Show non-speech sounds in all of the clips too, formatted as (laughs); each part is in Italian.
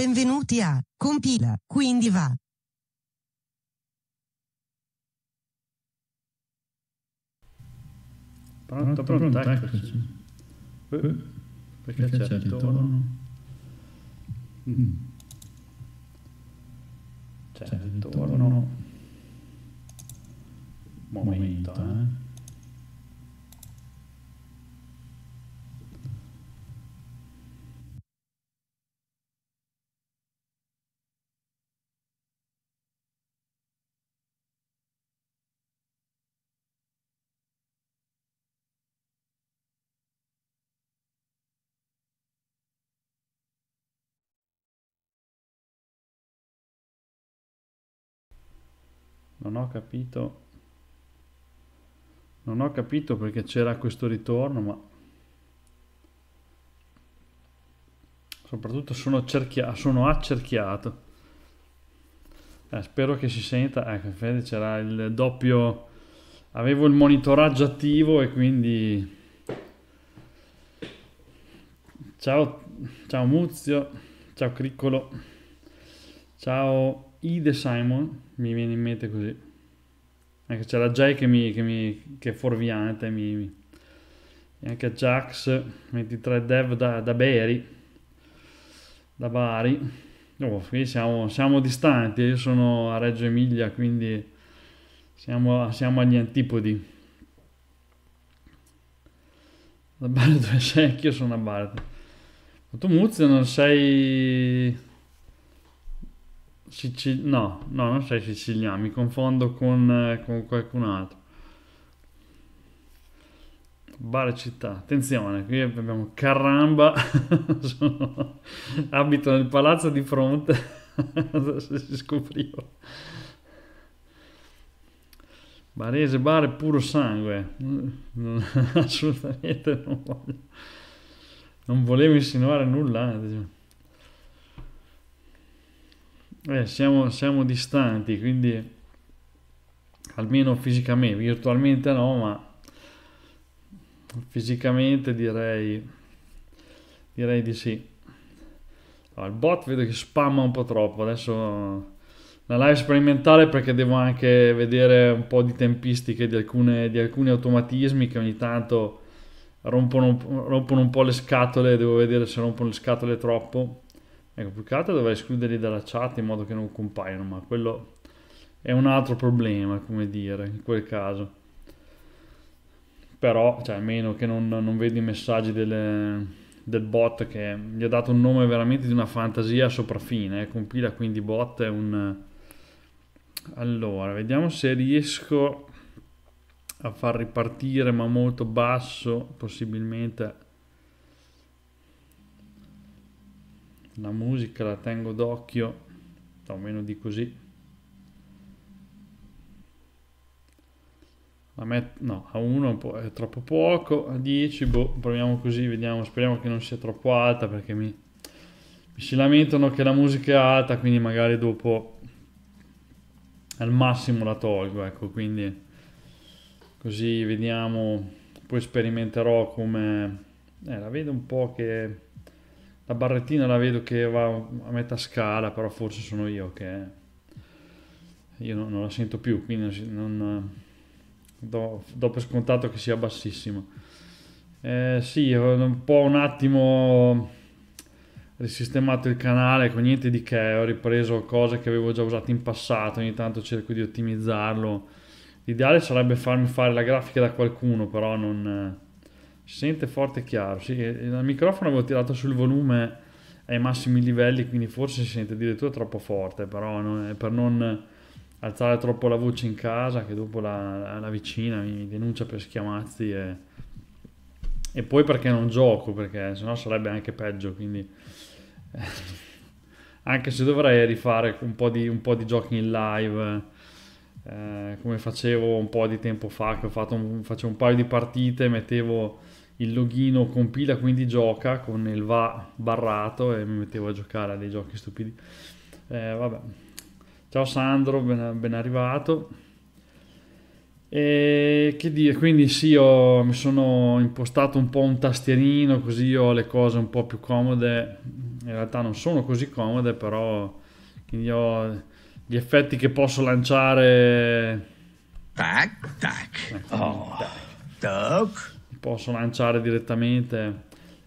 Benvenuti a Compila, quindi va. Pronto, pronto, eccoci. Eh, perché, c'è il ritorno? Mm. C'è il ritorno. Momento, eh. non ho capito non ho capito perché c'era questo ritorno ma soprattutto sono, cerchia- sono accerchiato eh, spero che si senta ecco infatti c'era il doppio avevo il monitoraggio attivo e quindi ciao ciao Muzio ciao Criccolo ciao Ide Simon, mi viene in mente così. Anche c'è la Jay che, mi, che, mi, che è fuorviante, mi, mi. E anche Jax, 23 dev da, da Beri, da Bari. Oh, qui siamo, siamo, distanti, io sono a Reggio Emilia, quindi siamo, siamo agli antipodi. Da Bari dove sei? Anch'io sono a Bari. Ma tu Muzio non sei Sicil- no, no, non sei siciliano, mi confondo con, eh, con qualcun altro. Bare città, attenzione, qui abbiamo Carramba, (laughs) Sono... abito nel palazzo di fronte, (laughs) adesso si scopriva. Barese bar è puro sangue, (laughs) assolutamente non voglio, non volevo insinuare nulla. Diciamo eh, siamo, siamo distanti, quindi almeno fisicamente, virtualmente no, ma fisicamente direi, direi di sì. Allora, il bot vedo che spamma un po' troppo, adesso la live sperimentale perché devo anche vedere un po' di tempistiche di, alcune, di alcuni automatismi che ogni tanto rompono, rompono un po' le scatole, devo vedere se rompono le scatole troppo Ecco, più che altro dovrei escluderli dalla chat in modo che non compaiono, ma quello è un altro problema, come dire, in quel caso. Però, cioè, a meno che non, non vedi i messaggi delle, del bot che gli ha dato un nome veramente di una fantasia sopraffine, eh. compila quindi bot è un... Allora, vediamo se riesco a far ripartire, ma molto basso, possibilmente la musica la tengo d'occhio almeno di così la metto no a 1 è troppo poco a 10 boh proviamo così vediamo speriamo che non sia troppo alta perché mi, mi si lamentano che la musica è alta quindi magari dopo al massimo la tolgo ecco quindi così vediamo poi sperimenterò come eh, la vedo un po' che la barrettina la vedo che va a metà scala, però forse sono io che... Io non, non la sento più, quindi non... Do, do per scontato che sia bassissima. Eh, sì, ho un po' un attimo risistemato il canale con niente di che, ho ripreso cose che avevo già usato in passato, ogni tanto cerco di ottimizzarlo. L'ideale sarebbe farmi fare la grafica da qualcuno, però non si sente forte e chiaro. Sì, il microfono avevo tirato sul volume ai massimi livelli, quindi forse si sente addirittura troppo forte, però non, per non alzare troppo la voce in casa, che dopo la, la vicina mi denuncia per schiamazzi e, e, poi perché non gioco, perché sennò sarebbe anche peggio, quindi... Eh, (laughs) anche se dovrei rifare un po' di, un po di giochi in live, eh, come facevo un po' di tempo fa, che ho fatto un, facevo un paio di partite, mettevo il loghino compila quindi gioca con il va barrato e mi mettevo a giocare a dei giochi stupidi. Eh, vabbè. Ciao Sandro, ben, ben arrivato. E che dire, quindi sì, ho, mi sono impostato un po' un tastierino così ho le cose un po' più comode. In realtà non sono così comode, però quindi ho gli effetti che posso lanciare. Tac, tac. Oh, tac. tac posso lanciare direttamente.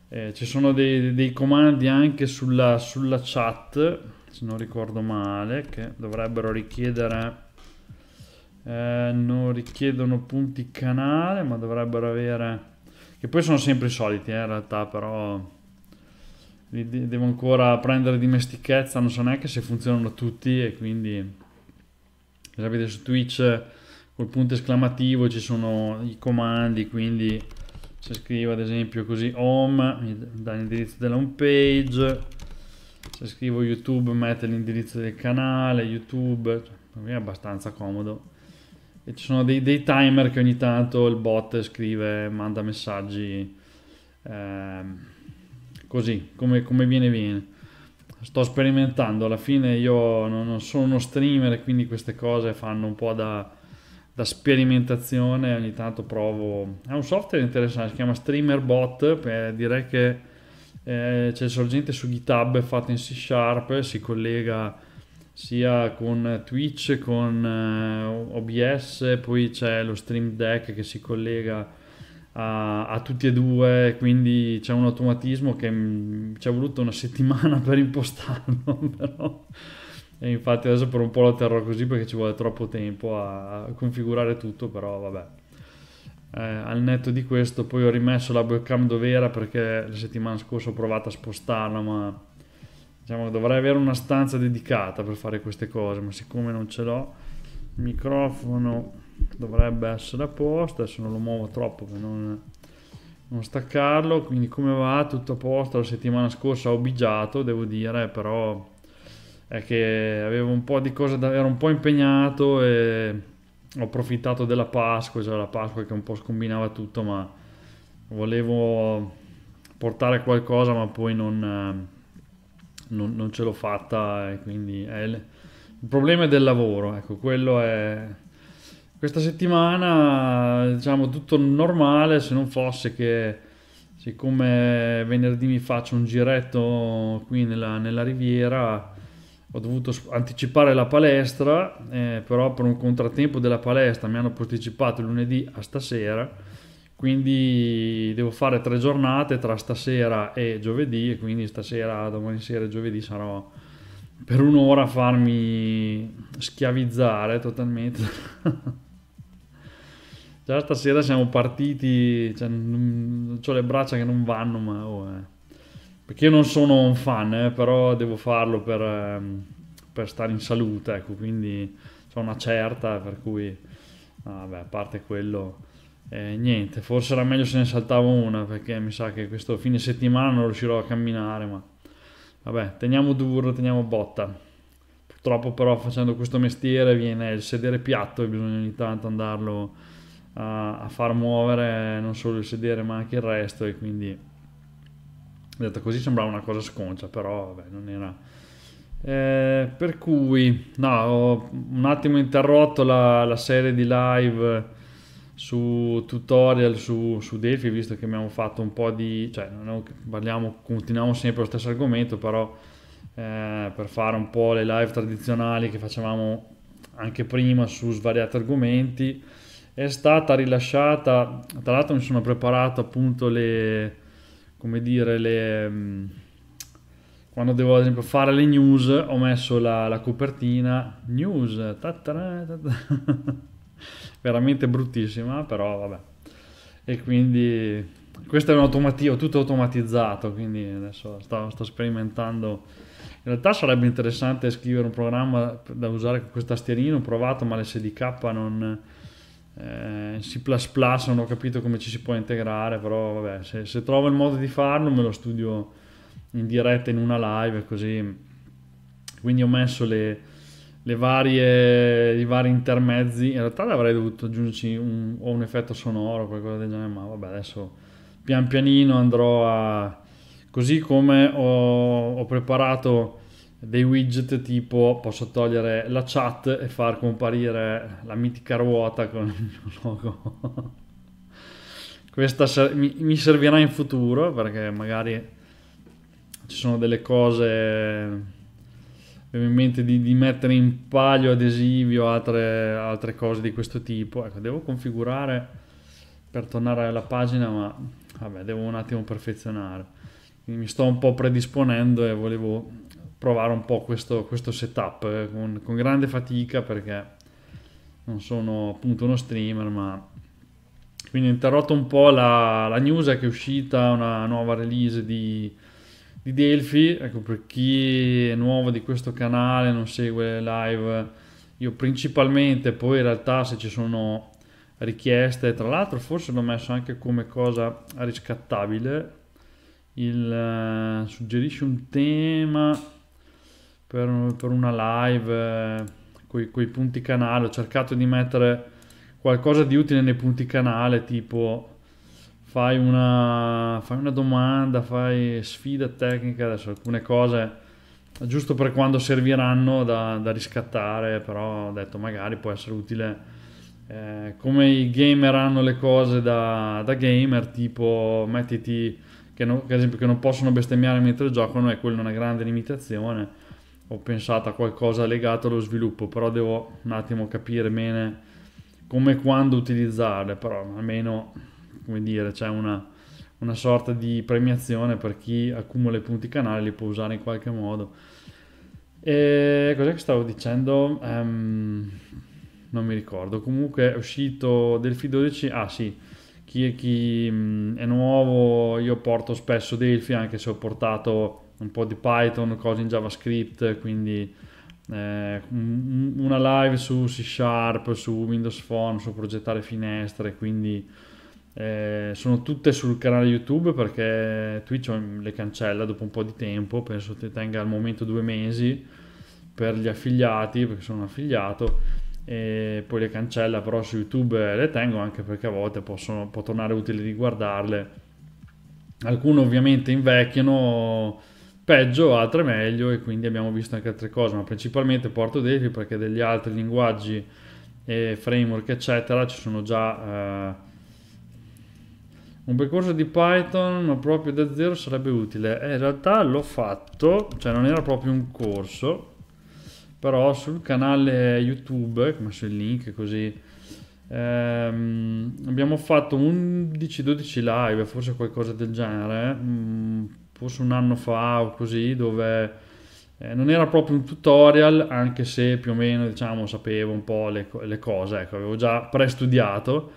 Eh, ci sono dei, dei comandi anche sulla, sulla, chat, se non ricordo male, che dovrebbero richiedere... Eh, non richiedono punti canale, ma dovrebbero avere... Che poi sono sempre i soliti, eh, in realtà, però Li devo ancora prendere dimestichezza, non so neanche se funzionano tutti e quindi Se avete su Twitch col punto esclamativo ci sono i comandi, quindi se scrivo ad esempio così home mi dà l'indirizzo della home page se scrivo youtube mette l'indirizzo del canale youtube cioè, è abbastanza comodo e ci sono dei, dei, timer che ogni tanto il bot scrive manda messaggi eh, così come, come viene viene sto sperimentando alla fine io non, non sono uno streamer quindi queste cose fanno un po' da la sperimentazione, ogni tanto provo. È un software interessante, si chiama StreamerBot, direi che eh, c'è il sorgente su GitHub fatto in C Sharp, si collega sia con Twitch, con eh, OBS, poi c'è lo Stream Deck che si collega a, a, tutti e due, quindi c'è un automatismo che mm, ci è voluto una (laughs) settimana per impostarlo, (laughs) però e infatti adesso per un po' lo terrò così perché ci vuole troppo tempo a configurare tutto, però vabbè. Eh, al netto di questo poi ho rimesso la webcam dove era perché la settimana scorsa ho provato a spostarla, ma diciamo che dovrei avere una stanza dedicata per fare queste cose, ma siccome non ce l'ho, il microfono dovrebbe essere a posto, adesso non lo muovo troppo per non, non staccarlo, quindi come va? Tutto a posto, la settimana scorsa ho bigiato, devo dire, però è che avevo un po' di cose da... ero un po' impegnato e ho approfittato della Pasqua, cioè la Pasqua che un po' scombinava tutto, ma volevo portare qualcosa ma poi non, eh, non, non ce l'ho fatta e quindi il... il problema è del lavoro, ecco, quello è... Questa settimana, diciamo, tutto normale, se non fosse che siccome venerdì mi faccio un giretto qui nella, nella riviera, ho dovuto anticipare la palestra, eh, però per un contrattempo della palestra mi hanno posticipato lunedì a stasera, quindi devo fare tre giornate tra stasera e giovedì e quindi stasera, domani sera e giovedì sarò per un'ora a farmi schiavizzare totalmente. (laughs) Già stasera siamo partiti, cioè, ho le braccia che non vanno, ma... Oh, eh. Perché io non sono un fan, eh, però devo farlo per, ehm, per, stare in salute, ecco, quindi ho una certa, per cui, ah, vabbè, a parte quello... Eh, niente, forse era meglio se ne saltavo una perché mi sa che questo fine settimana non riuscirò a camminare, ma vabbè, teniamo duro, teniamo botta. Purtroppo però facendo questo mestiere viene il sedere piatto e bisogna ogni tanto andarlo a, a far muovere non solo il sedere ma anche il resto e quindi Detto così sembrava una cosa sconcia, però vabbè, non era... Eh, per cui, no, ho un attimo interrotto la, la serie di live su tutorial su, su, Delphi, visto che abbiamo fatto un po' di... cioè, non è, parliamo, continuiamo sempre lo stesso argomento, però eh, per fare un po' le live tradizionali che facevamo anche prima su svariati argomenti, è stata rilasciata, tra l'altro mi sono preparato appunto le come dire, le, mm, quando devo ad esempio fare le news, ho messo la, la copertina news, tatara, tatara. (laughs) veramente bruttissima, però vabbè. E quindi questo è un automatico, tutto automatizzato, quindi adesso sto, sto sperimentando. In realtà sarebbe interessante scrivere un programma da usare con questo tastierino, ho provato, ma l'SDK non eh, C++ non ho capito come ci si può integrare, però vabbè, se, se, trovo il modo di farlo me lo studio in diretta in una live così. Quindi ho messo le, le varie, i vari intermezzi, in realtà avrei dovuto aggiungerci un, o un effetto sonoro, qualcosa del genere, ma vabbè adesso pian pianino andrò a... Così come ho, ho preparato dei widget tipo posso togliere la chat e far comparire la mitica ruota con il mio (laughs) logo. Questa ser- mi servirà in futuro perché magari ci sono delle cose avevo in mente di, di, mettere in palio adesivi o altre, altre cose di questo tipo. Ecco, devo configurare per tornare alla pagina, ma vabbè, devo un attimo perfezionare. Quindi mi sto un po' predisponendo e volevo provare un po' questo, questo setup eh, con, con, grande fatica perché non sono appunto uno streamer ma quindi ho interrotto un po' la, la news che è uscita una nuova release di, di Delphi ecco per chi è nuovo di questo canale non segue live io principalmente poi in realtà se ci sono richieste tra l'altro forse l'ho messo anche come cosa riscattabile il uh, eh, suggerisci un tema per, per una live, eh, con i punti canale, ho cercato di mettere qualcosa di utile nei punti canale, tipo fai una, fai una domanda, fai sfida tecnica, adesso alcune cose giusto per quando serviranno da, da, riscattare, però ho detto magari può essere utile eh, come i gamer hanno le cose da, da gamer, tipo mettiti che, no, che, ad esempio che non possono bestemmiare mentre giocano e quella è una grande limitazione ho pensato a qualcosa legato allo sviluppo, però devo un attimo capire bene come e quando utilizzarle, però almeno, come dire, c'è una, una sorta di premiazione per chi accumula i punti canale, li può usare in qualche modo. E cos'è che stavo dicendo? Um, non mi ricordo. Comunque è uscito Delphi 12. Ah sì, chi è, chi mm, è nuovo, io porto spesso Delphi, anche se ho portato un po' di Python, cose in JavaScript, quindi eh, una live su C Sharp, su Windows Phone, su progettare finestre, quindi eh, sono tutte sul canale YouTube perché Twitch le cancella dopo un po' di tempo, penso che tenga al momento due mesi per gli affiliati, perché sono un affiliato, e poi le cancella, però su YouTube le tengo anche perché a volte possono, può tornare utile di guardarle. Alcune ovviamente invecchiano, peggio, altre meglio e quindi abbiamo visto anche altre cose, ma principalmente porto Delphi perché degli altri linguaggi e framework eccetera ci sono già... Eh, un percorso di Python ma proprio da zero sarebbe utile. Eh, in realtà l'ho fatto, cioè non era proprio un corso, però sul canale YouTube, ho messo il link così, ehm, abbiamo fatto 11-12 live, forse qualcosa del genere, mh, mm, forse un anno fa o così, dove eh, non era proprio un tutorial, anche se più o meno diciamo, sapevo un po' le, le cose, ecco, avevo già prestudiato,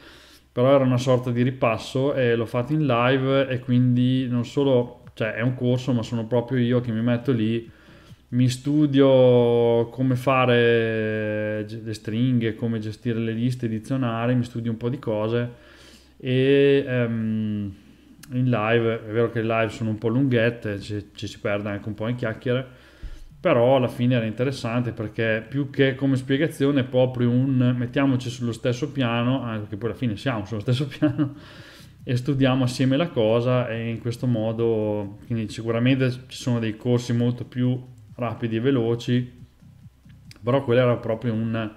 però era una sorta di ripasso e l'ho fatto in live e quindi non solo, cioè è un corso, ma sono proprio io che mi metto lì, mi studio come fare le stringhe, come gestire le liste, i dizionari, mi studio un po' di cose e... Um, in live, è vero che le live sono un po' lunghette, ci, ci si perde anche un po' in chiacchiere, però alla fine era interessante perché più che come spiegazione proprio un mettiamoci sullo stesso piano, anche che poi alla fine siamo sullo stesso (laughs) piano, e studiamo assieme la cosa e in questo modo, quindi sicuramente ci sono dei corsi molto più rapidi e veloci, però quello era proprio un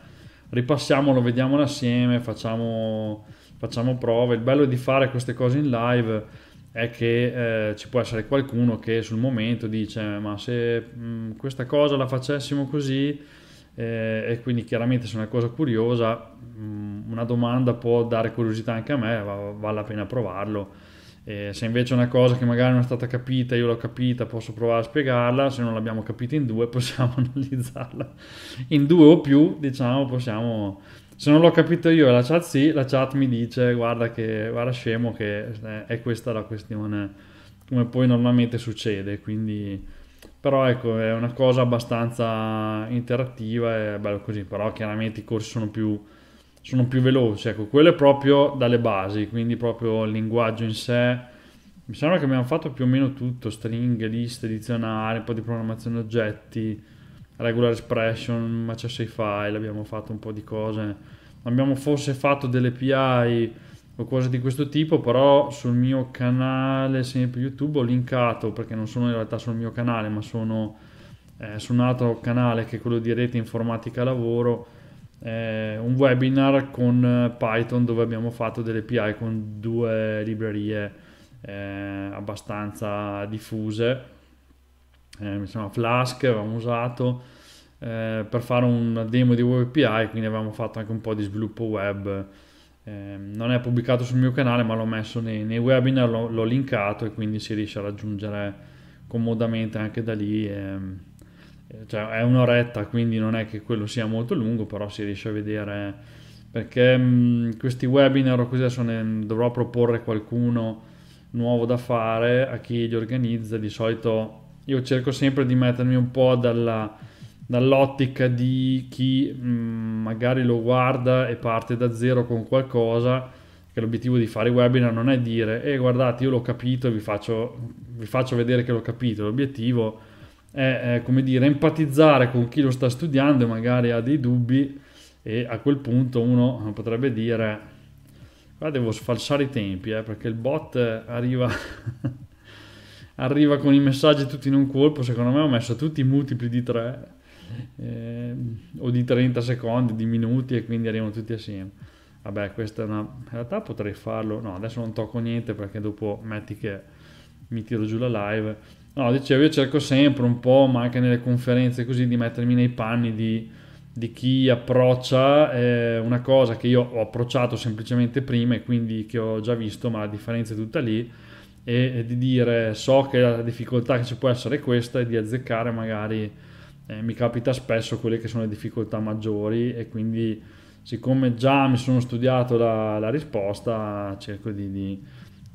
ripassiamolo, vediamolo assieme, facciamo facciamo prove. Il bello di fare queste cose in live è che eh, ci può essere qualcuno che sul momento dice ma se mh, mm, questa cosa la facessimo così eh, e quindi chiaramente se è una cosa curiosa mh, mm, una domanda può dare curiosità anche a me, va, vale la pena provarlo. E se invece è una cosa che magari non è stata capita, io l'ho capita, posso provare a spiegarla, se non l'abbiamo capita in due (laughs) possiamo analizzarla. In due o più, diciamo, possiamo se non l'ho capito io, la chat sì, la chat mi dice guarda che guarda scemo che eh, è questa la questione come poi normalmente succede, quindi però ecco, è una cosa abbastanza interattiva e bello così, però chiaramente i corsi sono più sono più veloci, ecco, quello è proprio dalle basi, quindi proprio il linguaggio in sé. Mi sembra che abbiamo fatto più o meno tutto, stringhe, liste, dizionari, un po' di programmazione oggetti, regular expression, ma c'è file, abbiamo fatto un po' di cose. Abbiamo forse fatto delle PI o cose di questo tipo, però sul mio canale, sempre YouTube, ho linkato, perché non sono in realtà sul mio canale, ma sono eh, su un altro canale che è quello di Rete Informatica Lavoro, eh, un webinar con eh, Python dove abbiamo fatto delle PI con due librerie eh, abbastanza diffuse eh, insomma, Flask avevamo usato eh, per fare una demo di Web API, quindi avevamo fatto anche un po' di sviluppo web. Eh, non è pubblicato sul mio canale, ma l'ho messo nei, nei webinar, l'ho, l'ho, linkato e quindi si riesce a raggiungere comodamente anche da lì. Ehm, eh, cioè, è un'oretta, quindi non è che quello sia molto lungo, però si riesce a vedere perché mh, questi webinar o così adesso ne dovrò proporre qualcuno nuovo da fare a chi li organizza di solito io cerco sempre di mettermi un po' dalla, dall'ottica di chi mh, mm, magari lo guarda e parte da zero con qualcosa, che l'obiettivo di fare i webinar non è dire, e eh, guardate, io l'ho capito e vi faccio, vi faccio vedere che l'ho capito, l'obiettivo è, è, come dire, empatizzare con chi lo sta studiando e magari ha dei dubbi e a quel punto uno potrebbe dire, qua devo sfalsare i tempi, eh, perché il bot arriva... (laughs) arriva con i messaggi tutti in un colpo, secondo me ho messo tutti i multipli di 3 eh, o di 30 secondi, di minuti e quindi arrivano tutti assieme. Vabbè, questa è una... In realtà potrei farlo... No, adesso non tocco niente perché dopo metti che mi tiro giù la live. No, dicevo, io cerco sempre un po', ma anche nelle conferenze così, di mettermi nei panni di, di chi approccia eh, una cosa che io ho approcciato semplicemente prima e quindi che ho già visto, ma la differenza è tutta lì e di dire so che la difficoltà che ci può essere è questa e di azzeccare magari eh, mi capita spesso quelle che sono le difficoltà maggiori e quindi siccome già mi sono studiato la, la risposta cerco di, di,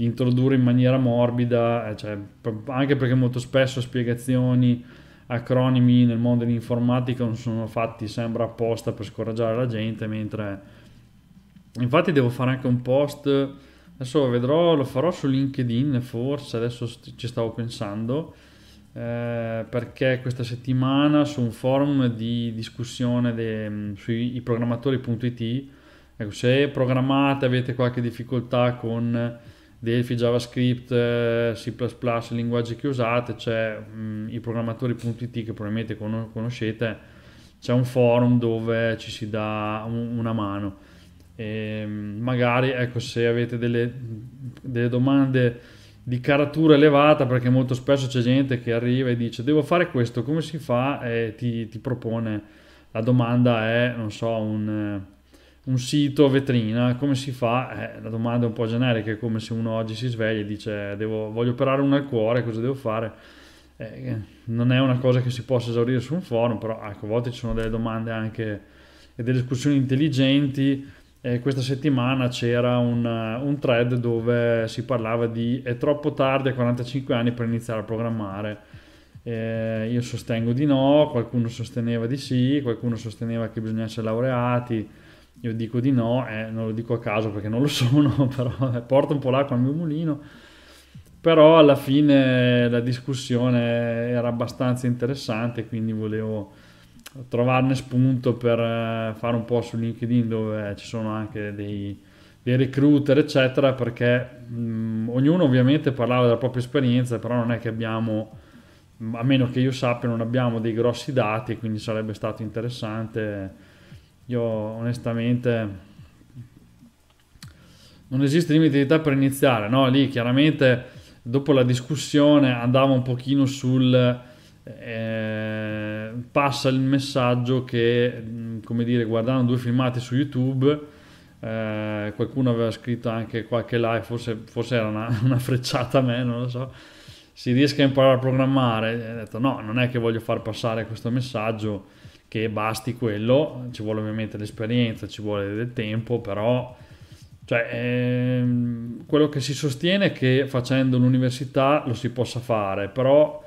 introdurre in maniera morbida eh, cioè, anche perché molto spesso spiegazioni acronimi nel mondo dell'informatica non sono fatti sembra apposta per scoraggiare la gente mentre infatti devo fare anche un post Adesso vedrò, lo farò su LinkedIn forse, adesso st ci stavo pensando, eh, perché questa settimana su un forum di discussione mm, sui programmatori.it, ecco, se programmate, avete qualche difficoltà con Delphi, JavaScript, eh, C++, i linguaggi che usate, c'è mh, mm, i programmatori.it che probabilmente conoscete, c'è un forum dove ci si dà un una mano e ehm, magari ecco, se avete delle, delle domande di caratura elevata, perché molto spesso c'è gente che arriva e dice devo fare questo, come si fa? E ti, ti propone, la domanda è, non so, un, un sito vetrina, come si fa? Eh, la domanda è un po' generica, è come se uno oggi si sveglia e dice devo, voglio operare un al cuore, cosa devo fare? Eh, non è una cosa che si possa esaurire su un forum, però ecco, a volte ci sono delle domande anche e delle discussioni intelligenti eh, questa settimana c'era un, eh, un, thread dove si parlava di è troppo tardi a 45 anni per iniziare a programmare. Eh, io sostengo di no, qualcuno sosteneva di sì, qualcuno sosteneva che bisogna essere laureati, io dico di no, eh, non lo dico a caso perché non lo (laughs) sono, però eh, porto un po' l'acqua al mio mulino. Però alla fine la discussione era abbastanza interessante, quindi volevo trovarne spunto per eh, fare un po' su LinkedIn dove ci sono anche dei, dei recruiter eccetera perché mh, mm, ognuno ovviamente parlava della propria esperienza però non è che abbiamo mm, a meno che io sappia non abbiamo dei grossi dati quindi sarebbe stato interessante io onestamente non esiste limite di età per iniziare no lì chiaramente dopo la discussione andavo un pochino sul eh, passa il messaggio che, come dire, guardando due filmati su YouTube, eh, qualcuno aveva scritto anche qualche live, forse, forse era una, (laughs) una, frecciata a me, non lo so, si riesca a imparare a programmare. ha detto no, non è che voglio far passare questo messaggio che basti quello, ci vuole ovviamente l'esperienza, ci vuole del tempo, però... Cioè, ehm, quello che si sostiene è che facendo l'università lo si possa fare, però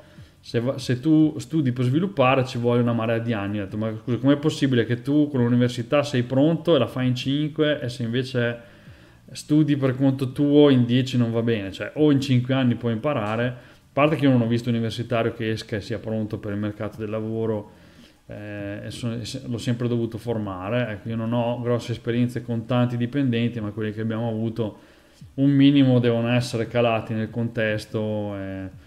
se, se, tu studi per sviluppare ci vuole una marea di anni. Ho detto, ma scusa, com'è possibile che tu con l'università sei pronto e la fai in 5 e se invece studi per conto tuo in 10 non va bene? Cioè, o in 5 anni puoi imparare, a parte che io non ho visto un universitario che esca e sia pronto per il mercato del lavoro, eh, e so, l'ho sempre dovuto formare. Ecco, io non ho grosse esperienze con tanti dipendenti, ma quelli che abbiamo avuto un minimo devono essere calati nel contesto. Eh,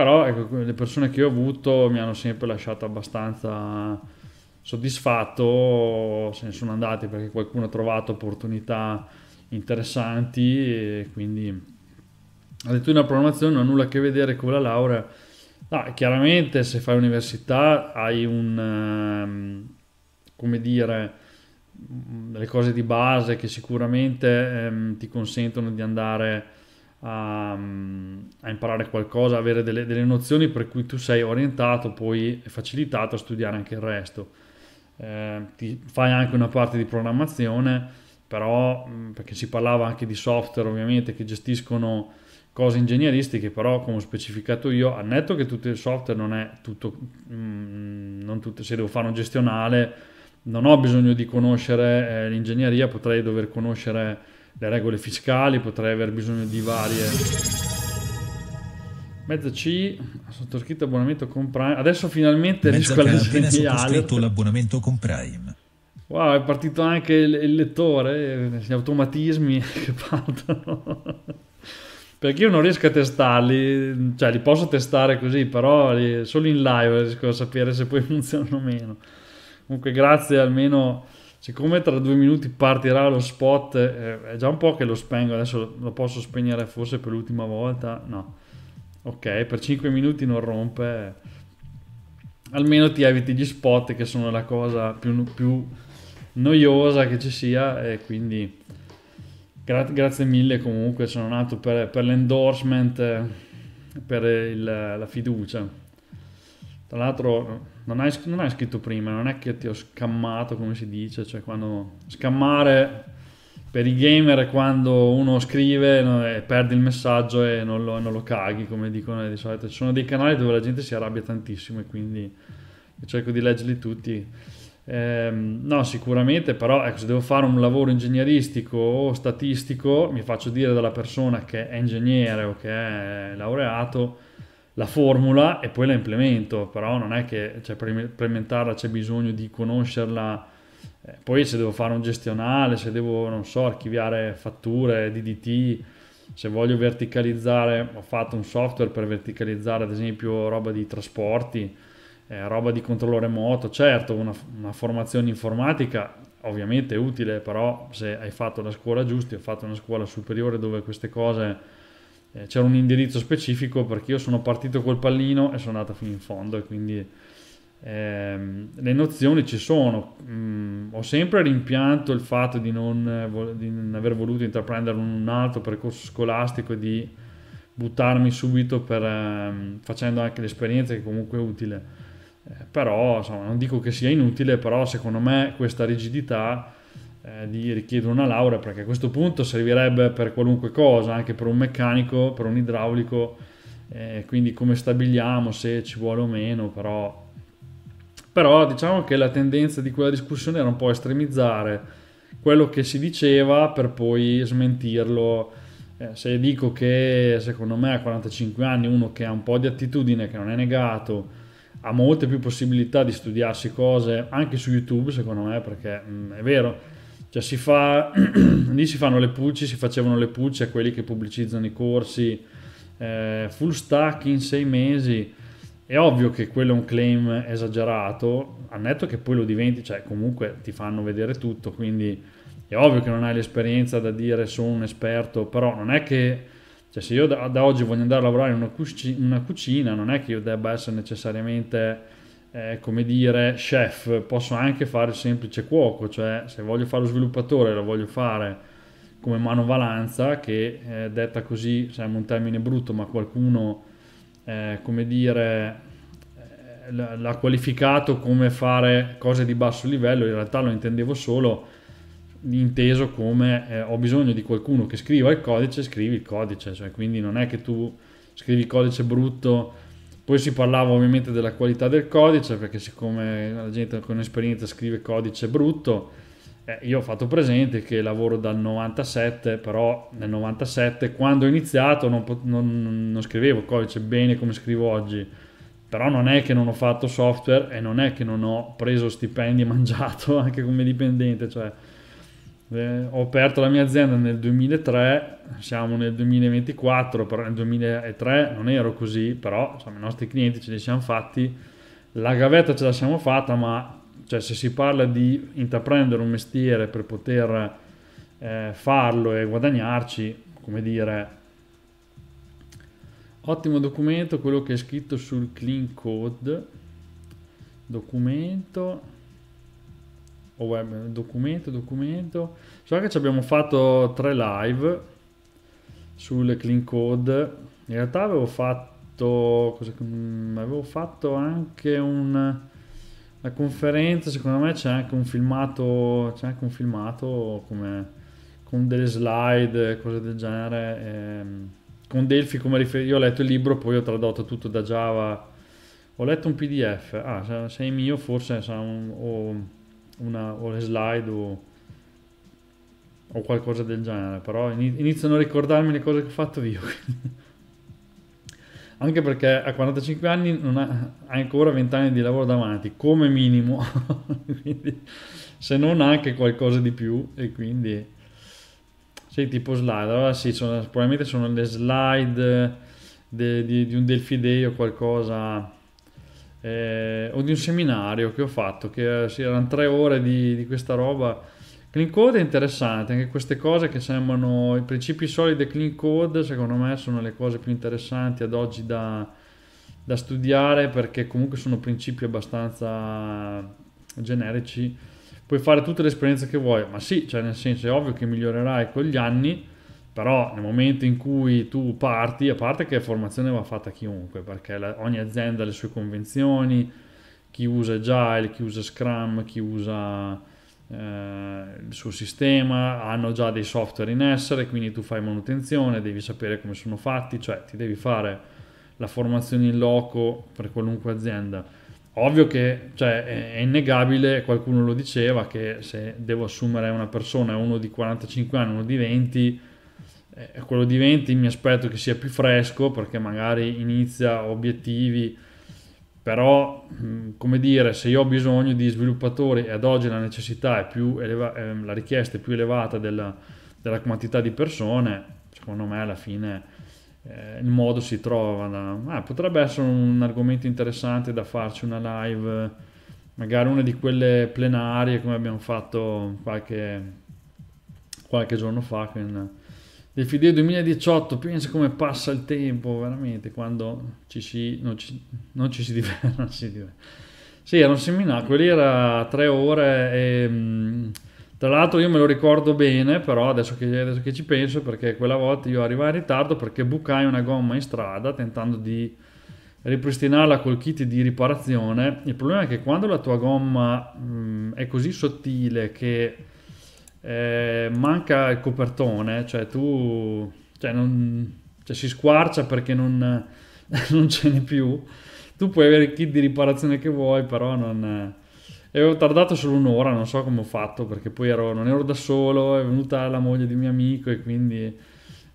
però ecco, le persone che ho avuto mi hanno sempre lasciato abbastanza soddisfatto, se ne sono andati perché qualcuno ha trovato opportunità interessanti e quindi la lettura della programmazione non ha nulla a che vedere con la laurea. No, chiaramente se fai università hai un, ehm, come dire, delle cose di base che sicuramente ehm, ti consentono di andare a, ehm, a imparare qualcosa, avere delle, delle, nozioni per cui tu sei orientato, poi è facilitato a studiare anche il resto. Eh, ti, fai anche una parte di programmazione, però mm, perché si parlava anche di software ovviamente che gestiscono cose ingegneristiche, però come ho specificato io, a che tutto il software non è tutto, mh, mm, non tutto se devo fare un gestionale, non ho bisogno di conoscere eh, l'ingegneria, potrei dover conoscere le regole fiscali, potrei aver bisogno di varie... Mezzo C, sottoscritto abbonamento con Prime. Adesso finalmente riesco a leggere i sottoscritto l'abbonamento con Prime. Wow, è partito anche il, il lettore, eh, gli automatismi (laughs) che partono. Perché io non riesco a testarli, cioè li posso testare così, però li, solo in live riesco a sapere se poi (laughs) funzionano o meno. Comunque grazie almeno siccome tra due minuti partirà lo spot, eh, è già un po' che lo spengo, adesso lo posso spegnere forse per l'ultima volta, no. Ok, per 5 minuti non rompe, almeno ti eviti gli spot che sono la cosa più, più noiosa che ci sia e quindi gra grazie mille comunque, sono nato per, per l'endorsement, eh, per il, la fiducia. Tra l'altro non hai, non hai, scritto prima, non è che ti ho scammato come si dice, cioè quando scammare per i gamer è quando uno scrive e perde il messaggio e non lo, non lo caghi come dicono di solito. Ci sono dei canali dove la gente si arrabbia tantissimo e quindi cerco di leggerli tutti. Eh, no, sicuramente, però ecco, se devo fare un lavoro ingegneristico o statistico, mi faccio dire dalla persona che è ingegnere o che è laureato la formula e poi la implemento, però non è che cioè, per implementarla c'è bisogno di conoscerla, eh, poi se devo fare un gestionale, se devo, non so, archiviare fatture, DDT, se voglio verticalizzare, ho fatto un software per verticalizzare ad esempio roba di trasporti, eh, roba di controllo remoto, certo una, una, formazione informatica ovviamente è utile, però se hai fatto la scuola giusta, hai fatto una scuola superiore dove queste cose eh, c'era un indirizzo specifico perché io sono partito col pallino e sono andato fino in fondo e quindi ehm, le nozioni ci sono. Mm, ho sempre rimpianto il fatto di non, eh, di non aver voluto intraprendere un altro percorso scolastico e di buttarmi subito per, ehm, facendo anche l'esperienza che comunque è utile. Eh, però insomma, non dico che sia inutile, però secondo me questa rigidità eh, di richiedere una laurea perché a questo punto servirebbe per qualunque cosa, anche per un meccanico, per un idraulico, eh, quindi come stabiliamo se ci vuole o meno, però, però diciamo che la tendenza di quella discussione era un po' estremizzare quello che si diceva per poi smentirlo. Eh, se dico che secondo me a 45 anni uno che ha un po' di attitudine, che non è negato, ha molte più possibilità di studiarsi cose anche su YouTube, secondo me, perché mh, mm, è vero, cioè si fa, (clears throat) lì si fanno le pulci si facevano le pulci a quelli che pubblicizzano i corsi, eh, full stack in sei mesi. È ovvio che quello è un claim esagerato, annetto che poi lo diventi, cioè comunque ti fanno vedere tutto, quindi è ovvio che non hai l'esperienza da dire sono un esperto, però non è che, cioè se io da, da oggi voglio andare a lavorare in una cucina, una cucina, non è che io debba essere necessariamente eh, come dire, chef, posso anche fare il semplice cuoco, cioè se voglio fare lo sviluppatore lo voglio fare come manovalanza, che eh, detta così sembra un termine brutto, ma qualcuno, eh, come dire, eh, l'ha qualificato come fare cose di basso livello, in realtà lo intendevo solo inteso come eh, ho bisogno di qualcuno che scriva il codice, scrivi il codice, cioè, quindi non è che tu scrivi codice brutto poi si parlava ovviamente della qualità del codice, perché siccome la gente con esperienza scrive codice brutto, eh, io ho fatto presente che lavoro dal 97, però nel 97 quando ho iniziato non, non, non scrivevo codice bene come scrivo oggi, però non è che non ho fatto software e non è che non ho preso stipendi e (laughs) mangiato anche come dipendente, cioè eh, ho aperto la mia azienda nel 2003, siamo nel 2024, però nel 2003 non ero così, però insomma, i nostri clienti ce li siamo fatti, la gavetta ce la siamo fatta, ma cioè, se si parla di intraprendere un mestiere per poter eh, farlo e guadagnarci, come dire, ottimo documento quello che è scritto sul clean code, documento o web, documento, documento. So che ci abbiamo fatto tre live sul clean code. In realtà avevo fatto, cosa, avevo fatto anche un, una conferenza, secondo me c'è anche un filmato, c'è anche un filmato come, con delle slide, cose del genere. Ehm, con Delphi come riferimento, io ho letto il libro, poi ho tradotto tutto da Java. Ho letto un PDF, ah, se mio forse sarà un... Oh, una, o le slide o, o, qualcosa del genere, però iniziano a ricordarmi le cose che ho fatto io. (laughs) Anche perché a 45 anni non ha ancora 20 anni di lavoro davanti, come minimo, (laughs) quindi, se non anche qualcosa di più, e quindi sei tipo slide. Allora sì, sono, probabilmente sono le slide di de, de, de un Delphi Day o qualcosa eh, o di un seminario che ho fatto, che eh, erano tre ore di, di questa roba. Clean code è interessante, anche queste cose che sembrano i principi solidi clean code, secondo me sono le cose più interessanti ad oggi da, da studiare perché comunque sono principi abbastanza generici. Puoi fare tutte le esperienze che vuoi, ma sì, cioè nel senso è ovvio che migliorerai con gli anni, però nel momento in cui tu parti, a parte che la formazione va fatta a chiunque, perché la, ogni azienda ha le sue convenzioni, chi usa Agile, chi usa Scrum, chi usa eh, il suo sistema, hanno già dei software in essere, quindi tu fai manutenzione, devi sapere come sono fatti, cioè ti devi fare la formazione in loco per qualunque azienda. Ovvio che cioè, è, è innegabile, qualcuno lo diceva, che se devo assumere una persona, uno di 45 anni, uno di 20, eh, è quello di 20 mi aspetto che sia più fresco perché magari inizia obiettivi però mm, come dire se io ho bisogno di sviluppatori e ad oggi la necessità è più elevata ehm, la richiesta è più elevata della, della quantità di persone secondo me alla fine eh, il modo si trova la, ah, potrebbe essere un argomento interessante da farci una live magari una di quelle plenarie come abbiamo fatto qualche, qualche giorno fa con, il video 2018, pensa come passa il tempo, veramente, quando ci si, non, ci, non ci si (laughs) diverte. Sì, era un seminario, lì era tre ore e... Mm, tra l'altro io me lo ricordo bene, però adesso che, adesso che, ci penso, perché quella volta io arrivai in ritardo perché bucai una gomma in strada tentando di ripristinarla col kit di riparazione. Il problema è che quando la tua gomma mh, mm, è così sottile che eh, manca il copertone, cioè tu cioè non, cioè si squarcia perché non, (laughs) non ce n'è più. Tu puoi avere il kit di riparazione che vuoi, però non... E eh, avevo tardato solo un'ora, non so come ho fatto, perché poi ero, non ero da solo, è venuta la moglie di mio amico e quindi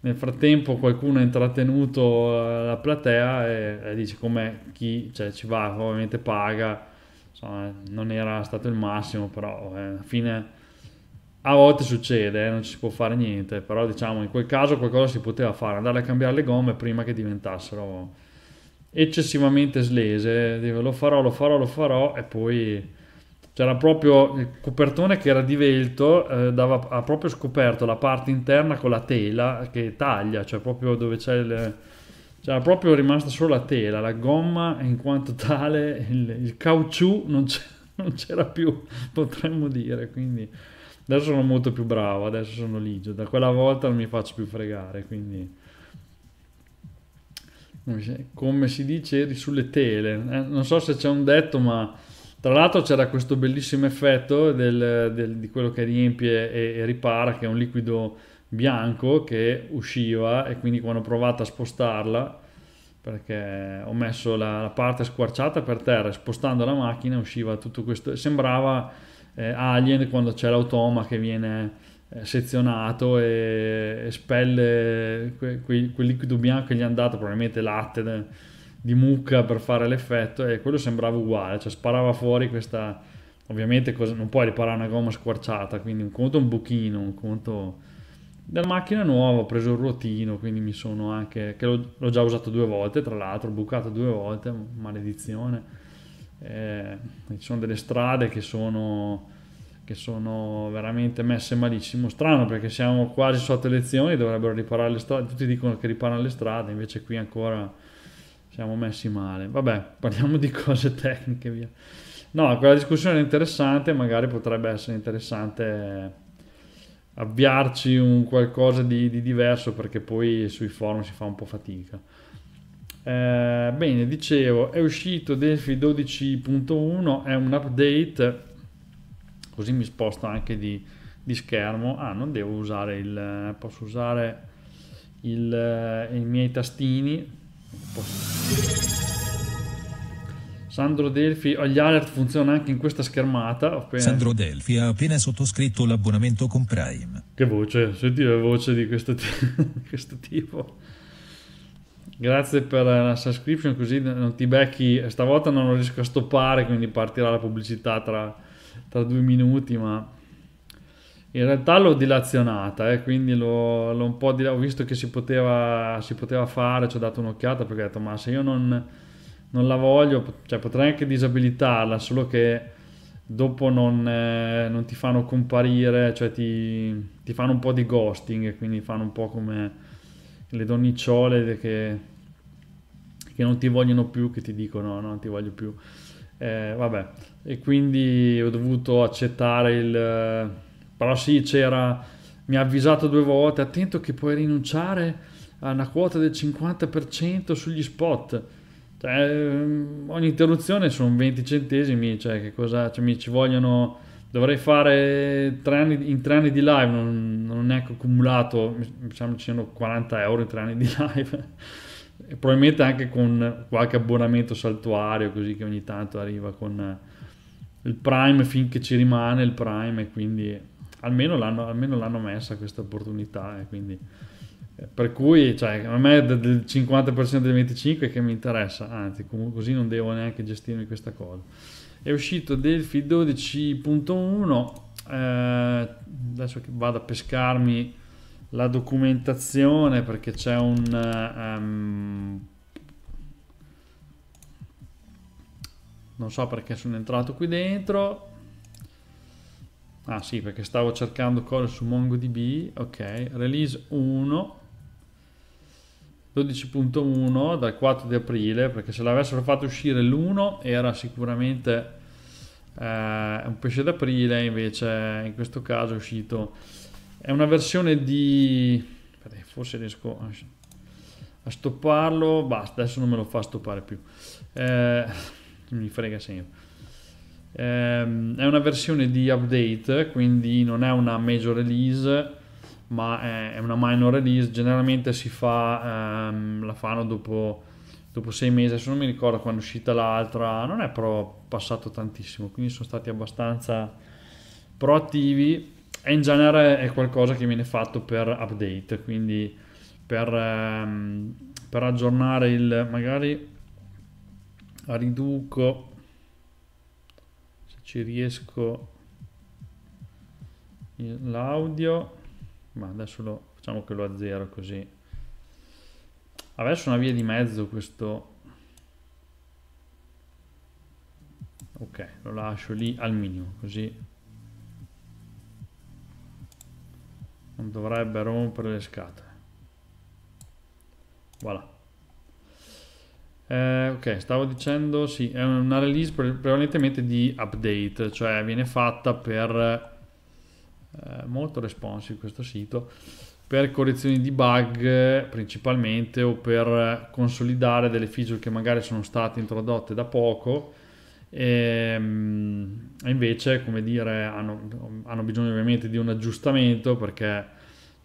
nel frattempo qualcuno ha intrattenuto eh, la platea e, e dice come chi cioè, ci va, ovviamente paga, Insomma, non era stato il massimo, però eh, alla fine a volte succede, eh, non si può fare niente, però diciamo in quel caso qualcosa si poteva fare, andare a cambiare le gomme prima che diventassero eccessivamente slese, lo farò, lo farò, lo farò e poi c'era proprio il copertone che era divelto, eh, dava, ha proprio scoperto la parte interna con la tela che taglia, cioè proprio dove c'è il... C'era proprio rimasta solo la tela, la gomma in quanto tale, il, il caucciù non c'era, (laughs) non c'era più, potremmo dire, quindi... Adesso sono molto più bravo, adesso sono ligio. Da quella volta non mi faccio più fregare, quindi... Come si dice, eri sulle tele. Eh, non so se c'è un detto, ma tra l'altro c'era questo bellissimo effetto del, del, di quello che riempie e, e ripara, che è un liquido bianco che usciva e quindi quando ho provato a spostarla perché ho messo la, la, parte squarciata per terra spostando la macchina usciva tutto questo sembrava eh, Alien quando c'è l'automa che viene eh, sezionato e spelle quel, quel, quel liquido bianco che gli è andato, probabilmente latte di mucca per fare l'effetto e quello sembrava uguale, cioè sparava fuori questa... Ovviamente cosa, non puoi riparare una gomma squarciata, quindi un conto un buchino, un conto della macchina nuova, ho preso il ruotino, quindi mi sono anche... che l'ho, l'ho già usato due volte, tra l'altro, bucato due volte, maledizione eh, ci sono delle strade che sono, che sono veramente messe malissimo. Strano perché siamo quasi sotto elezioni, dovrebbero riparare le strade, tutti dicono che riparano le strade, invece qui ancora siamo messi male. Vabbè, parliamo di cose tecniche via. No, quella discussione è interessante, magari potrebbe essere interessante avviarci un qualcosa di, di diverso perché poi sui forum si fa un po' fatica. Eh, bene, dicevo, è uscito Delphi 12.1, è un update, così mi sposto anche di, di schermo. Ah, non devo usare il... posso usare il, eh, i miei tastini. Posso... Sandro Delfi, oh, gli alert funzionano anche in questa schermata. Appena... Sandro Delfi ha appena sottoscritto l'abbonamento con Prime. Che voce, senti la voce di questo, t- (laughs) questo tipo. Grazie per la subscription, così non ti becchi. Stavolta non riesco a stoppare, quindi partirà la pubblicità tra, tra due minuti, ma in realtà l'ho dilazionata, eh, quindi l'ho, l'ho, un po' dil- ho visto che si poteva, si poteva fare, ci ho dato un'occhiata perché ho detto ma se io non, non la voglio, cioè potrei anche disabilitarla, solo che dopo non, eh, non ti fanno comparire, cioè ti, ti fanno un po' di ghosting, quindi fanno un po' come le donnicciole che, che non ti vogliono più, che ti dicono no, non ti voglio più. Eh, vabbè, e quindi ho dovuto accettare il... Eh, però sì, c'era... mi ha avvisato due volte, attento che puoi rinunciare a una quota del 50% sugli spot. Cioè, ehm, ogni interruzione sono 20 centesimi, cioè che cosa... Cioè, mi ci vogliono dovrei fare tre anni, in tre anni di live, non, non ho neanche accumulato, mi ci siano 40 euro in tre anni di (laughs) live, e probabilmente anche con qualche abbonamento saltuario, così che ogni tanto arriva con eh, il Prime finché ci rimane il Prime, e quindi almeno l'hanno, almeno l'hanno messa questa opportunità, e quindi... Eh, per cui cioè, a me è del 50% del 25% che mi interessa, anzi così non devo neanche gestirmi questa cosa è uscito Delphi 12.1 eh, adesso che vado a pescarmi la documentazione perché c'è un um, non so perché sono entrato qui dentro ah sì perché stavo cercando cose su MongoDB ok release 1 12.1 dal 4 di aprile perché se l'avessero fatto uscire l'1 era sicuramente eh, un pesce d'aprile invece in questo caso è uscito è una versione di forse riesco a stopparlo basta adesso non me lo fa stoppare più eh, mi frega sempre eh, è una versione di update quindi non è una major release ma è una minor release generalmente si fa ehm, la fanno dopo dopo sei mesi, adesso non mi ricordo quando è uscita l'altra, non è però passato tantissimo, quindi sono stati abbastanza proattivi e in genere è qualcosa che viene fatto per update, quindi per, ehm, per aggiornare il magari riduco se ci riesco l'audio ma adesso lo, facciamo che lo azzero così Adesso una via di mezzo questo... Ok, lo lascio lì al minimo, così non dovrebbe rompere le scatole. Voilà. Eh, ok, stavo dicendo, sì, è una release prevalentemente di update, cioè viene fatta per... Eh, molto responsive questo sito per correzioni di bug principalmente o per consolidare delle feature che magari sono state introdotte da poco ehm, e invece come dire hanno, hanno bisogno ovviamente di un aggiustamento perché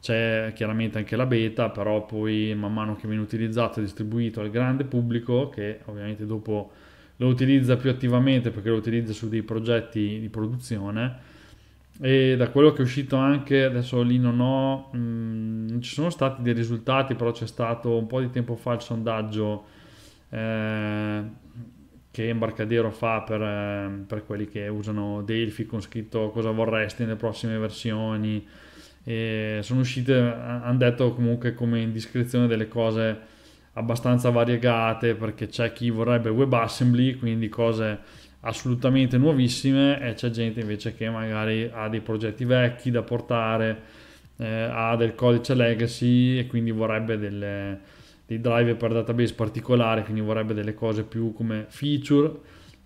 c'è chiaramente anche la beta però poi man mano che viene utilizzato e distribuito al grande pubblico che ovviamente dopo lo utilizza più attivamente perché lo utilizza su dei progetti di produzione e da quello che è uscito anche adesso lì non ho mh, mm, non ci sono stati dei risultati però c'è stato un po' di tempo fa il sondaggio eh, che Embarcadero fa per, eh, per, quelli che usano Delphi con scritto cosa vorresti nelle prossime versioni e sono uscite hanno detto comunque come indiscrezione delle cose abbastanza variegate perché c'è chi vorrebbe WebAssembly quindi cose assolutamente nuovissime e c'è gente invece che magari ha dei progetti vecchi da portare, eh, ha del codice legacy e quindi vorrebbe delle, dei driver per database particolari, quindi vorrebbe delle cose più come feature.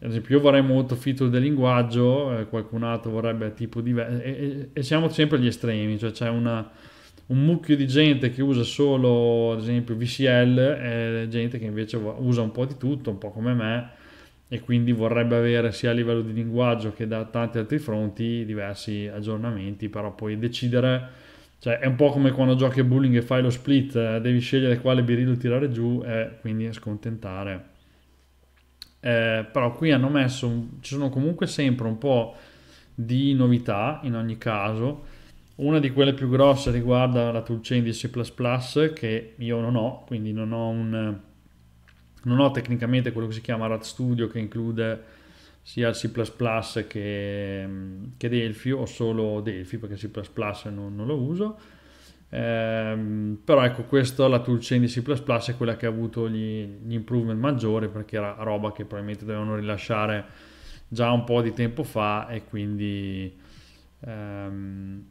Ad esempio, io vorrei molto feature del linguaggio, eh, qualcun altro vorrebbe tipo di... e, e, e, siamo sempre agli estremi, cioè c'è una, un mucchio di gente che usa solo, ad esempio, VCL e gente che invece usa un po' di tutto, un po' come me e quindi vorrebbe avere sia a livello di linguaggio che da tanti altri fronti diversi aggiornamenti, però poi decidere, cioè è un po' come quando giochi a bowling e fai lo split, eh, devi scegliere quale birillo tirare giù e eh, quindi scontentare. Eh, però qui hanno messo, ci sono comunque sempre un po' di novità in ogni caso, una di quelle più grosse riguarda la toolchain di C++ che io non ho, quindi non ho un non ho tecnicamente quello che si chiama RAD Studio che include sia C++ che, che Delphi o solo Delphi perché C++ non, non lo uso ehm, però ecco questa la toolchain di C++ è quella che ha avuto gli, gli improvement maggiori perché era roba che probabilmente dovevano rilasciare già un po' di tempo fa e quindi ehm,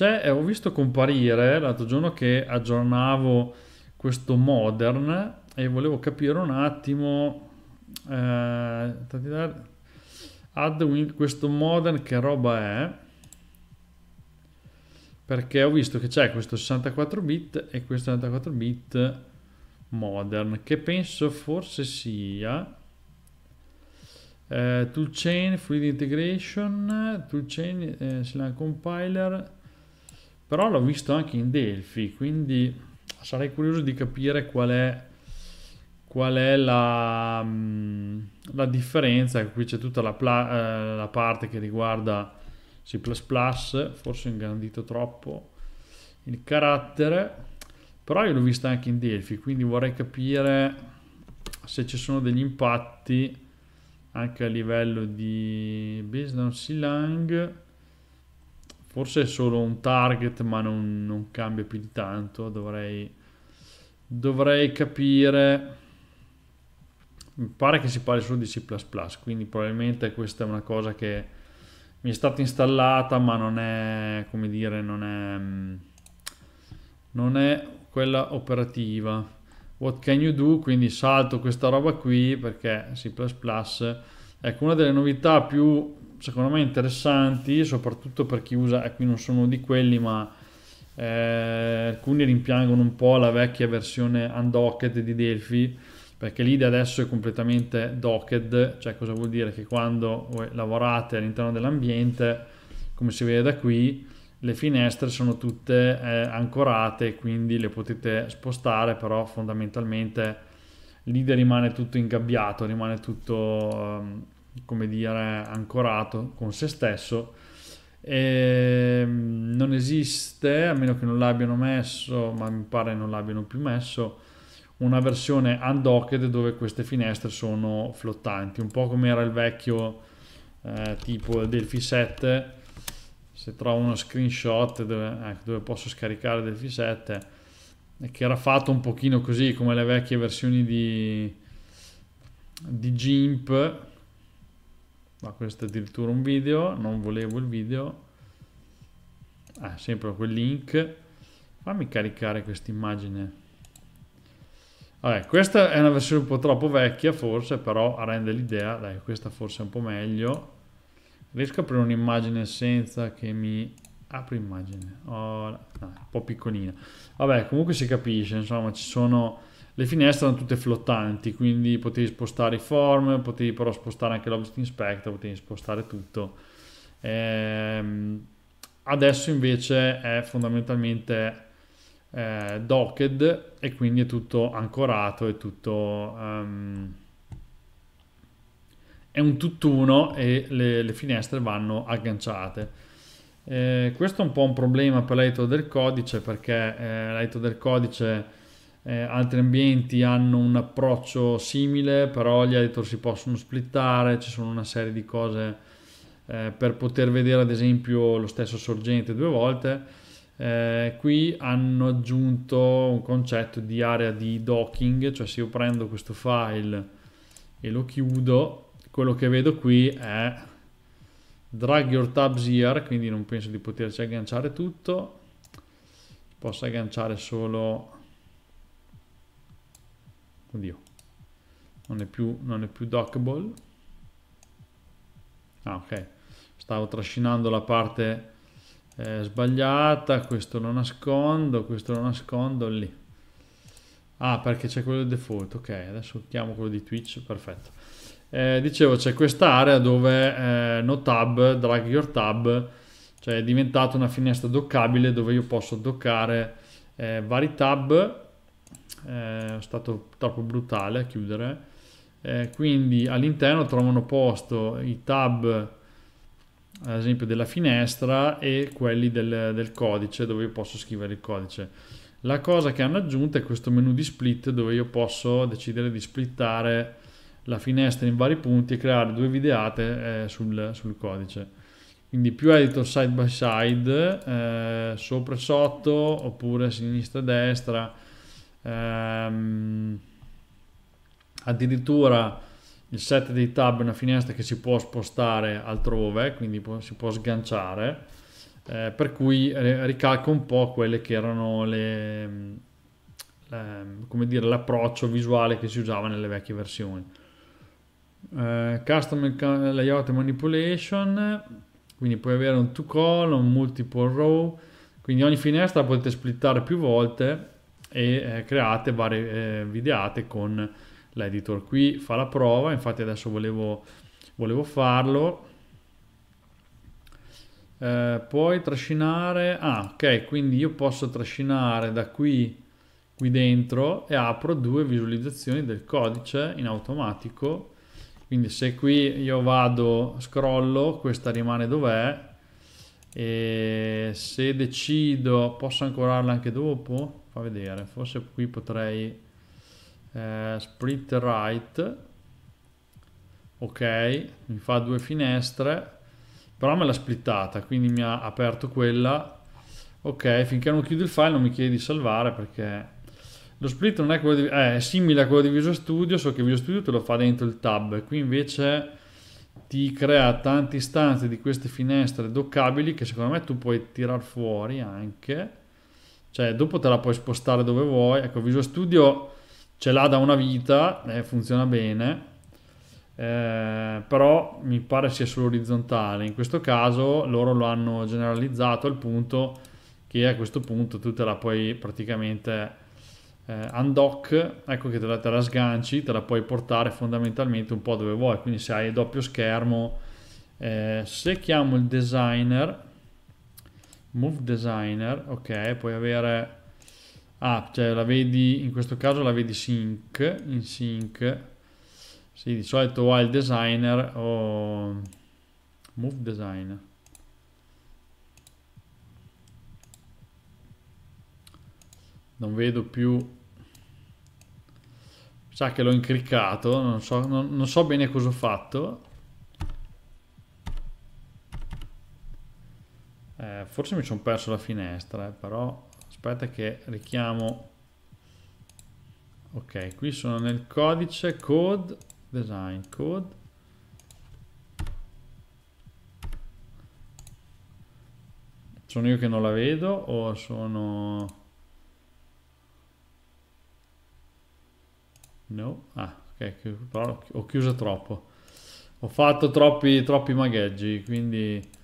ho visto comparire l'altro giorno che aggiornavo questo modern e volevo capire un attimo eh, add questo modern che roba è perché ho visto che c'è questo 64 bit e questo 64 bit modern che penso forse sia eh, toolchain, fluid integration, toolchain, eh, compiler, però l'ho visto anche in Delphi, quindi sarei curioso di capire qual è qual è la, mm, la differenza. Qui c'è tutta la, pla, eh, la parte che riguarda C++, forse ho ingrandito troppo il carattere, però io l'ho vista anche in Delphi, quindi vorrei capire se ci sono degli impatti anche a livello di based on Silang forse è solo un target ma non, non cambia più di tanto dovrei, dovrei capire mi pare che si parli solo di C++, quindi probabilmente questa è una cosa che mi è stata installata ma non è, come dire, non è, mm, non è quella operativa. What can you do? Quindi salto questa roba qui perché C++, ecco una delle novità più secondo me interessanti, soprattutto per chi usa, e qui non sono di quelli ma... Eh, alcuni rimpiangono un po' la vecchia versione undocked di Delphi perché l'idea adesso è completamente docked, cioè cosa vuol dire? Che quando voi lavorate all'interno dell'ambiente, come si vede da qui, le finestre sono tutte eh, ancorate, quindi le potete spostare, però fondamentalmente l'idea rimane tutto ingabbiato, rimane tutto, eh, come dire, ancorato con se stesso. E ehm, non esiste, a meno che non l'abbiano messo, ma mi pare non l'abbiano più messo, una versione undocked dove queste finestre sono flottanti, un po' come era il vecchio eh, tipo Delphi 7, se trovo uno screenshot dove, eh, ecco, dove posso scaricare Delphi 7, che era fatto un pochino così come le vecchie versioni di, di GIMP, ma questo è addirittura un video, non volevo il video, ah, sempre quel link, fammi caricare questa immagine Vabbè, questa è una versione un po' troppo vecchia forse, però rende l'idea, dai, questa forse è un po' meglio. Riesco a aprire un'immagine senza che mi... Apri immagine, oh, no, un po' piccolina. Vabbè, comunque si capisce, insomma, ci sono... Le finestre erano tutte flottanti, quindi potevi spostare i form, potevi però spostare anche l'object inspector, potevi spostare tutto. Ehm, adesso invece è fondamentalmente eh, docked e quindi è tutto ancorato, è tutto... Um, è un tutt'uno e le, le finestre vanno agganciate. Eh, questo è un po' un problema per l'editor del codice perché eh, l'editor del codice eh, altri ambienti hanno un approccio simile, però gli editor si possono splittare, ci sono una serie di cose eh, per poter vedere ad esempio lo stesso sorgente due volte eh, qui hanno aggiunto un concetto di area di docking, cioè se io prendo questo file e lo chiudo, quello che vedo qui è drag your tabs here, quindi non penso di poterci agganciare tutto, posso agganciare solo... Oddio, non è più, non è più dockable. Ah ok, stavo trascinando la parte eh, sbagliata, questo lo nascondo, questo lo nascondo lì. Ah, perché c'è quello del default, ok, adesso chiamo quello di Twitch, perfetto. Eh, dicevo, c'è questa area dove eh, no tab, drag your tab, cioè è diventata una finestra doccabile dove io posso doccare eh, vari tab. Eh, è stato troppo brutale a chiudere. Eh, quindi all'interno trovano posto i tab ad esempio della finestra e quelli del, del codice dove io posso scrivere il codice. La cosa che hanno aggiunto è questo menu di split dove io posso decidere di splittare la finestra in vari punti e creare due videate eh, sul, sul, codice. Quindi più editor side by side, eh, sopra e sotto, oppure sinistra e destra. Ehm, addirittura il set dei tab è una finestra che si può spostare altrove, quindi si può sganciare, eh, per cui ricalca un po' quelle che erano le, mm, le, l'approccio visuale che si usava nelle vecchie versioni. Eh, custom layout manipulation, quindi puoi avere un two column, un multiple row, quindi ogni finestra la potete splittare più volte e eh, create varie eh, videate con l'editor qui fa la prova infatti adesso volevo, volevo farlo eh, poi trascinare ah ok quindi io posso trascinare da qui qui dentro e apro due visualizzazioni del codice in automatico quindi se qui io vado scrollo questa rimane dov'è e se decido posso ancorarla anche dopo fa vedere forse qui potrei eh, split right ok mi fa due finestre però me l'ha splittata quindi mi ha aperto quella ok finché non chiudo il file non mi chiede di salvare perché lo split non è quello di, eh, è simile a quello di Visual Studio so che Visual Studio te lo fa dentro il tab qui invece ti crea tante istanze di queste finestre doccabili che secondo me tu puoi tirar fuori anche cioè dopo te la puoi spostare dove vuoi ecco Visual Studio ce l'ha da una vita, eh, funziona bene, eh, però mi pare sia solo orizzontale. In questo caso loro lo hanno generalizzato al punto che a questo punto tu te la puoi praticamente eh, undock, ecco che te la, te la sganci, te la puoi portare fondamentalmente un po' dove vuoi, quindi se hai il doppio schermo, eh, se chiamo il designer, move designer, ok, puoi avere Ah, cioè la vedi, in questo caso la vedi sync, in sync. Sì, di solito while designer o move designer. Non vedo più... Sa che l'ho incriccato, non so, non, non so bene cosa ho fatto. Eh, forse mi sono perso la finestra, eh, però aspetta che richiamo ok qui sono nel codice code design code sono io che non la vedo o sono no ah ok però ho chiuso troppo ho fatto troppi troppi magheggi quindi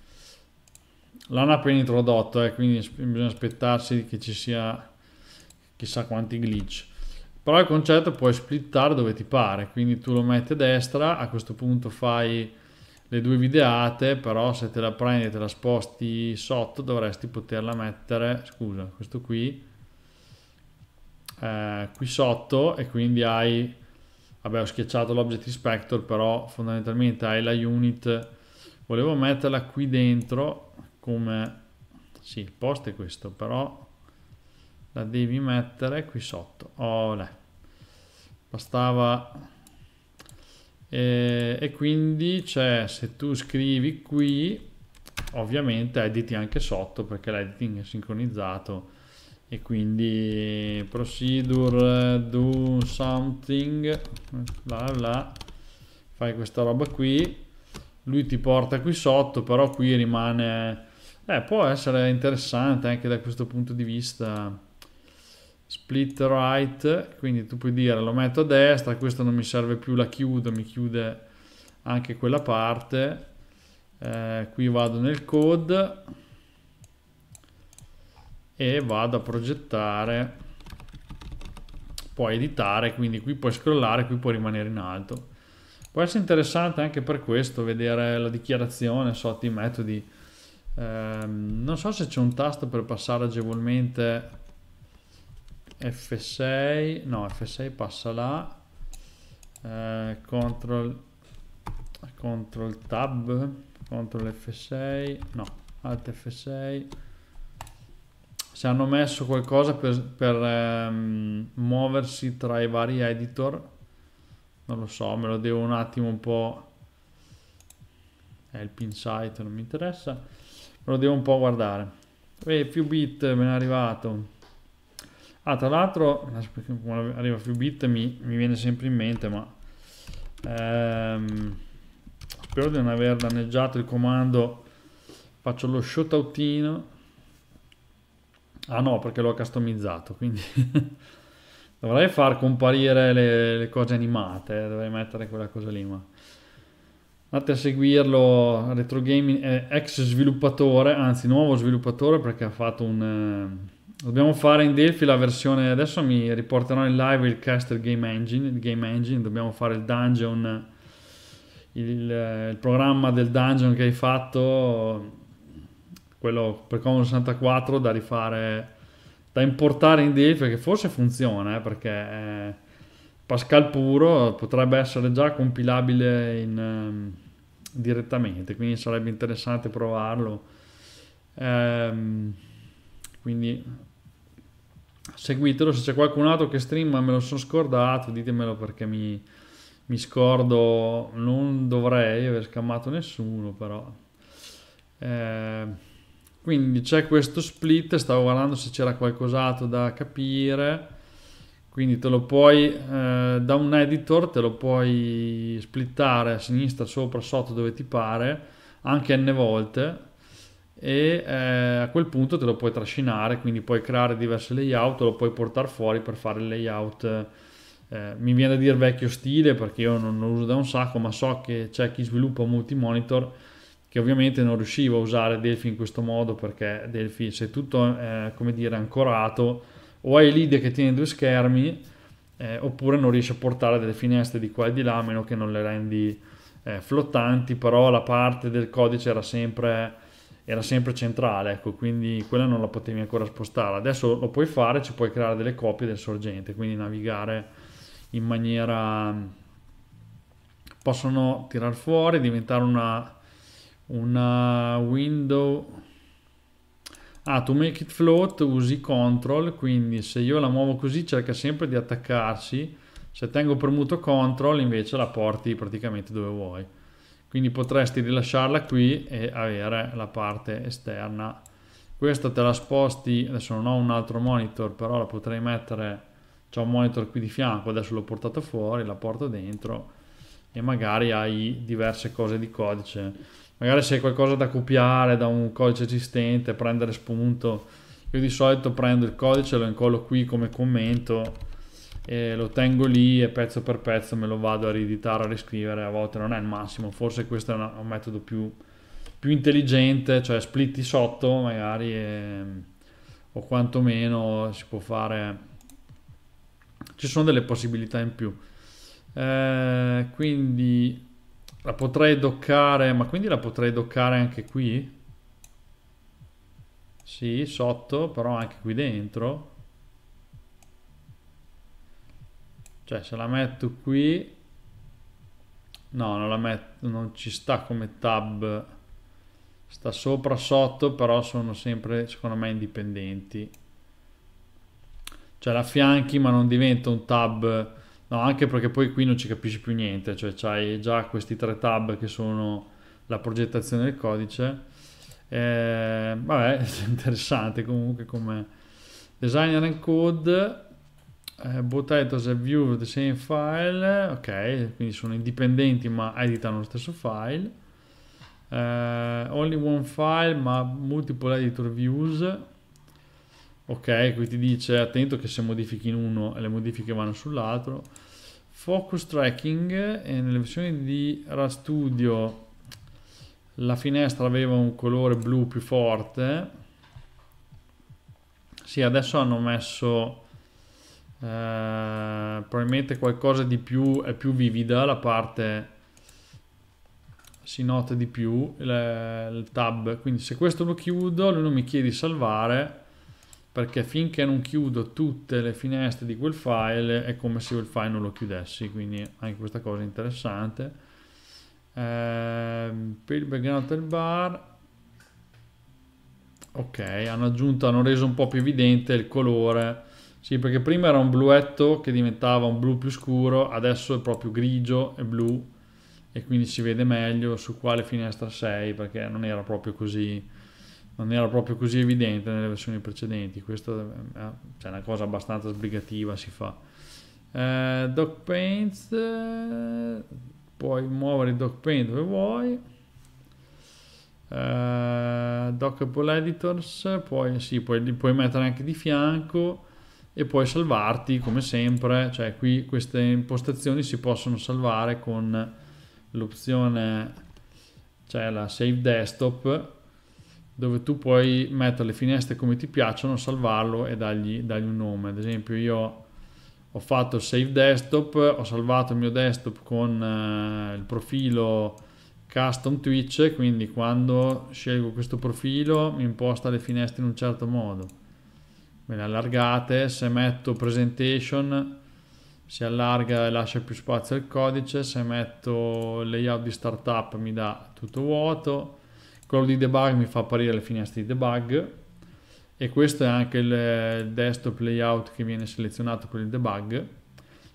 l'hanno appena introdotto eh, quindi bisogna aspettarsi che ci sia chissà quanti glitch però il concetto puoi splittare dove ti pare quindi tu lo metti a destra a questo punto fai le due videate però se te la prendi e te la sposti sotto dovresti poterla mettere scusa questo qui eh, qui sotto e quindi hai vabbè ho schiacciato l'object inspector però fondamentalmente hai la unit volevo metterla qui dentro come sì il post è questo però la devi mettere qui sotto Olè. bastava e, e quindi cioè, se tu scrivi qui ovviamente editi anche sotto perché l'editing è sincronizzato e quindi procedure do something bla bla fai questa roba qui lui ti porta qui sotto però qui rimane eh, può essere interessante anche da questo punto di vista split right, quindi tu puoi dire lo metto a destra, questo non mi serve più, la chiudo, mi chiude anche quella parte. Eh, qui vado nel code e vado a progettare, poi editare, quindi qui puoi scrollare, qui puoi rimanere in alto. Può essere interessante anche per questo vedere la dichiarazione sotto i metodi Ehm, non so se c'è un tasto per passare agevolmente F6, no F6 passa là, eh, control, control tab, control F6, no, alt F6, se hanno messo qualcosa per, per ehm, muoversi tra i vari editor, non lo so, me lo devo un attimo un po', è il pin site, non mi interessa, lo devo un po' guardare e più bit me ne è arrivato ah tra l'altro quando arriva più bit mi, mi, viene sempre in mente ma ehm, spero di non aver danneggiato il comando faccio lo shoutoutino ah no perché l'ho customizzato quindi (laughs) dovrei far comparire le, le cose animate eh, dovrei mettere quella cosa lì ma andate a seguirlo, Retro Gaming è ex sviluppatore, anzi nuovo sviluppatore perché ha fatto un... Eh, dobbiamo fare in Delphi la versione, adesso mi riporterò in live il Caster Game Engine, il Game Engine, dobbiamo fare il dungeon, il, il eh, programma del dungeon che hai fatto, quello per Commodore 64 da rifare, da importare in Delphi che forse funziona eh, perché... È, Pascal puro potrebbe essere già compilabile in, ehm, direttamente, quindi sarebbe interessante provarlo. Ehm, quindi seguitelo, se c'è qualcun altro che stream ma me lo sono scordato, ditemelo perché mi, mi scordo, non dovrei aver scammato nessuno però. Ehm, quindi c'è questo split, stavo guardando se c'era qualcos'altro da capire quindi te lo puoi eh, da un editor te lo puoi splittare a sinistra, sopra, sotto dove ti pare anche n volte e eh, a quel punto te lo puoi trascinare quindi puoi creare diversi layout lo puoi portare fuori per fare il layout eh, mi viene da dire vecchio stile perché io non lo uso da un sacco ma so che c'è chi sviluppa multi monitor che ovviamente non riusciva a usare Delphi in questo modo perché Delphi se tutto è eh, come dire ancorato o hai lead che tiene due schermi eh, oppure non riesci a portare delle finestre di qua e di là a meno che non le rendi eh, flottanti però la parte del codice era sempre, era sempre centrale ecco quindi quella non la potevi ancora spostare adesso lo puoi fare ci puoi creare delle copie del sorgente quindi navigare in maniera possono tirar fuori diventare una una window Ah, to make it float usi control, quindi se io la muovo così cerca sempre di attaccarsi, se tengo premuto control invece la porti praticamente dove vuoi. Quindi potresti rilasciarla qui e avere la parte esterna. Questa te la sposti, adesso non ho un altro monitor, però la potrei mettere, c'è un monitor qui di fianco, adesso l'ho portato fuori, la porto dentro e magari hai diverse cose di codice magari se hai qualcosa da copiare da un codice esistente, prendere spunto. Io di solito prendo il codice, lo incollo qui come commento e lo tengo lì e pezzo per pezzo me lo vado a rieditare, a riscrivere. A volte non è il massimo, forse questo è un metodo più, più intelligente, cioè splitti sotto magari e, o quantomeno si può fare. Ci sono delle possibilità in più. Eh, quindi la potrei doccare, ma quindi la potrei doccare anche qui? Sì, sotto, però anche qui dentro. Cioè, se la metto qui... No, non la metto, non ci sta come tab. Sta sopra, sotto, però sono sempre, secondo me, indipendenti. Cioè, la fianchi, ma non diventa un tab No, anche perché poi qui non ci capisci più niente, cioè hai già questi tre tab che sono la progettazione del codice. Eh, vabbè, (laughs) interessante comunque come designer and code. Eh, both editors have view the same file, ok, quindi sono indipendenti ma editano lo stesso file. Eh, only one file ma multiple editor views, ok qui ti dice attento che se modifichi in uno le modifiche vanno sull'altro focus tracking e nelle versioni di RAStudio la finestra aveva un colore blu più forte sì adesso hanno messo eh, probabilmente qualcosa di più è più vivida la parte si nota di più il, il tab quindi se questo lo chiudo lui non mi chiede di salvare perché finché non chiudo tutte le finestre di quel file è come se quel file non lo chiudessi quindi anche questa cosa è interessante eh, per il background del bar ok hanno aggiunto hanno reso un po' più evidente il colore sì perché prima era un bluetto che diventava un blu più scuro adesso è proprio grigio e blu e quindi si vede meglio su quale finestra sei perché non era proprio così non era proprio così evidente nelle versioni precedenti, questa eh, eh, cioè, è cioè, una cosa abbastanza sbrigativa si fa. Eh, doc Paint, eh, puoi muovere il Doc Paint dove vuoi. Eh, Dockable Editors, puoi, sì, puoi, li puoi mettere anche di fianco e puoi salvarti come sempre, cioè qui queste impostazioni si possono salvare con l'opzione, cioè la Save Desktop dove tu puoi mettere le finestre come ti piacciono, salvarlo e dargli, dargli un nome. Ad esempio io ho fatto save desktop, ho salvato il mio desktop con eh, il profilo custom Twitch, quindi quando scelgo questo profilo mi imposta le finestre in un certo modo. Me le allargate, se metto presentation si allarga e lascia più spazio al codice, se metto layout di startup mi dà tutto vuoto, quello di debug mi fa apparire le finestre di debug e questo è anche il desktop layout che viene selezionato per il debug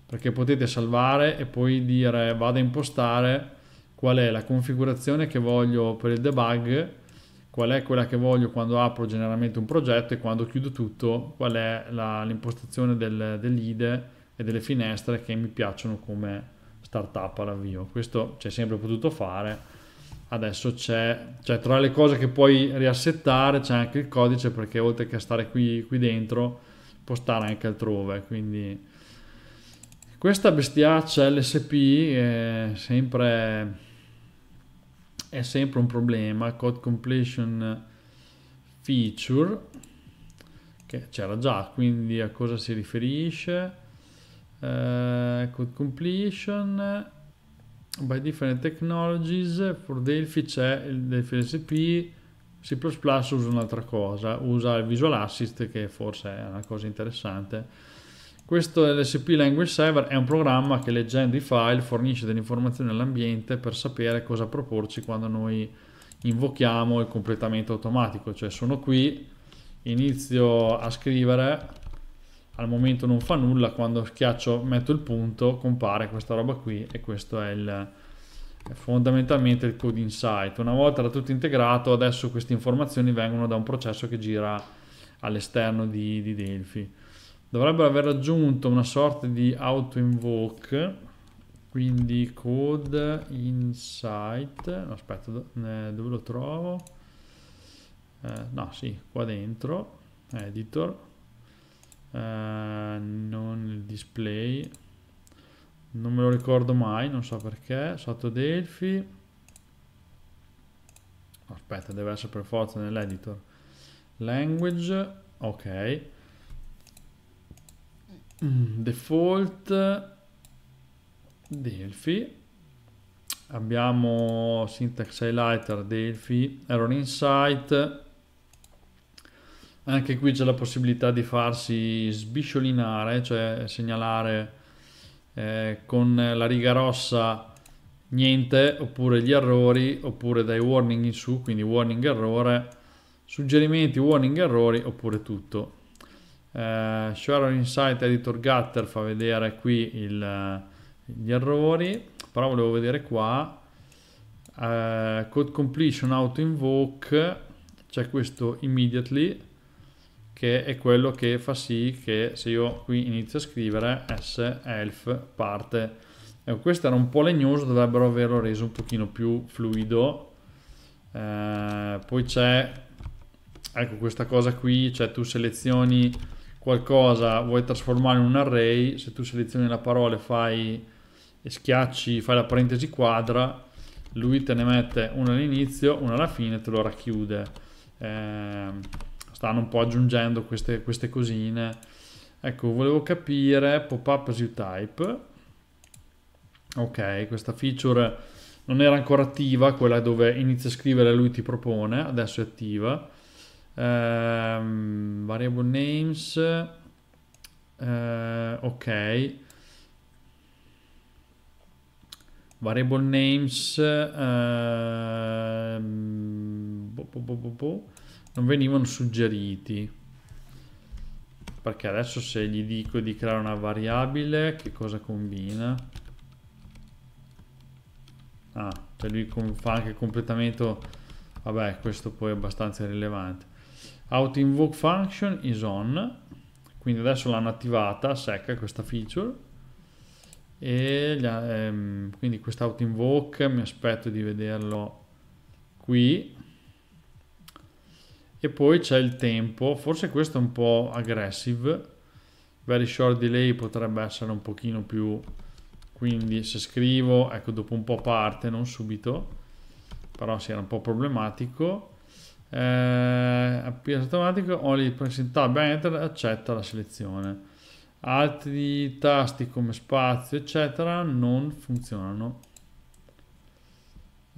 perché potete salvare e poi dire vado a impostare qual è la configurazione che voglio per il debug qual è quella che voglio quando apro generalmente un progetto e quando chiudo tutto qual è l'impostazione del, dell'IDE e delle finestre che mi piacciono come startup all'avvio questo ci è sempre potuto fare adesso c'è, cioè tra le cose che puoi riassettare c'è anche il codice perché oltre che stare qui, qui dentro può stare anche altrove, quindi questa bestiaccia LSP è sempre, è sempre un problema, code completion feature che c'era già, quindi a cosa si riferisce? Uh, code completion by different technologies for Delphi c'è il Delphi SP C++ usa un'altra cosa usa il Visual Assist che forse è una cosa interessante questo LSP Language Server è un programma che leggendo i file fornisce delle informazioni all'ambiente per sapere cosa proporci quando noi invochiamo il completamento automatico cioè sono qui inizio a scrivere al momento non fa nulla, quando schiaccio metto il punto compare questa roba qui e questo è, il, è fondamentalmente il code insight. Una volta era tutto integrato, adesso queste informazioni vengono da un processo che gira all'esterno di, di Delphi. Dovrebbero aver aggiunto una sorta di auto invoke, quindi code insight, aspetta eh, dove lo trovo? Eh, no, sì, qua dentro, editor eh, non il display non me lo ricordo mai non so perché sotto Delphi aspetta deve essere per forza nell'editor language ok mm, default Delphi abbiamo syntax highlighter Delphi error insight anche qui c'è la possibilità di farsi sbisciolinare, cioè segnalare eh, con la riga rossa niente, oppure gli errori, oppure dai warning in su, quindi warning errore, suggerimenti, warning errori, oppure tutto. Eh, Share Insight Editor Gutter fa vedere qui il, gli errori, però volevo vedere qua. Eh, code completion auto invoke c'è questo immediately che è quello che fa sì che se io qui inizio a scrivere s elf parte ecco, questo era un po' legnoso dovrebbero averlo reso un pochino più fluido eh, poi c'è ecco questa cosa qui cioè tu selezioni qualcosa vuoi trasformare in un array se tu selezioni la parola e fai e schiacci fai la parentesi quadra lui te ne mette uno all'inizio uno alla fine e te lo racchiude eh, stanno un po' aggiungendo queste, queste cosine. Ecco, volevo capire pop-up view type. Ok, questa feature non era ancora attiva, quella dove inizia a scrivere lui ti propone, adesso è attiva. Ehm, variable names. Ehm, ok. Variable names. Ehm, bo bo bo non venivano suggeriti perché adesso se gli dico di creare una variabile che cosa combina ah cioè lui fa anche completamento vabbè questo poi è abbastanza rilevante out invoke function is on quindi adesso l'hanno attivata secca questa feature e gli, ehm, quindi quest'auto invoke mi aspetto di vederlo qui e poi c'è il tempo, forse questo è un po' aggressive, very short delay potrebbe essere un pochino più, quindi se scrivo, ecco dopo un po' parte, non subito, però si sì, era un po' problematico, eh, appearance automatico, only percentage enter, accetta la selezione, altri tasti come spazio eccetera non funzionano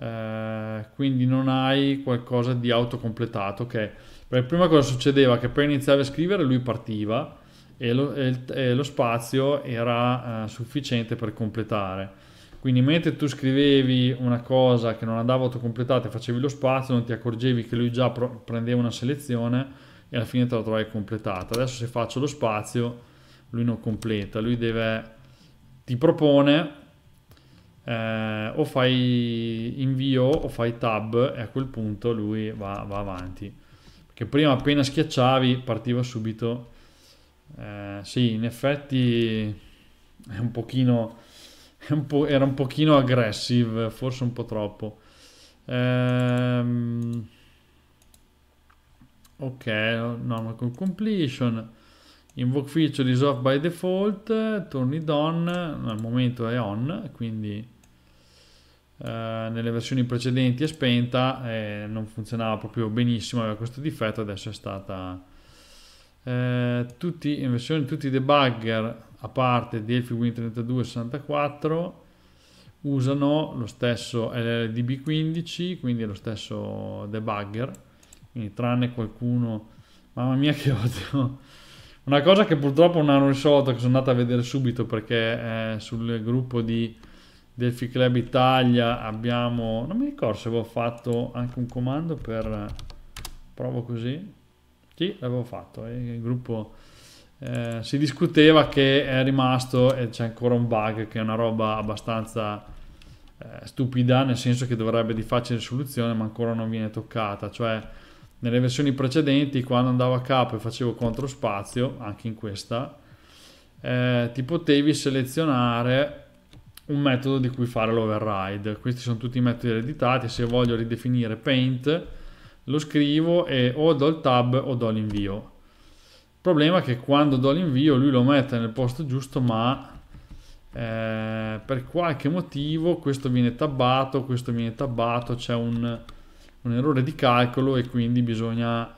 eh, quindi non hai qualcosa di autocompletato che okay? prima cosa succedeva che poi iniziavi a scrivere lui partiva e lo, e, e lo spazio era eh, sufficiente per completare quindi mentre tu scrivevi una cosa che non andava autocompletata e facevi lo spazio non ti accorgevi che lui già pro- prendeva una selezione e alla fine te la trovi completata adesso se faccio lo spazio lui non completa lui deve ti propone eh, o fai invio o fai tab e a quel punto lui va, va avanti. Perché prima appena schiacciavi partiva subito. Eh, sì, in effetti è un pochino, è un po', era un pochino aggressive, forse un po' troppo. Ehm, ok, normal con completion. Invoke feature is off by default, torni on, al momento è on, quindi eh, nelle versioni precedenti è spenta e non funzionava proprio benissimo, aveva questo difetto, adesso è stata... Eh, tutti, in versione tutti i debugger a parte Delphi Win 3264 usano lo stesso LDB15, quindi lo stesso debugger, quindi tranne qualcuno... Mamma mia che odio! Una cosa che purtroppo non hanno risolto, che sono andato a vedere subito perché è eh, sul gruppo di del Club Italia abbiamo non mi ricordo se avevo fatto anche un comando per provo così sì l'avevo fatto eh, il gruppo eh, si discuteva che è rimasto e c'è ancora un bug che è una roba abbastanza eh, stupida nel senso che dovrebbe di facile soluzione ma ancora non viene toccata cioè nelle versioni precedenti quando andavo a capo e facevo contro spazio anche in questa eh, ti potevi selezionare un metodo di cui fare l'override. Questi sono tutti i metodi ereditati, se voglio ridefinire paint lo scrivo e o do il tab o do l'invio. Il problema è che quando do l'invio lui lo mette nel posto giusto ma eh, per qualche motivo questo viene tabbato, questo viene tabbato, c'è un, un errore di calcolo e quindi bisogna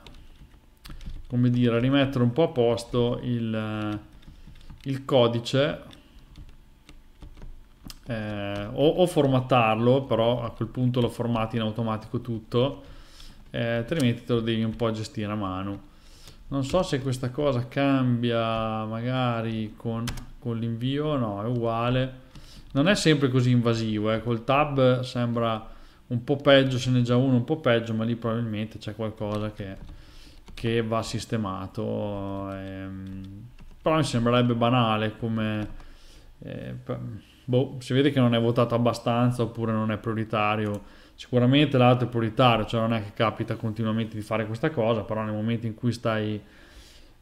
come dire rimettere un po' a posto il, il codice eh, o, o, formattarlo, però a quel punto lo formati in automatico tutto, eh, altrimenti te lo devi un po' gestire a mano. Non so se questa cosa cambia magari con, con l'invio, no, è uguale. Non è sempre così invasivo, eh. col tab sembra un po' peggio, se n'è già uno un po' peggio, ma lì probabilmente c'è qualcosa che, che, va sistemato. Ehm, però mi sembrerebbe banale come... Eh, boh, si vede che non è votato abbastanza oppure non è prioritario. Sicuramente l'altro è prioritario, cioè non è che capita continuamente di fare questa cosa, però nel momento in cui stai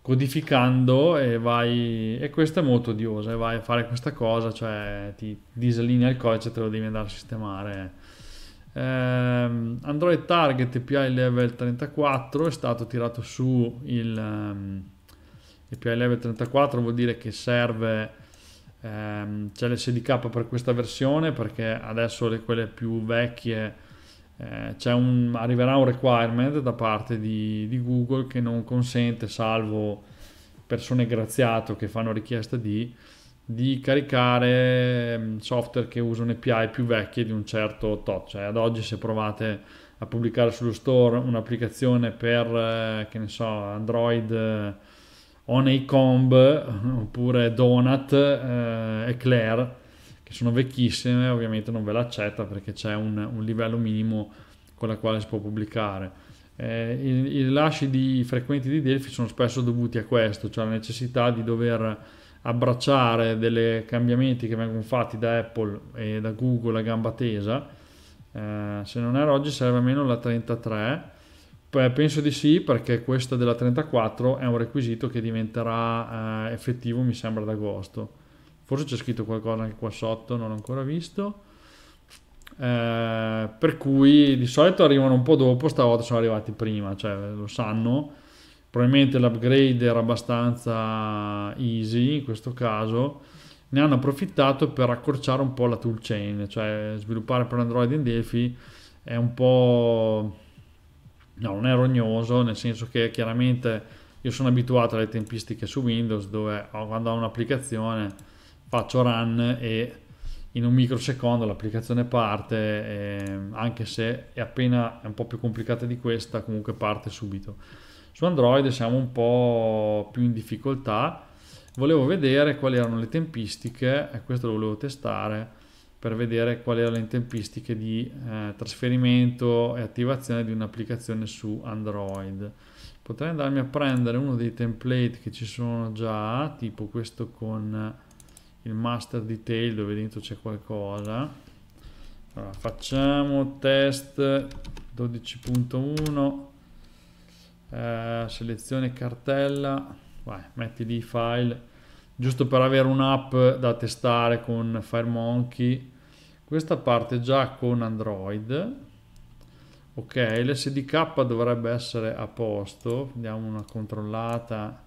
codificando e vai e questo è molto odioso e vai a fare questa cosa cioè ti disallinea il codice te lo devi andare a sistemare ehm, Android Target API level 34 è stato tirato su il um, ehm, API level 34 vuol dire che serve ehm, c'è l'SDK per questa versione perché adesso le, quelle più vecchie eh, un, arriverà un requirement da parte di, di, Google che non consente, salvo persone graziate che fanno richiesta di, di caricare ehm, software che usano API più vecchie di un certo tot. Cioè, ad oggi se provate a pubblicare sullo store un'applicazione per, eh, che ne so, Android Honeycomb oppure Donut eh, Eclair che sono vecchissime ovviamente non ve l'accetta perché c'è un, un livello minimo con la quale si può pubblicare eh, i, i rilasci di frequenti di Delphi sono spesso dovuti a questo cioè la necessità di dover abbracciare dei cambiamenti che vengono fatti da Apple e da Google a gamba tesa eh, se non erro oggi serve almeno la 33 Penso di sì perché questa della 34 è un requisito che diventerà eh, effettivo mi sembra ad agosto. Forse c'è scritto qualcosa anche qua sotto, non ho ancora visto. Eh, per cui di solito arrivano un po' dopo, stavolta sono arrivati prima, cioè lo sanno. Probabilmente l'upgrade era abbastanza easy in questo caso. Ne hanno approfittato per accorciare un po' la toolchain, cioè sviluppare per Android in Delphi è un po' No, non è rognoso, nel senso che chiaramente io sono abituato alle tempistiche su Windows dove quando ho un'applicazione faccio run e in un microsecondo l'applicazione parte, anche se è appena è un po' più complicata di questa, comunque parte subito. Su Android siamo un po' più in difficoltà. Volevo vedere quali erano le tempistiche, e questo lo volevo testare per vedere quali erano le tempistiche di eh, trasferimento e attivazione di un'applicazione su Android. Potrei andarmi a prendere uno dei template che ci sono già, tipo questo con il master detail dove dentro c'è qualcosa. Allora, facciamo test 12.1, eh, selezione cartella, vai, metti lì file, giusto per avere un'app da testare con FireMonkey questa parte già con android ok l'sdk dovrebbe essere a posto diamo una controllata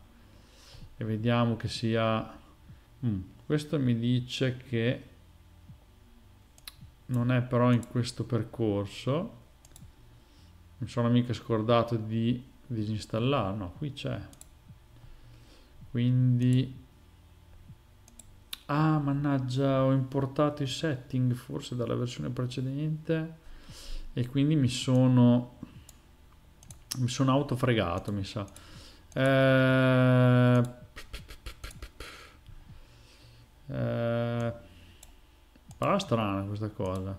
e vediamo che sia mm. questo mi dice che non è però in questo percorso mi sono mica scordato di disinstallare no qui c'è quindi Ah, mannaggia, ho importato i setting forse dalla versione precedente e quindi mi sono mi sono autofregato, mi sa. Eh, eh, strana questa cosa.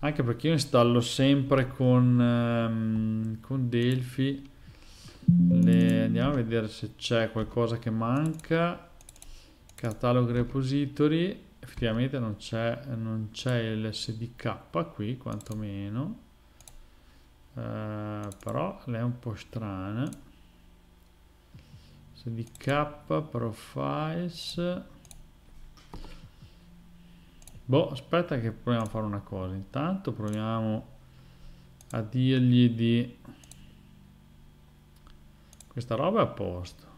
Anche perché io installo sempre con, ehm, con Delphi. Le, andiamo a vedere se c'è qualcosa che manca catalogo repository effettivamente non c'è l'SDK qui quantomeno eh, però lei è un po' strana SDK profiles boh aspetta che proviamo a fare una cosa intanto proviamo a dirgli di questa roba è a posto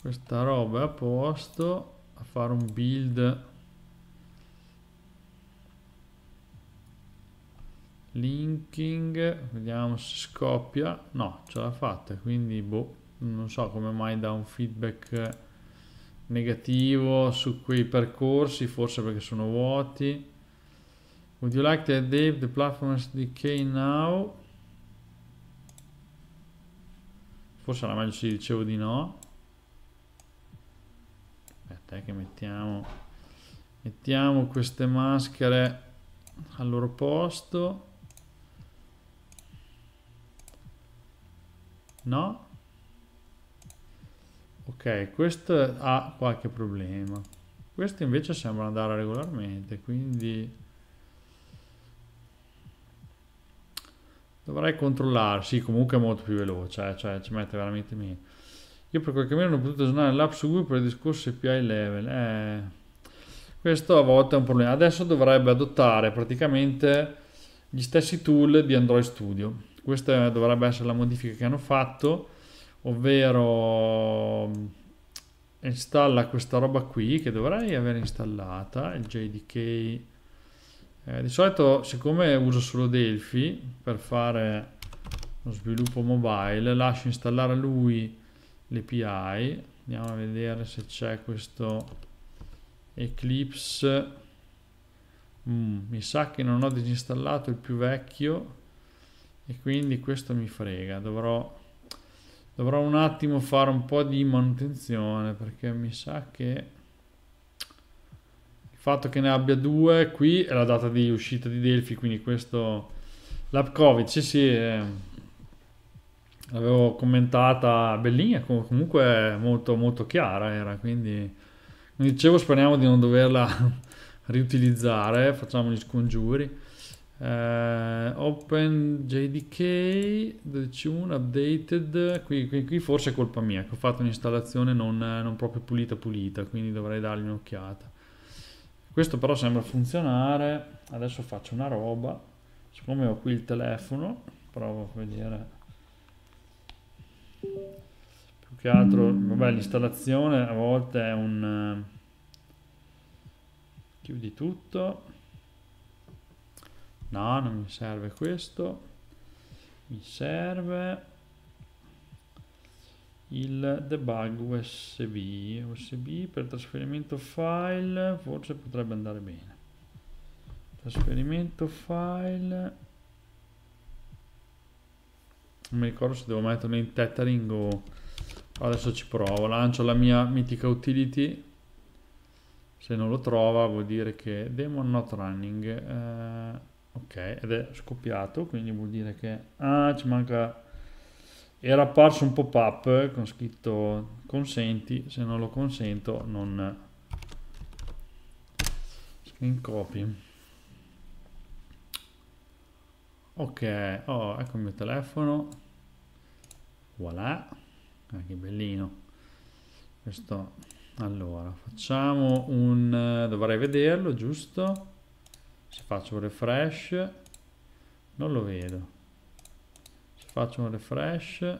questa roba è a posto a fare un build linking vediamo se scoppia no ce l'ha fatta quindi boh non so come mai da un feedback negativo su quei percorsi forse perché sono vuoti would you like to update the platform SDK now forse era meglio se dicevo di no Aspetta che mettiamo, mettiamo queste maschere al loro posto. No? Ok, questo ha qualche problema. Questo invece sembra andare regolarmente, quindi dovrei controllare. Sì, comunque è molto più veloce, eh? cioè ci mette veramente meno. Io per qualche meno non ho potuto aggiornare l'app su Google per il discorso API level. Eh, questo a volte è un problema. Adesso dovrebbe adottare praticamente gli stessi tool di Android Studio. Questa dovrebbe essere la modifica che hanno fatto, ovvero mm, installa questa roba qui che dovrei aver installata, il JDK. Eh, di solito, siccome uso solo Delphi per fare lo sviluppo mobile, lascio installare lui l'API andiamo a vedere se c'è questo Eclipse mm, mi sa che non ho disinstallato il più vecchio e quindi questo mi frega dovrò, dovrò un attimo fare un po' di manutenzione perché mi sa che il fatto che ne abbia due qui è la data di uscita di Delphi quindi questo l'app covid sì sì è l'avevo commentata bellina comunque molto, molto chiara era, quindi come dicevo speriamo di non doverla (laughs) riutilizzare, facciamo gli scongiuri. Eh, open JDK 12.1 updated, qui, qui, qui, forse è colpa mia, che ho fatto un'installazione non, non proprio pulita pulita, quindi dovrei dargli un'occhiata. Questo però sembra funzionare, adesso faccio una roba, siccome ho qui il telefono, provo a vedere più che altro vabbè l'installazione a volte è un eh, chiudi tutto no non mi serve questo mi serve il debug usb usb per trasferimento file forse potrebbe andare bene trasferimento file non mi ricordo se devo metterlo in tethering o... Adesso ci provo. Lancio la mia mitica utility. Se non lo trova vuol dire che demon not running. Eh, ok, ed è scoppiato, quindi vuol dire che... Ah, ci manca... Era apparso un pop-up con scritto consenti, se non lo consento non... Screen copy. ok oh, ecco il mio telefono voilà ah, che bellino questo allora facciamo un dovrei vederlo giusto se faccio un refresh non lo vedo se faccio un refresh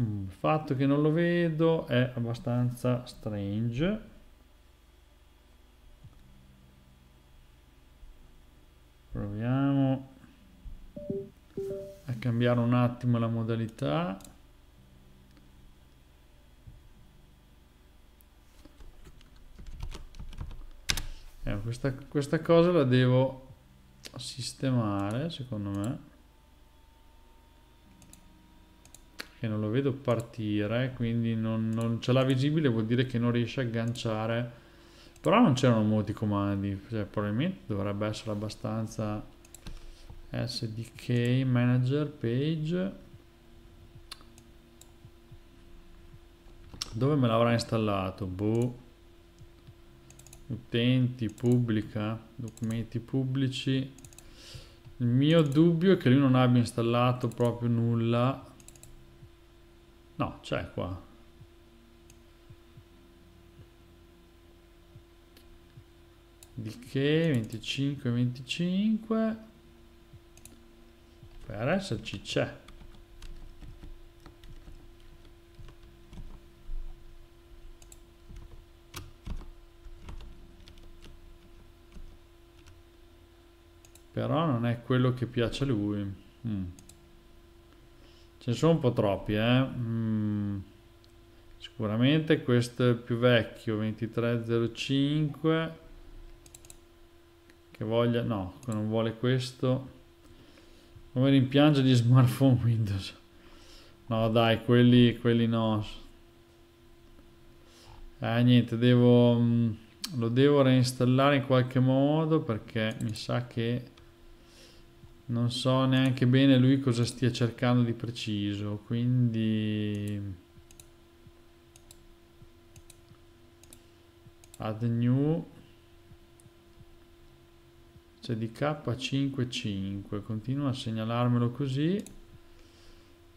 mm, il fatto che non lo vedo è abbastanza strange proviamo a cambiare un attimo la modalità eh, questa, questa cosa la devo sistemare secondo me che non lo vedo partire quindi non, non ce l'ha visibile vuol dire che non riesce a agganciare però non c'erano molti comandi, cioè, probabilmente dovrebbe essere abbastanza SDK manager page. Dove me l'avrà installato? Boh. Utenti, pubblica, documenti pubblici. Il mio dubbio è che lui non abbia installato proprio nulla. No, c'è qua. di che 25 25 per esserci c'è però non è quello che piace a lui mm. ce ne sono un po' troppi eh? mm. sicuramente questo è il più vecchio 2305 che voglia, no, non vuole questo. Come rimpiange gli smartphone (laughs) Windows. No dai, quelli, quelli no. Eh niente, devo, mm, lo devo reinstallare in qualche modo perché mi sa che non so neanche bene lui cosa stia cercando di preciso, quindi... Add new c'è di K55 continua a segnalarmelo così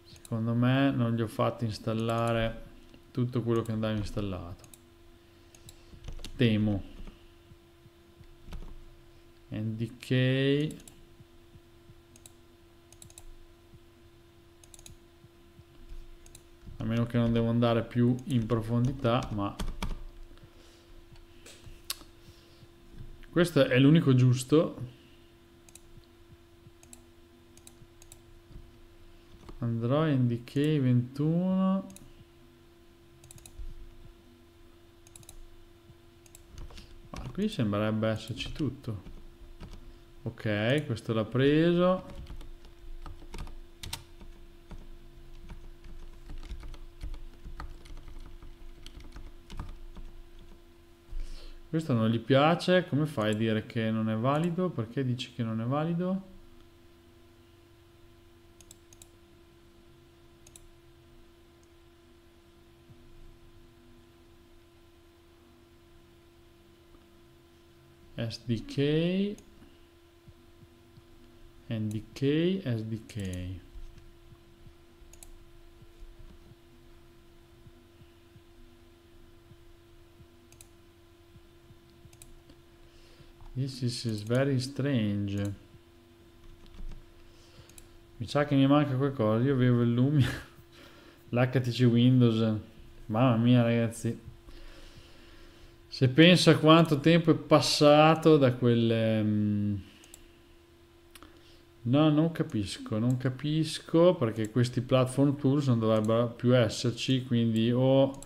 secondo me non gli ho fatto installare tutto quello che andava installato temo ndk a meno che non devo andare più in profondità ma Questo è l'unico giusto. Android NDK 21. Ma qui sembrerebbe esserci tutto. Ok, questo l'ha preso. Questo non gli piace, come fai a dire che non è valido? Perché dici che non è valido? SDK NDK SDK This is very strange. Mi sa che mi manca qualcosa. Io avevo il Lumia. (laughs) L'HTC Windows. Mamma mia ragazzi. Se pensa a quanto tempo è passato da quelle... Ehm, no, non capisco, non capisco perché questi platform tools non dovrebbero più esserci, quindi o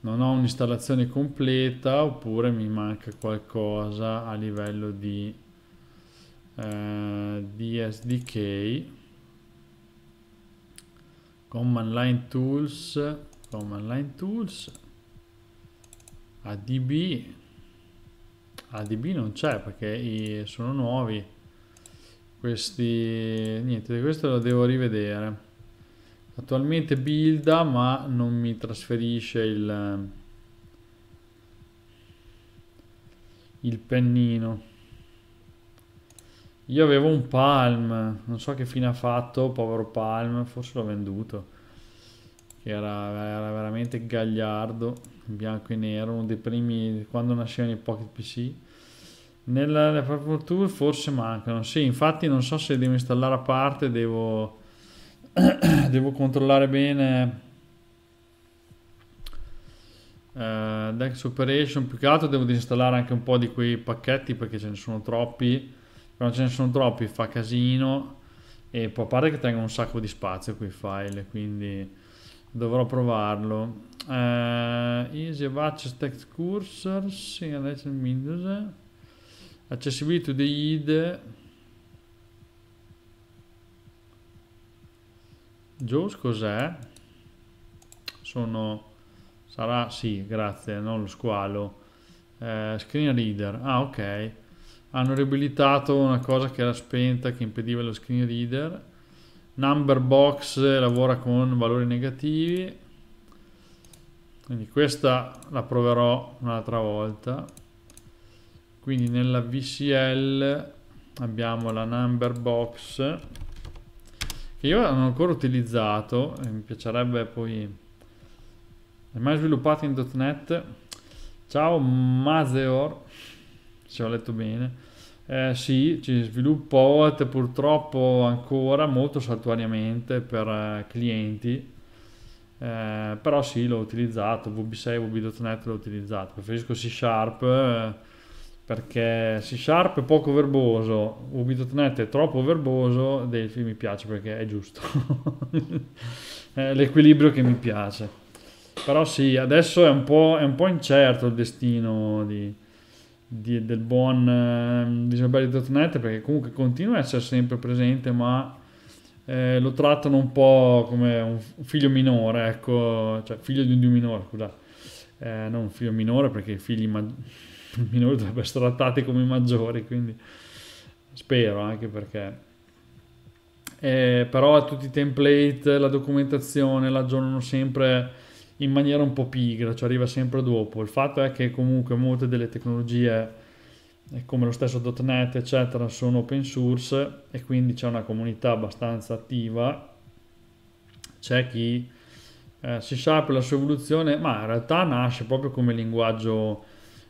non ho un'installazione completa oppure mi manca qualcosa a livello di eh, DSDK command line tools command line tools adb adb non c'è perché sono nuovi questi niente questo lo devo rivedere Attualmente builda ma non mi trasferisce il, il pennino. Io avevo un Palm, non so che fine ha fatto, povero Palm, forse l'ho venduto. era, era veramente gagliardo, bianco e nero, uno dei primi, quando nascevano i Pocket PC. Nella Apple tool forse mancano, sì, infatti non so se devo installare a parte, devo (clears throat) devo controllare bene eh, Dex Operation più che altro devo disinstallare anche un po' di quei pacchetti perché ce ne sono troppi quando ce ne sono troppi fa casino e poi a parte che tengo un sacco di spazio quei file quindi dovrò provarlo eh, easy of access text cursors sì, accessibility to the IDE Jaws cos'è? Sono... Sarà... Sì, grazie, non lo squalo. Eh, screen reader. Ah, ok. Hanno riabilitato una cosa che era spenta, che impediva lo screen reader. Number box lavora con valori negativi. Quindi questa la proverò un'altra volta. Quindi nella VCL abbiamo la number box che io non ho ancora utilizzato e mi piacerebbe poi è mai sviluppato in.NET ciao Maseor se ho letto bene eh, sì, ci sviluppo OAT purtroppo ancora molto saltuariamente per eh, clienti eh, però sì, l'ho utilizzato, VB6, VB.NET l'ho utilizzato preferisco C Sharp eh, perché C Sharp è poco verboso, Ubi.net è troppo verboso, Delphi mi piace perché è giusto, (laughs) è l'equilibrio che mi piace. Però sì, adesso è un po', è un po incerto il destino di, di, del buon uh, ehm, Disability.net perché comunque continua a essere sempre presente, ma eh, lo trattano un po' come un figlio minore, ecco, cioè figlio di un dio minore, scusa, eh, non un figlio minore perché i figli maggiori i minori dovrebbero essere trattati come i maggiori, quindi spero anche perché... Eh, però tutti i template, la documentazione l'aggiornano sempre in maniera un po' pigra, cioè arriva sempre dopo. Il fatto è che comunque molte delle tecnologie eh, come lo stesso .NET eccetera sono open source e quindi c'è una comunità abbastanza attiva c'è chi eh, si sa per la sua evoluzione ma in realtà nasce proprio come linguaggio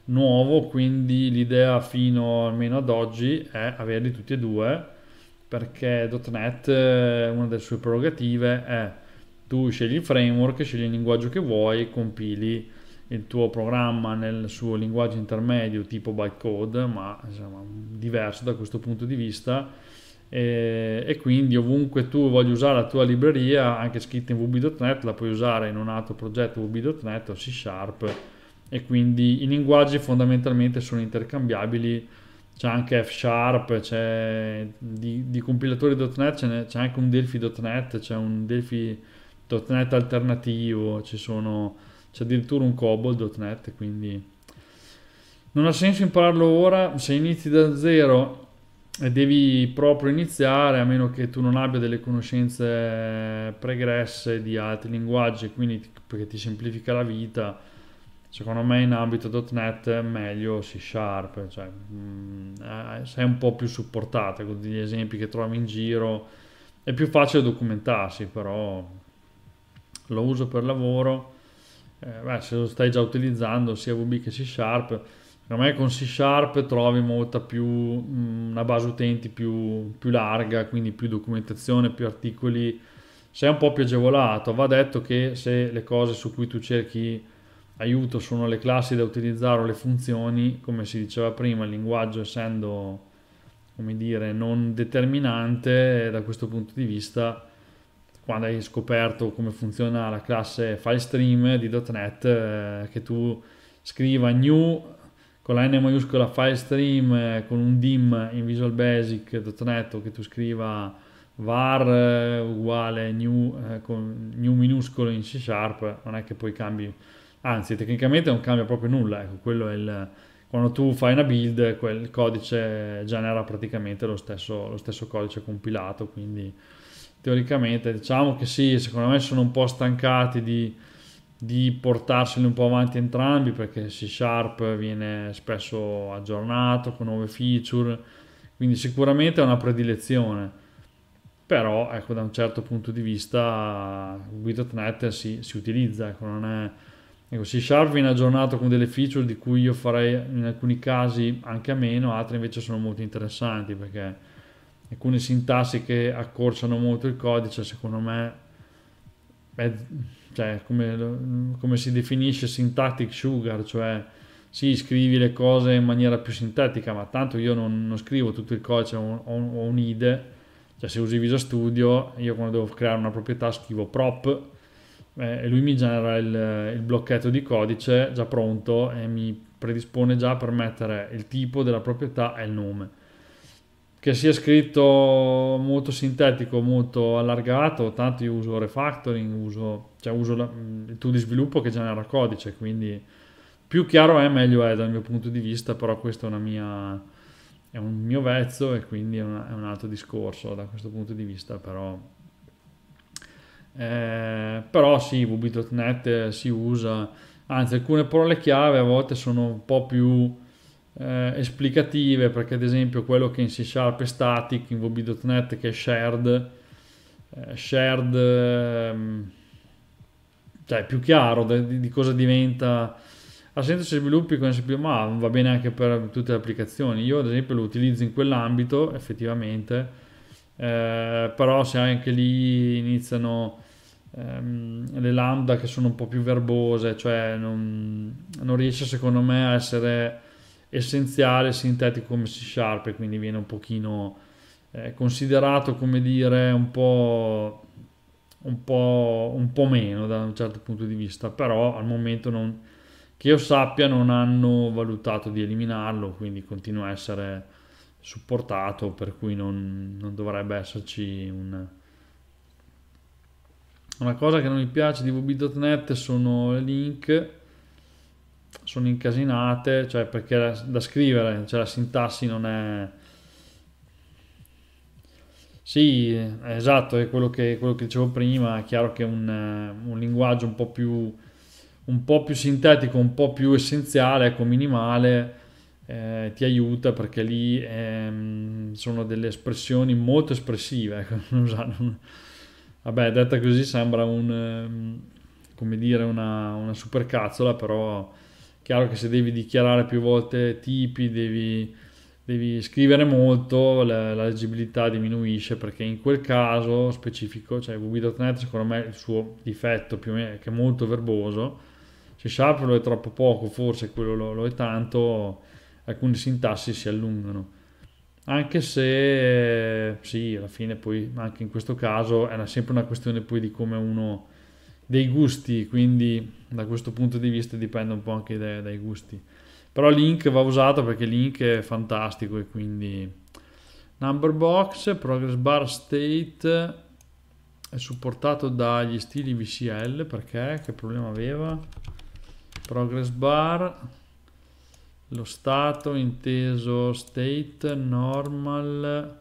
nuovo, quindi l'idea fino almeno ad oggi è averli tutti e due, perché .NET, eh, una delle sue prerogative è tu scegli il framework, scegli il linguaggio che vuoi, compili il tuo programma nel suo linguaggio intermedio tipo bytecode, ma insomma, diverso da questo punto di vista, e, e, quindi ovunque tu voglia usare la tua libreria, anche scritta in vb.net, la puoi usare in un altro progetto vb.net o C Sharp e quindi i linguaggi fondamentalmente sono intercambiabili c'è anche F Sharp, c'è di, di compilatori.NET, c'è, c'è, anche un Delphi.NET, c'è un Delphi.NET alternativo, sono, c'è addirittura un Cobol.NET, quindi non ha senso impararlo ora, se inizi da zero e devi proprio iniziare, a meno che tu non abbia delle conoscenze pregresse di altri linguaggi, quindi perché ti semplifica la vita, secondo me in ambito.NET è meglio C Sharp, cioè, mh, mm, eh, sei un po' più supportato con degli esempi che trovi in giro, è più facile documentarsi, però lo uso per lavoro, eh, beh, se lo stai già utilizzando sia VB che C Sharp, secondo me con C Sharp trovi molta più, mh, mm, una base utenti più, più larga, quindi più documentazione, più articoli, sei un po' più agevolato, va detto che se le cose su cui tu cerchi aiuto sono le classi da utilizzare o le funzioni, come si diceva prima, il linguaggio essendo come dire, non determinante da questo punto di vista, quando hai scoperto come funziona la classe FileStream di.NET, eh, che tu scriva new con la N maiuscola FileStream eh, con un dim in Visual Basic.NET o che tu scriva var eh, uguale new, eh, con new minuscolo in C Sharp, non è che poi cambi anzi tecnicamente non cambia proprio nulla, ecco, quello è il, quando tu fai una build quel codice genera praticamente lo stesso, lo stesso codice compilato, quindi teoricamente diciamo che sì, secondo me sono un po' stancati di, di portarseli un po' avanti entrambi perché C Sharp viene spesso aggiornato con nuove feature, quindi sicuramente è una predilezione però ecco da un certo punto di vista Guido.net si, si utilizza ecco, non è Ecco, C Sharp viene aggiornato con delle feature di cui io farei in alcuni casi anche a meno, altre invece sono molto interessanti perché alcune sintassi che accorciano molto il codice, cioè, secondo me, è, cioè, come, come, si definisce syntactic sugar, cioè sì, scrivi le cose in maniera più sintetica, ma tanto io non, non scrivo tutto il codice, ho, ho IDE, cioè se usi Visual Studio, io quando devo creare una proprietà scrivo prop, eh, e lui mi genera il, il, blocchetto di codice già pronto e mi predispone già per mettere il tipo della proprietà e il nome. Che sia scritto molto sintetico, molto allargato, tanto io uso refactoring, uso, cioè uso la, il tool di sviluppo che genera codice, quindi più chiaro è meglio è dal mio punto di vista, però questo è, mia, è un mio vezzo e quindi è, una, è un altro discorso da questo punto di vista, però eh, però sì, VB.NET eh, si usa, anzi alcune parole chiave a volte sono un po' più eh, esplicative perché ad esempio quello che in C Sharp è static, in VB.NET che è shared, eh, shared ehm, cioè è più chiaro di, di cosa diventa ha senso se sviluppi con SP, ma va bene anche per tutte le applicazioni. Io ad esempio lo utilizzo in quell'ambito effettivamente, eh, però se anche lì iniziano ehm, le lambda che sono un po' più verbose, cioè non, non riesce secondo me a essere essenziale sintetico come C Sharp e quindi viene un pochino eh, considerato come dire un po', un po', un po' meno da un certo punto di vista, però al momento non, che io sappia non hanno valutato di eliminarlo, quindi continua a essere supportato, per cui non, non dovrebbe esserci un, una cosa che non mi piace di vb.net sono le link, sono incasinate, cioè perché è da scrivere, cioè la sintassi non è... Sì, esatto, è quello che, quello che dicevo prima, è chiaro che un, un linguaggio un po' più un po' più sintetico, un po' più essenziale, ecco, minimale, eh, ti aiuta perché lì ehm, sono delle espressioni molto espressive. Ecco, (laughs) non, Vabbè, detta così sembra un, ehm, come dire, una, una supercazzola, però è chiaro che se devi dichiarare più volte tipi, devi, devi scrivere molto, la, la, leggibilità diminuisce, perché in quel caso specifico, cioè www.net secondo me il suo difetto più o meno, che è molto verboso, se Sharp lo è troppo poco, forse quello lo, lo è tanto, alcune sintassi si allungano anche se sì, alla fine poi anche in questo caso è sempre una questione poi di come uno dei gusti, quindi da questo punto di vista dipende un po' anche dai, dai gusti. Però Link va usato perché Link è fantastico e quindi number box, progress bar state è supportato dagli stili VCL perché che problema aveva? Progress bar lo stato inteso state normal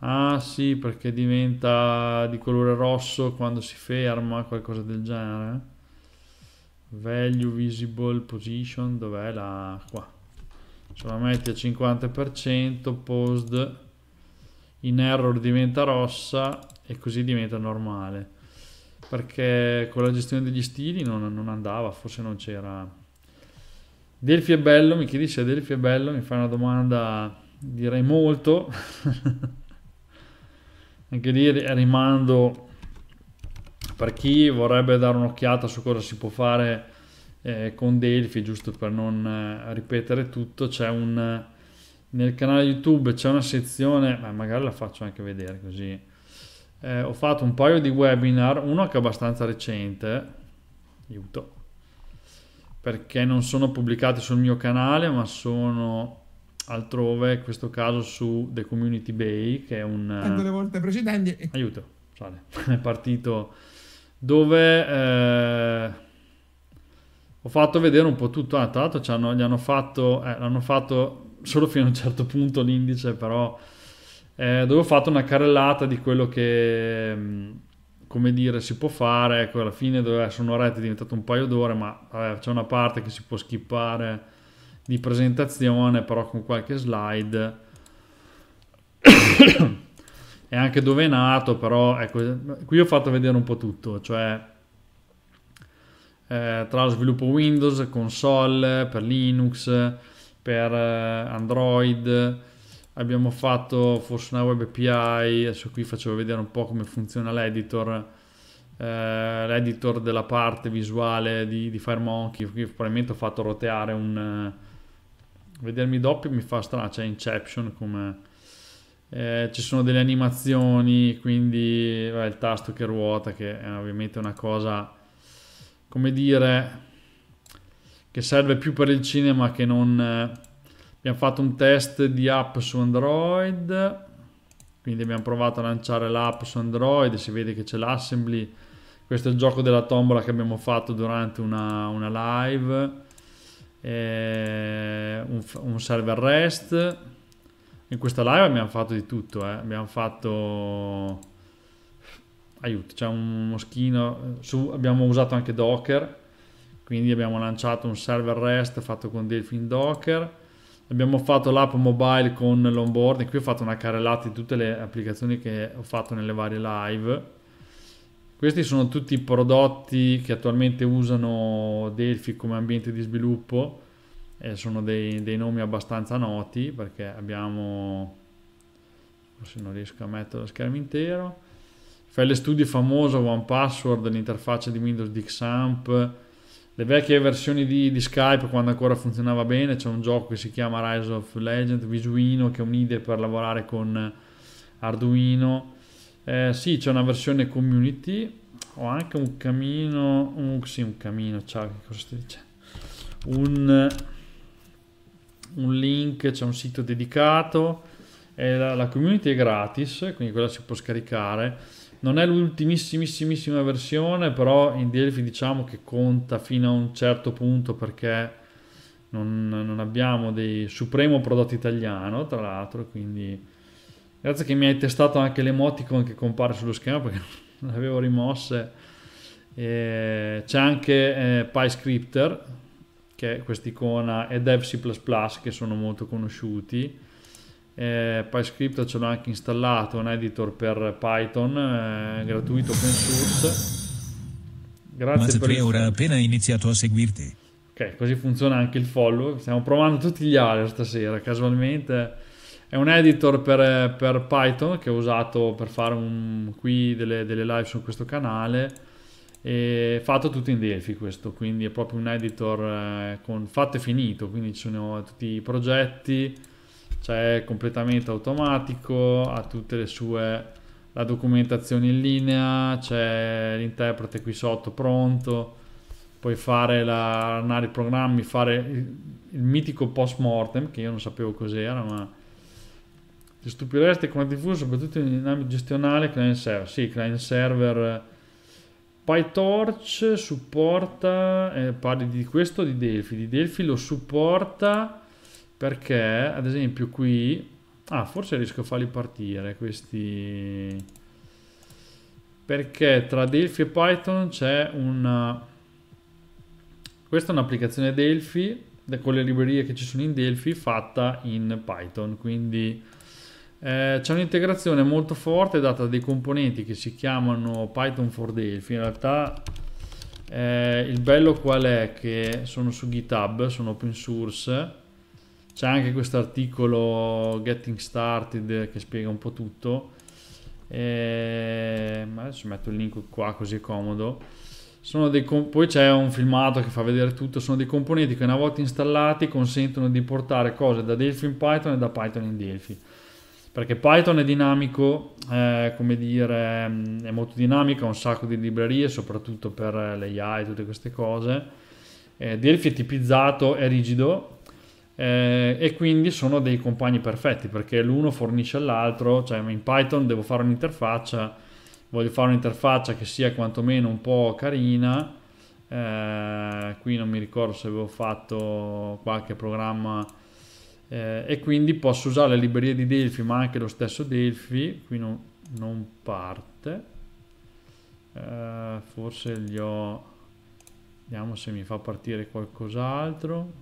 ah sì perché diventa di colore rosso quando si ferma qualcosa del genere eh. value visible position dov'è la qua se la metti al 50% posed in error diventa rossa e così diventa normale perché con la gestione degli stili non, non andava forse non c'era Delfi è bello, mi chiedi se Delfi è bello, mi fa una domanda direi molto. (laughs) Anche lì rimando per chi vorrebbe dare un'occhiata su cosa si può fare eh, con Delfi, giusto per non eh, ripetere tutto, c'è un eh, nel canale YouTube c'è una sezione, ma magari la faccio anche vedere così. Eh, ho fatto un paio di webinar, uno che è abbastanza recente, aiuto perché non sono pubblicati sul mio canale ma sono altrove, in questo caso su The Community Bay che è un... Tante le volte precedenti... Aiuto, sale, (laughs) è partito dove eh, ho fatto vedere un po' tutto, ah, tra l'altro gli hanno fatto, eh, l'hanno fatto solo fino a un certo punto l'indice però eh, dove ho fatto una carrellata di quello che... Mh, mm, come dire, si può fare, ecco, alla fine doveva essere un'oretta, è diventato un paio d'ore, ma vabbè, c'è una parte che si può skippare di presentazione, però con qualche slide. e (coughs) anche dove è nato, però, ecco, qui ho fatto vedere un po' tutto, cioè eh, tra lo sviluppo Windows, console, per Linux, per eh, Android, abbiamo fatto forse una web API, adesso qui facevo vedere un po' come funziona l'editor, eh, l'editor della parte visuale di, di FireMonkey, probabilmente ho fatto roteare un... Eh, vedermi doppio mi fa strano, c'è cioè Inception come... Eh, ci sono delle animazioni, quindi vabbè, il tasto che ruota, che è ovviamente una cosa, come dire, che serve più per il cinema che non... Eh, abbiamo fatto un test di app su Android quindi abbiamo provato a lanciare l'app su Android si vede che c'è l'assembly questo è il gioco della tombola che abbiamo fatto durante una, una live un, un, server rest in questa live abbiamo fatto di tutto eh. abbiamo fatto aiuto c'è un moschino su, abbiamo usato anche docker quindi abbiamo lanciato un server rest fatto con delphin docker abbiamo fatto l'app mobile con l'onboarding, qui ho fatto una carrellata di tutte le applicazioni che ho fatto nelle varie live. Questi sono tutti i prodotti che attualmente usano Delphi come ambiente di sviluppo, e sono dei, dei, nomi abbastanza noti perché abbiamo, forse non riesco a mettere lo schermo intero, File Studio famoso, One Password, l'interfaccia di Windows Dixamp, le vecchie versioni di, di, Skype quando ancora funzionava bene c'è un gioco che si chiama Rise of Legend Visuino che è un'idea per lavorare con Arduino eh, sì c'è una versione community ho anche un camino un, sì un camino ciao che cosa stai dicendo un, un link c'è un sito dedicato la, la community è gratis quindi quella si può scaricare non è l'ultimissimissima versione, però in Delphi diciamo che conta fino a un certo punto perché non, non abbiamo dei supremo prodotto italiano, tra l'altro, quindi grazie che mi hai testato anche l'emoticon che compare sullo schema perché (laughs) non le avevo rimosse. E c'è anche eh, PyScripter, che è quest'icona, e DevC++ che sono molto conosciuti eh, PyScript ce l'ho anche installato un editor per Python eh, gratuito open source grazie Mazz3 per ora appena iniziato a seguirti ok così funziona anche il follow stiamo provando tutti gli altri stasera casualmente è un editor per, eh, per, Python che ho usato per fare un, qui delle, delle live su questo canale e fatto tutto in Delphi questo quindi è proprio un editor eh, con fatto e finito quindi ci sono tutti i progetti cioè è completamente automatico, ha tutte le sue la documentazione in linea, c'è l'interprete qui sotto pronto, puoi fare la, andare i programmi, fare il, il mitico post mortem che io non sapevo cos'era, ma ti stupiresti come è diffuso soprattutto in ambito gestionale client server. Sì, client server PyTorch supporta eh, parli di questo di Delphi, di Delphi lo supporta perché ad esempio qui ah forse riesco a farli partire questi perché tra Delphi e Python c'è una questa è un'applicazione Delphi con le librerie che ci sono in Delphi fatta in Python quindi eh, c'è un'integrazione molto forte data dei componenti che si chiamano Python for Delphi in realtà eh, il bello qual è che sono su GitHub sono open source c'è anche questo articolo Getting Started che spiega un po' tutto. E... Ehm, adesso metto il link qua così è comodo. Com- poi c'è un filmato che fa vedere tutto. Sono dei componenti che una volta installati consentono di portare cose da Delphi in Python e da Python in Delphi perché Python è dinamico, eh, come dire, mm, è molto dinamico, ha un sacco di librerie, soprattutto per eh, l'AI e tutte queste cose. Eh, Delphi è tipizzato, è rigido, eh, e quindi sono dei compagni perfetti perché l'uno fornisce all'altro, cioè in Python devo fare un'interfaccia, voglio fare un'interfaccia che sia quantomeno un po' carina, eh, qui non mi ricordo se avevo fatto qualche programma eh, e quindi posso usare le librerie di Delphi ma anche lo stesso Delphi, qui non, non parte, eh, forse gli ho, vediamo se mi fa partire qualcos'altro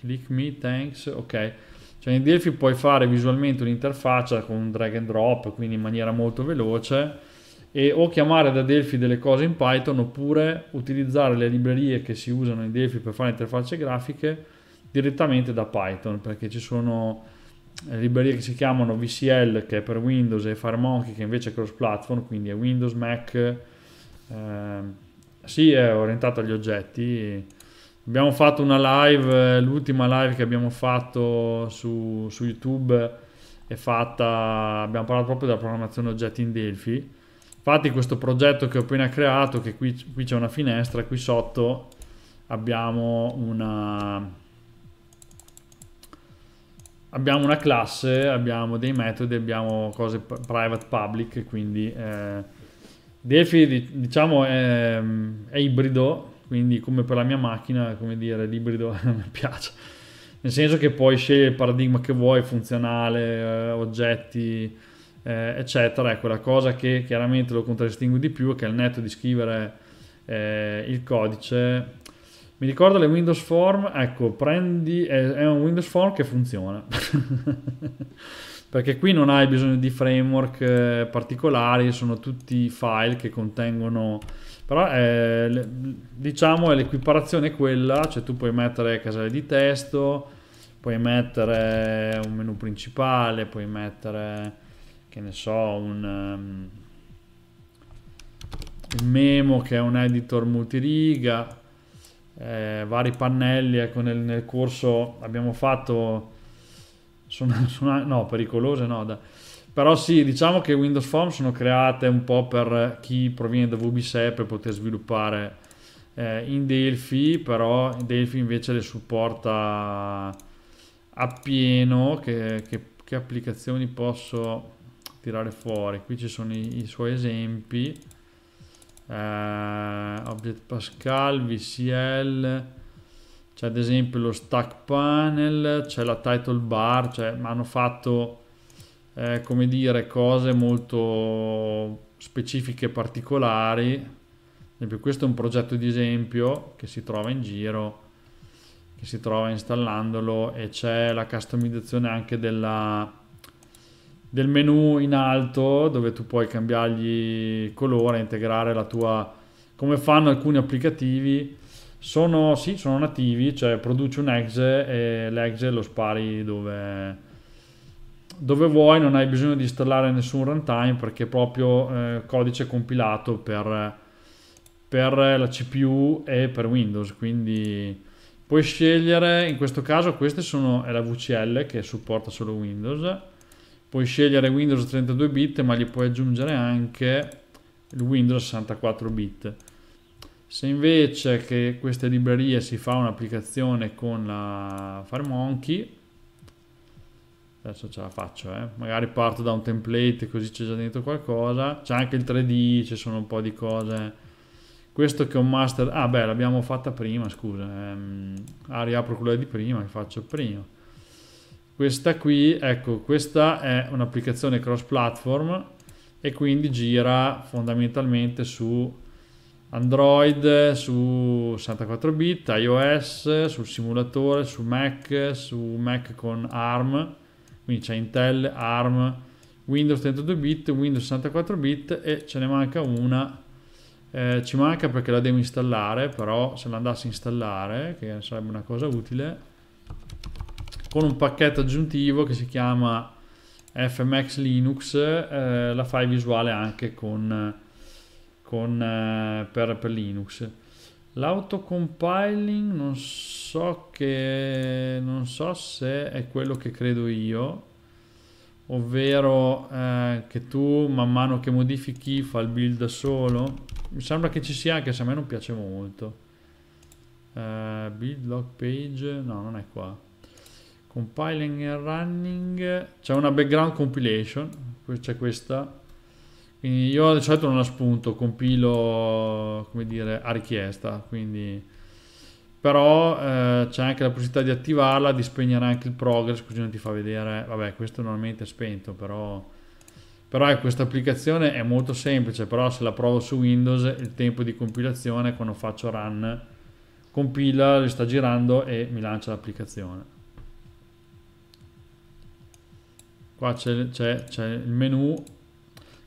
click me, thanks, ok. Cioè in Delphi puoi fare visualmente un'interfaccia con un drag and drop, quindi in maniera molto veloce, e o chiamare da Delphi delle cose in Python oppure utilizzare le librerie che si usano in Delphi per fare interfacce grafiche direttamente da Python, perché ci sono eh, librerie che si chiamano VCL che è per Windows e FireMonkey che invece è cross platform, quindi è Windows, Mac, eh, sì, è orientato agli oggetti Abbiamo fatto una live, eh, l'ultima live che abbiamo fatto su, su YouTube è fatta, abbiamo parlato proprio della programmazione oggetti in Delphi. Infatti questo progetto che ho appena creato, che qui, qui c'è una finestra, qui sotto abbiamo una, abbiamo una classe, abbiamo dei metodi, abbiamo cose private public, quindi eh, Delphi diciamo è, è ibrido, quindi come per la mia macchina, come dire, l'ibrido (laughs) non mi piace. Nel senso che puoi scegliere il paradigma che vuoi, funzionale, eh, oggetti, eh, eccetera. Ecco, la cosa che chiaramente lo contraddistingue di più è che al netto di scrivere eh, il codice... Mi ricorda le Windows Form, ecco, prendi, è, è un Windows Form che funziona. (laughs) Perché qui non hai bisogno di framework eh, particolari, sono tutti file che contengono però eh, diciamo l'equiparazione è quella, cioè tu puoi mettere caselle di testo, puoi mettere un menu principale, puoi mettere, che ne so, un um, il memo che è un editor multiriga, eh, vari pannelli, ecco nel, nel corso abbiamo fatto, sono, sono no, pericolose no, da, però sì, diciamo che Windows Form sono create un po' per chi proviene da VB6 per poter sviluppare eh, in Delphi, però Delphi invece le supporta appieno. Che, che, che, applicazioni posso tirare fuori? Qui ci sono i, i suoi esempi. Eh, Object Pascal, VCL, c'è ad esempio lo Stack Panel, c'è la Title Bar, cioè hanno fatto eh, come dire, cose molto specifiche particolari. Ad esempio, questo è un progetto di esempio che si trova in giro, che si trova installandolo e c'è la customizzazione anche della, del menu in alto dove tu puoi cambiargli il colore, integrare la tua... come fanno alcuni applicativi. Sono, sì, sono nativi, cioè produci un exe e l'exe lo spari dove dove vuoi non hai bisogno di installare nessun runtime perché è proprio eh, codice compilato per, per la CPU e per Windows quindi puoi scegliere in questo caso queste sono è la VCL che supporta solo Windows puoi scegliere Windows 32 bit ma gli puoi aggiungere anche il Windows 64 bit se invece che queste librerie si fa un'applicazione con la FireMonkey Adesso ce la faccio, eh. Magari parto da un template così c'è già dentro qualcosa. C'è anche il 3D, ci sono un po' di cose. Questo che è un master... Ah beh, l'abbiamo fatta prima, scusa. Ehm, ah, riapro quella di prima che faccio prima. Questa qui, ecco, questa è un'applicazione cross-platform e quindi gira fondamentalmente su Android, su 64 bit, iOS, sul simulatore, su Mac, su Mac con ARM quindi c'è Intel, ARM, Windows 32 bit, Windows 64 bit e ce ne manca una. Eh, ci manca perché la devo installare, però se la andassi a installare, che sarebbe una cosa utile, con un pacchetto aggiuntivo che si chiama FMX Linux, eh, la fai visuale anche con, con, eh, per, per Linux l'autocompiling non so che non so se è quello che credo io ovvero eh, che tu man mano che modifichi fa il build da solo mi sembra che ci sia anche se a me non piace molto eh, build log page no non è qua compiling and running c'è una background compilation c'è questa quindi io di solito non la spunto, compilo come dire, a richiesta, quindi... però eh, c'è anche la possibilità di attivarla, di spegnere anche il progress, così non ti fa vedere, vabbè questo normalmente è spento, però, però eh, questa applicazione è molto semplice, però se la provo su Windows il tempo di compilazione quando faccio run compila, li sta girando e mi lancia l'applicazione. Qua c'è il menu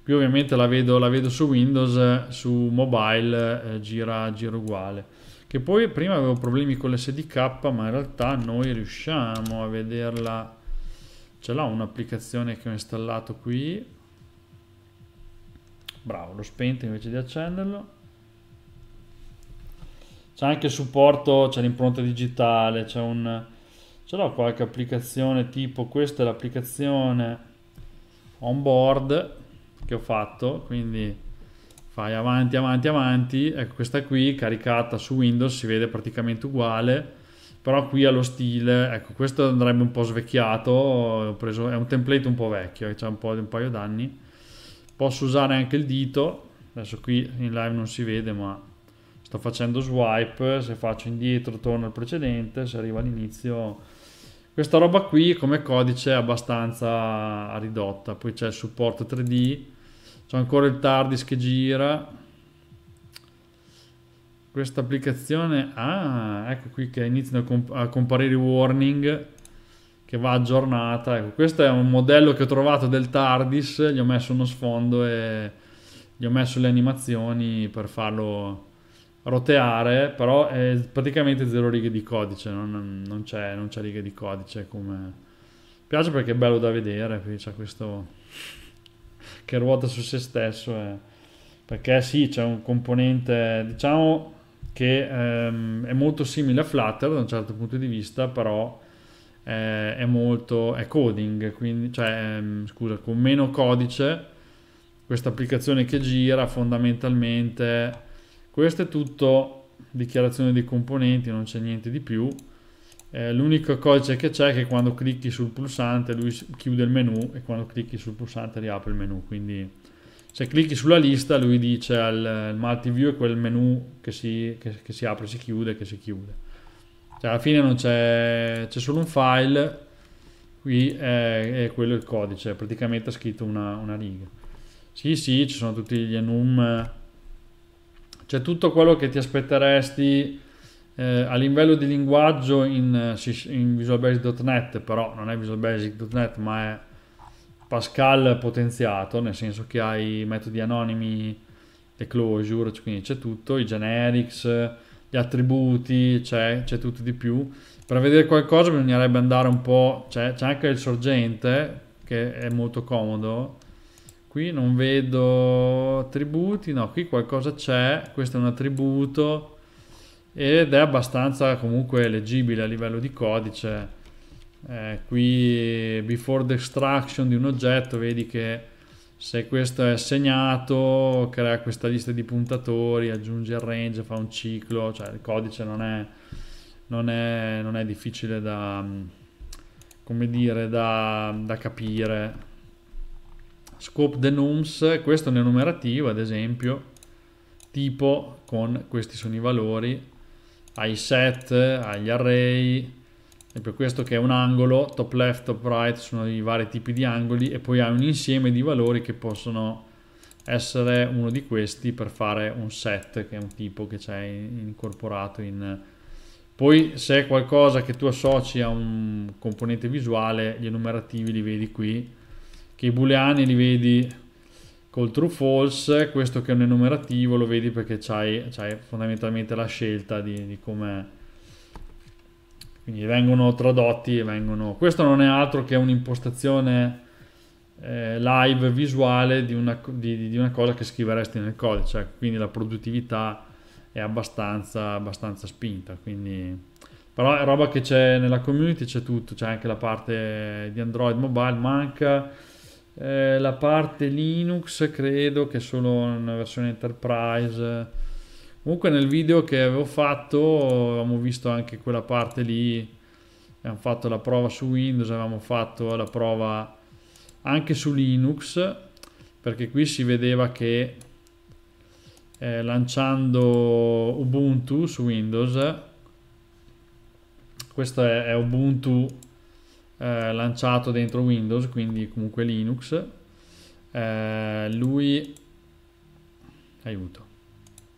qui ovviamente la vedo, la vedo su Windows, su mobile eh, gira, gira uguale. Che poi prima avevo problemi con l'SDK, ma in realtà noi riusciamo a vederla. Ce l'ho un'applicazione che ho installato qui. Bravo, l'ho spento invece di accenderlo c'è anche supporto, c'è l'impronta digitale, c'è un... ce l'ho qualche applicazione tipo questa è l'applicazione onboard che ho fatto, quindi fai avanti, avanti, avanti, ecco questa qui caricata su Windows si vede praticamente uguale, però qui ha lo stile, ecco questo andrebbe un po' svecchiato, preso, è un template un po' vecchio, che c'è un, un paio d'anni, posso usare anche il dito, adesso qui in live non si vede ma sto facendo swipe, se faccio indietro torno al precedente, se arrivo all'inizio... Questa roba qui come codice è abbastanza ridotta, poi c'è il supporto 3D, c'è ancora il TARDIS che gira. Questa applicazione... Ah, ecco qui che iniziano a comparire i warning che va aggiornata. Ecco, questo è un modello che ho trovato del TARDIS, gli ho messo uno sfondo e gli ho messo le animazioni per farlo roteare, però è praticamente zero righe di codice, non, non c'è, righe di codice come... Piace perché è bello da vedere, qui c'è questo che ruota su se stesso. Eh. Perché sì, c'è un componente, diciamo che ehm, è molto simile a Flutter da un certo punto di vista, però eh, è molto è coding, quindi cioè, ehm, scusa, con meno codice questa applicazione che gira fondamentalmente questo è tutto dichiarazione dei componenti, non c'è niente di più eh, l'unico codice che c'è è che quando clicchi sul pulsante lui chiude il menu e quando clicchi sul pulsante riapre il menu quindi se clicchi sulla lista lui dice al multiview è quel menu che si, che, che si apre, si chiude, che si chiude cioè alla fine non c'è, c'è solo un file qui è, è quello il codice praticamente ha scritto una, una riga sì sì ci sono tutti gli enum eh. c'è tutto quello che ti aspetteresti eh, a livello di linguaggio in, eh, in Visual Basic.NET, però non è Visual Basic.NET, ma è Pascal potenziato, nel senso che hai metodi anonimi, e closure, quindi c'è tutto, i generics, gli attributi, c'è, c'è tutto di più. Per vedere qualcosa bisognerebbe andare un po', c'è, c'è anche il sorgente che è molto comodo. Qui non vedo attributi, no, qui qualcosa c'è, questo è un attributo, ed è abbastanza comunque leggibile a livello di codice. Eh, qui before the extraction di un oggetto vedi che se questo è segnato crea questa lista di puntatori, aggiunge il range, fa un ciclo, cioè il codice non è, non è, non è difficile da, come dire, da, da capire. Scope the nums questo è un enumerativo ad esempio, tipo con questi sono i valori ai set, agli array, e per questo che è un angolo, top left, top right sono i vari tipi di angoli e poi hai un insieme di valori che possono essere uno di questi per fare un set che è un tipo che c'è incorporato in poi se è qualcosa che tu associ a un componente visuale gli enumerativi li vedi qui che i booleani li vedi Col true false, questo che è un enumerativo, lo vedi perché c'hai, fondamentalmente la scelta di, di come... Quindi vengono tradotti e vengono... Questo non è altro che un'impostazione eh, live visuale di una, di, di una, cosa che scriveresti nel codice, cioè, quindi la produttività è abbastanza, abbastanza spinta. Quindi... Però è roba che c'è nella community, c'è tutto, c'è anche la parte di Android mobile, manca eh, la parte Linux credo che solo una versione Enterprise. Comunque nel video che avevo fatto avevamo visto anche quella parte lì, abbiamo fatto la prova su Windows, avevamo fatto la prova anche su Linux, perché qui si vedeva che eh, lanciando Ubuntu su Windows, questo è, è Ubuntu eh, lanciato dentro Windows, quindi comunque Linux. Eh, lui... Aiuto.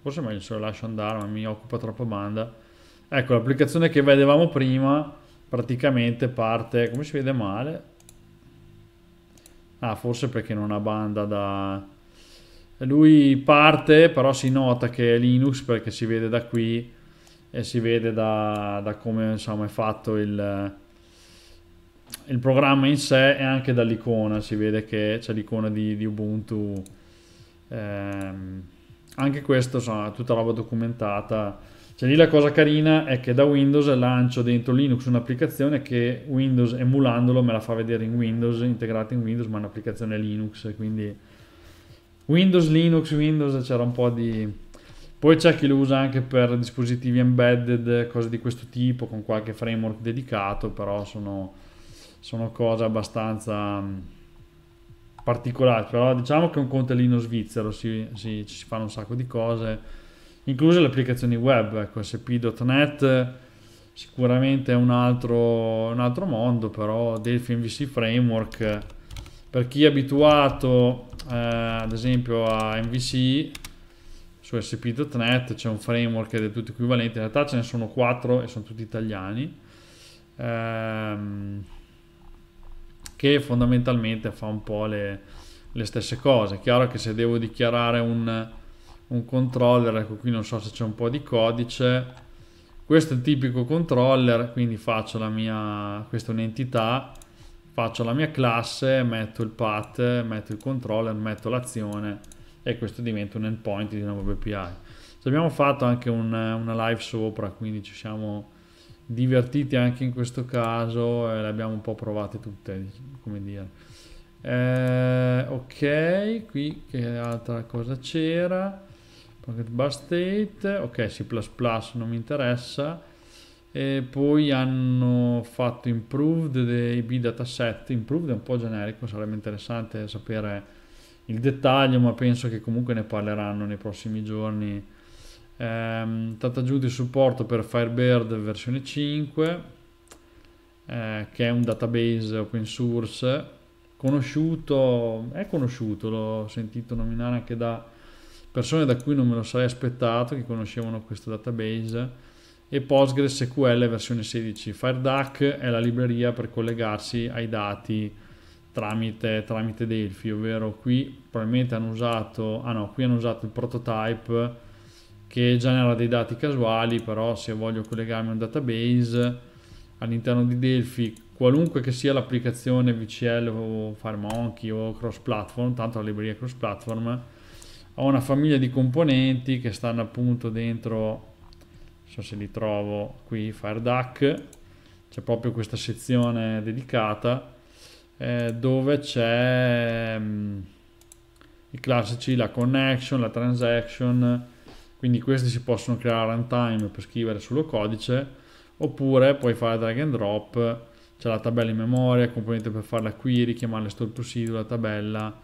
Forse è meglio se lo lascio andare, ma mi occupa troppa banda. Ecco, l'applicazione che vedevamo prima praticamente parte... Come si vede male? Ah, forse perché non ha banda da... Lui parte, però si nota che è Linux perché si vede da qui e si vede da, da come insomma, è fatto il il programma in sé e anche dall'icona si vede che c'è l'icona di, di, Ubuntu eh, anche questo insomma, tutta roba documentata cioè lì la cosa carina è che da Windows lancio dentro Linux un'applicazione che Windows emulandolo me la fa vedere in Windows integrata in Windows ma è un'applicazione Linux quindi Windows, Linux, Windows c'era un po' di... Poi c'è chi lo usa anche per dispositivi embedded, cose di questo tipo, con qualche framework dedicato, però sono sono cose abbastanza mm, particolari, però diciamo che è un contellino svizzero, si, si, ci si fanno un sacco di cose, incluse le applicazioni web, ecco, sp.net sicuramente è un altro, un altro mondo, però Delphi MVC Framework, per chi è abituato eh, ad esempio a MVC, su sp.net c'è un framework ed è tutto equivalente, in realtà ce ne sono quattro e sono tutti italiani. Ehm, che fondamentalmente fa un po' le, le stesse cose. chiaro che se devo dichiarare un, un controller, ecco qui non so se c'è un po' di codice, questo è il tipico controller, quindi faccio la mia, questa è un'entità, faccio la mia classe, metto il path, metto il controller, metto l'azione e questo diventa un endpoint di nuovo API. Ci abbiamo fatto anche un, una live sopra, quindi ci siamo divertiti anche in questo caso e eh, le abbiamo un po' provate tutte, come dire. Eh, ok, qui che altra cosa c'era? Pocket Bar State, ok, C++ non mi interessa. E poi hanno fatto improved dei B dataset, improved è un po' generico, sarebbe interessante sapere il dettaglio, ma penso che comunque ne parleranno nei prossimi giorni ehm, stato aggiunto il supporto per Firebird versione 5 eh, che è un database open source conosciuto è conosciuto l'ho sentito nominare anche da persone da cui non me lo sarei aspettato che conoscevano questo database e PostgreSQL versione 16 FireDAC è la libreria per collegarsi ai dati tramite, tramite Delphi ovvero qui probabilmente hanno usato ah no qui hanno usato il prototype che genera dei dati casuali, però se voglio collegarmi a un database all'interno di Delphi, qualunque che sia l'applicazione VCL o FireMonkey o cross platform, tanto la libreria cross platform, ho una famiglia di componenti che stanno appunto dentro, non so se li trovo qui, FireDuck, c'è proprio questa sezione dedicata eh, dove c'è mm, i classici, la connection, la transaction, quindi questi si possono creare runtime per scrivere solo codice oppure puoi fare drag and drop c'è la tabella in memoria, componente per fare la query, chiamare store to see la tabella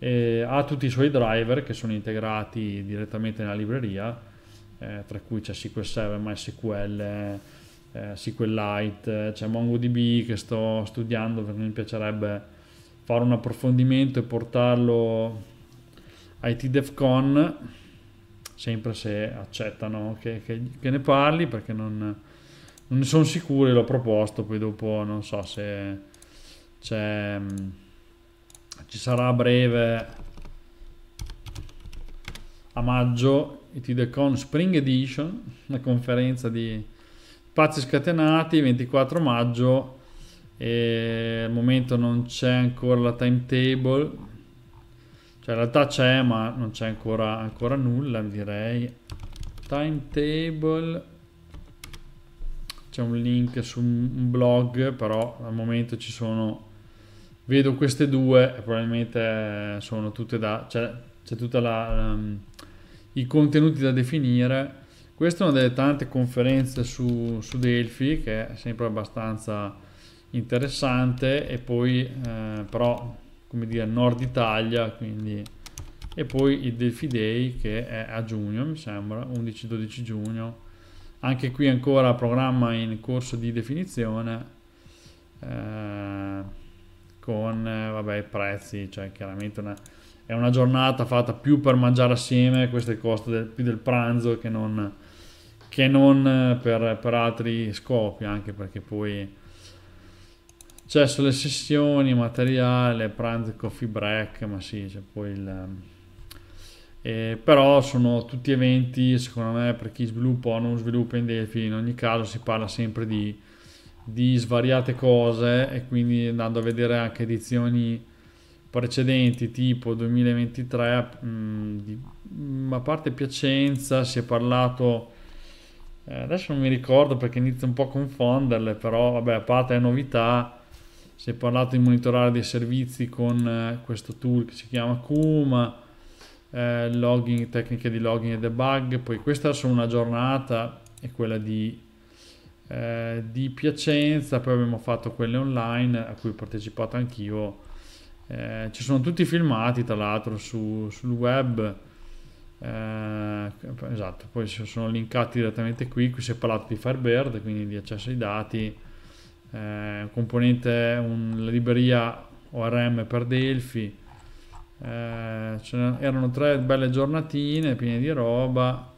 e ha tutti i suoi driver che sono integrati direttamente nella libreria eh, tra cui c'è SQL Server, MySQL, eh, SQLite, c'è MongoDB che sto studiando perché mi piacerebbe fare un approfondimento e portarlo ai TDEFCON sempre se accettano che, che, che ne parli perché non, non ne sono sicuro, e l'ho proposto, poi dopo non so se c'è, mm, ci sarà a breve a maggio ITDECON Spring Edition, la conferenza di pazzi scatenati, 24 maggio e al momento non c'è ancora la timetable cioè in realtà c'è ma non c'è ancora, ancora nulla direi. Timetable. C'è un link su un blog però al momento ci sono... Vedo queste due e probabilmente sono tutte da... Cioè, c'è tutta la... Um, i contenuti da definire. Questa è una delle tante conferenze su, su Delphi che è sempre abbastanza interessante e poi eh, però come dire, nord Italia, quindi... E poi il Delphi Day che è a giugno, mi sembra, 11-12 giugno. Anche qui ancora programma in corso di definizione. Eh, con eh, vabbè, i prezzi, cioè chiaramente una, è una giornata fatta più per mangiare assieme, questo è il costo del, più del pranzo che non, che non eh, per, per altri scopi, anche perché poi cioè, sulle sessioni, materiale, pranzo, coffee break, ma sì, c'è poi il... Ehm, eh, però sono tutti eventi, secondo me, per chi sviluppa o non sviluppa in Delphi, in ogni caso si parla sempre di, di svariate cose e quindi andando a vedere anche edizioni precedenti, tipo 2023, mh, di, a parte Piacenza, si è parlato, eh, adesso non mi ricordo perché inizio un po' a confonderle, però vabbè, a parte le novità, si è parlato di monitorare dei servizi con eh, questo tool che si chiama Kuma, eh, logging, tecniche di login e debug, poi questa sono una giornata e quella di, eh, di, Piacenza, poi abbiamo fatto quelle online a cui ho partecipato anch'io, eh, ci sono tutti filmati tra l'altro su, sul web, eh, esatto, poi sono linkati direttamente qui, qui si è parlato di Firebird, quindi di accesso ai dati, eh, componente, una libreria ORM per Delphi, eh, erano tre belle giornatine piene di roba,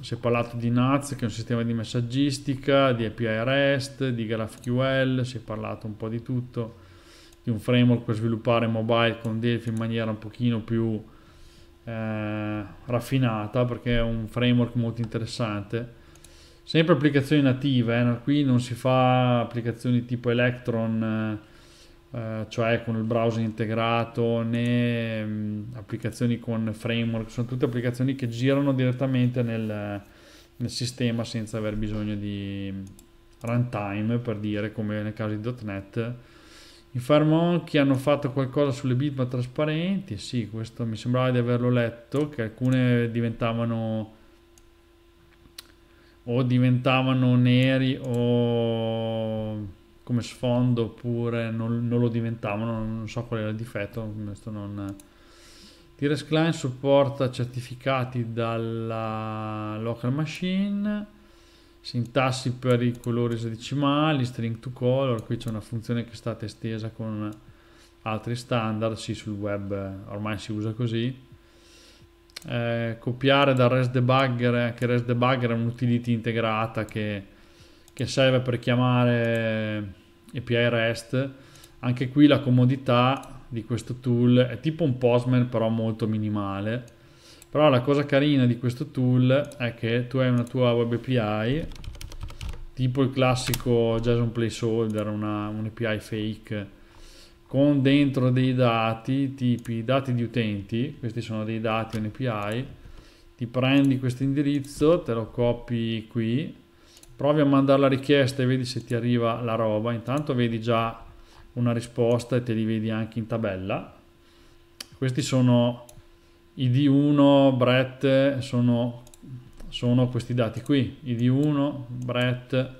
si è parlato di NAZ che è un sistema di messaggistica, di API REST, di GraphQL, si è parlato un po' di tutto, di un framework per sviluppare mobile con Delphi in maniera un pochino più eh, raffinata perché è un framework molto interessante sempre applicazioni native, eh? qui non si fa applicazioni tipo Electron, eh, eh cioè con il browser integrato, né mh, mm, applicazioni con framework, sono tutte applicazioni che girano direttamente nel, nel sistema senza aver bisogno di mm, runtime, per dire, come nel caso di .NET. I Firemonkey hanno fatto qualcosa sulle bitmap trasparenti, sì, questo mi sembrava di averlo letto, che alcune diventavano o diventavano neri o come sfondo oppure non, non lo diventavano, non so qual era il difetto, questo non... Tires Client supporta certificati dalla local machine, sintassi per i colori esadecimali, string to color, qui c'è una funzione che è stata estesa con altri standard, sì sul web eh, ormai si usa così, eh, copiare dal REST debugger, che REST debugger è un'utility integrata che, che, serve per chiamare API REST. Anche qui la comodità di questo tool è tipo un postman però molto minimale. Però la cosa carina di questo tool è che tu hai una tua web API, tipo il classico JSON placeholder, una, un API fake con dentro dei dati, tipi dati di utenti, questi sono dei dati un API, ti prendi questo indirizzo, te lo copi qui, provi a mandare la richiesta e vedi se ti arriva la roba, intanto vedi già una risposta e te li vedi anche in tabella. Questi sono ID1, Brett, sono, sono questi dati qui, ID1, Brett,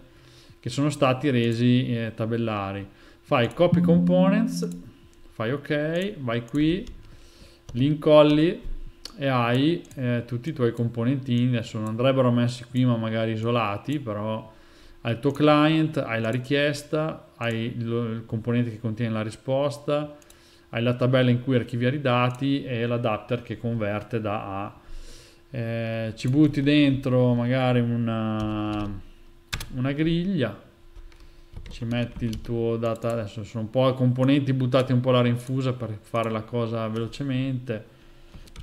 che sono stati resi eh, tabellari fai copy components fai ok vai qui li incolli e hai eh, tutti i tuoi componentini adesso non andrebbero messi qui ma magari isolati però hai il tuo client hai la richiesta hai il componente che contiene la risposta hai la tabella in cui archiviare i dati e l'adapter che converte da A eh, ci butti dentro magari una, una griglia ci metti il tuo data adesso sono un po' componenti buttati un po' alla rinfusa per fare la cosa velocemente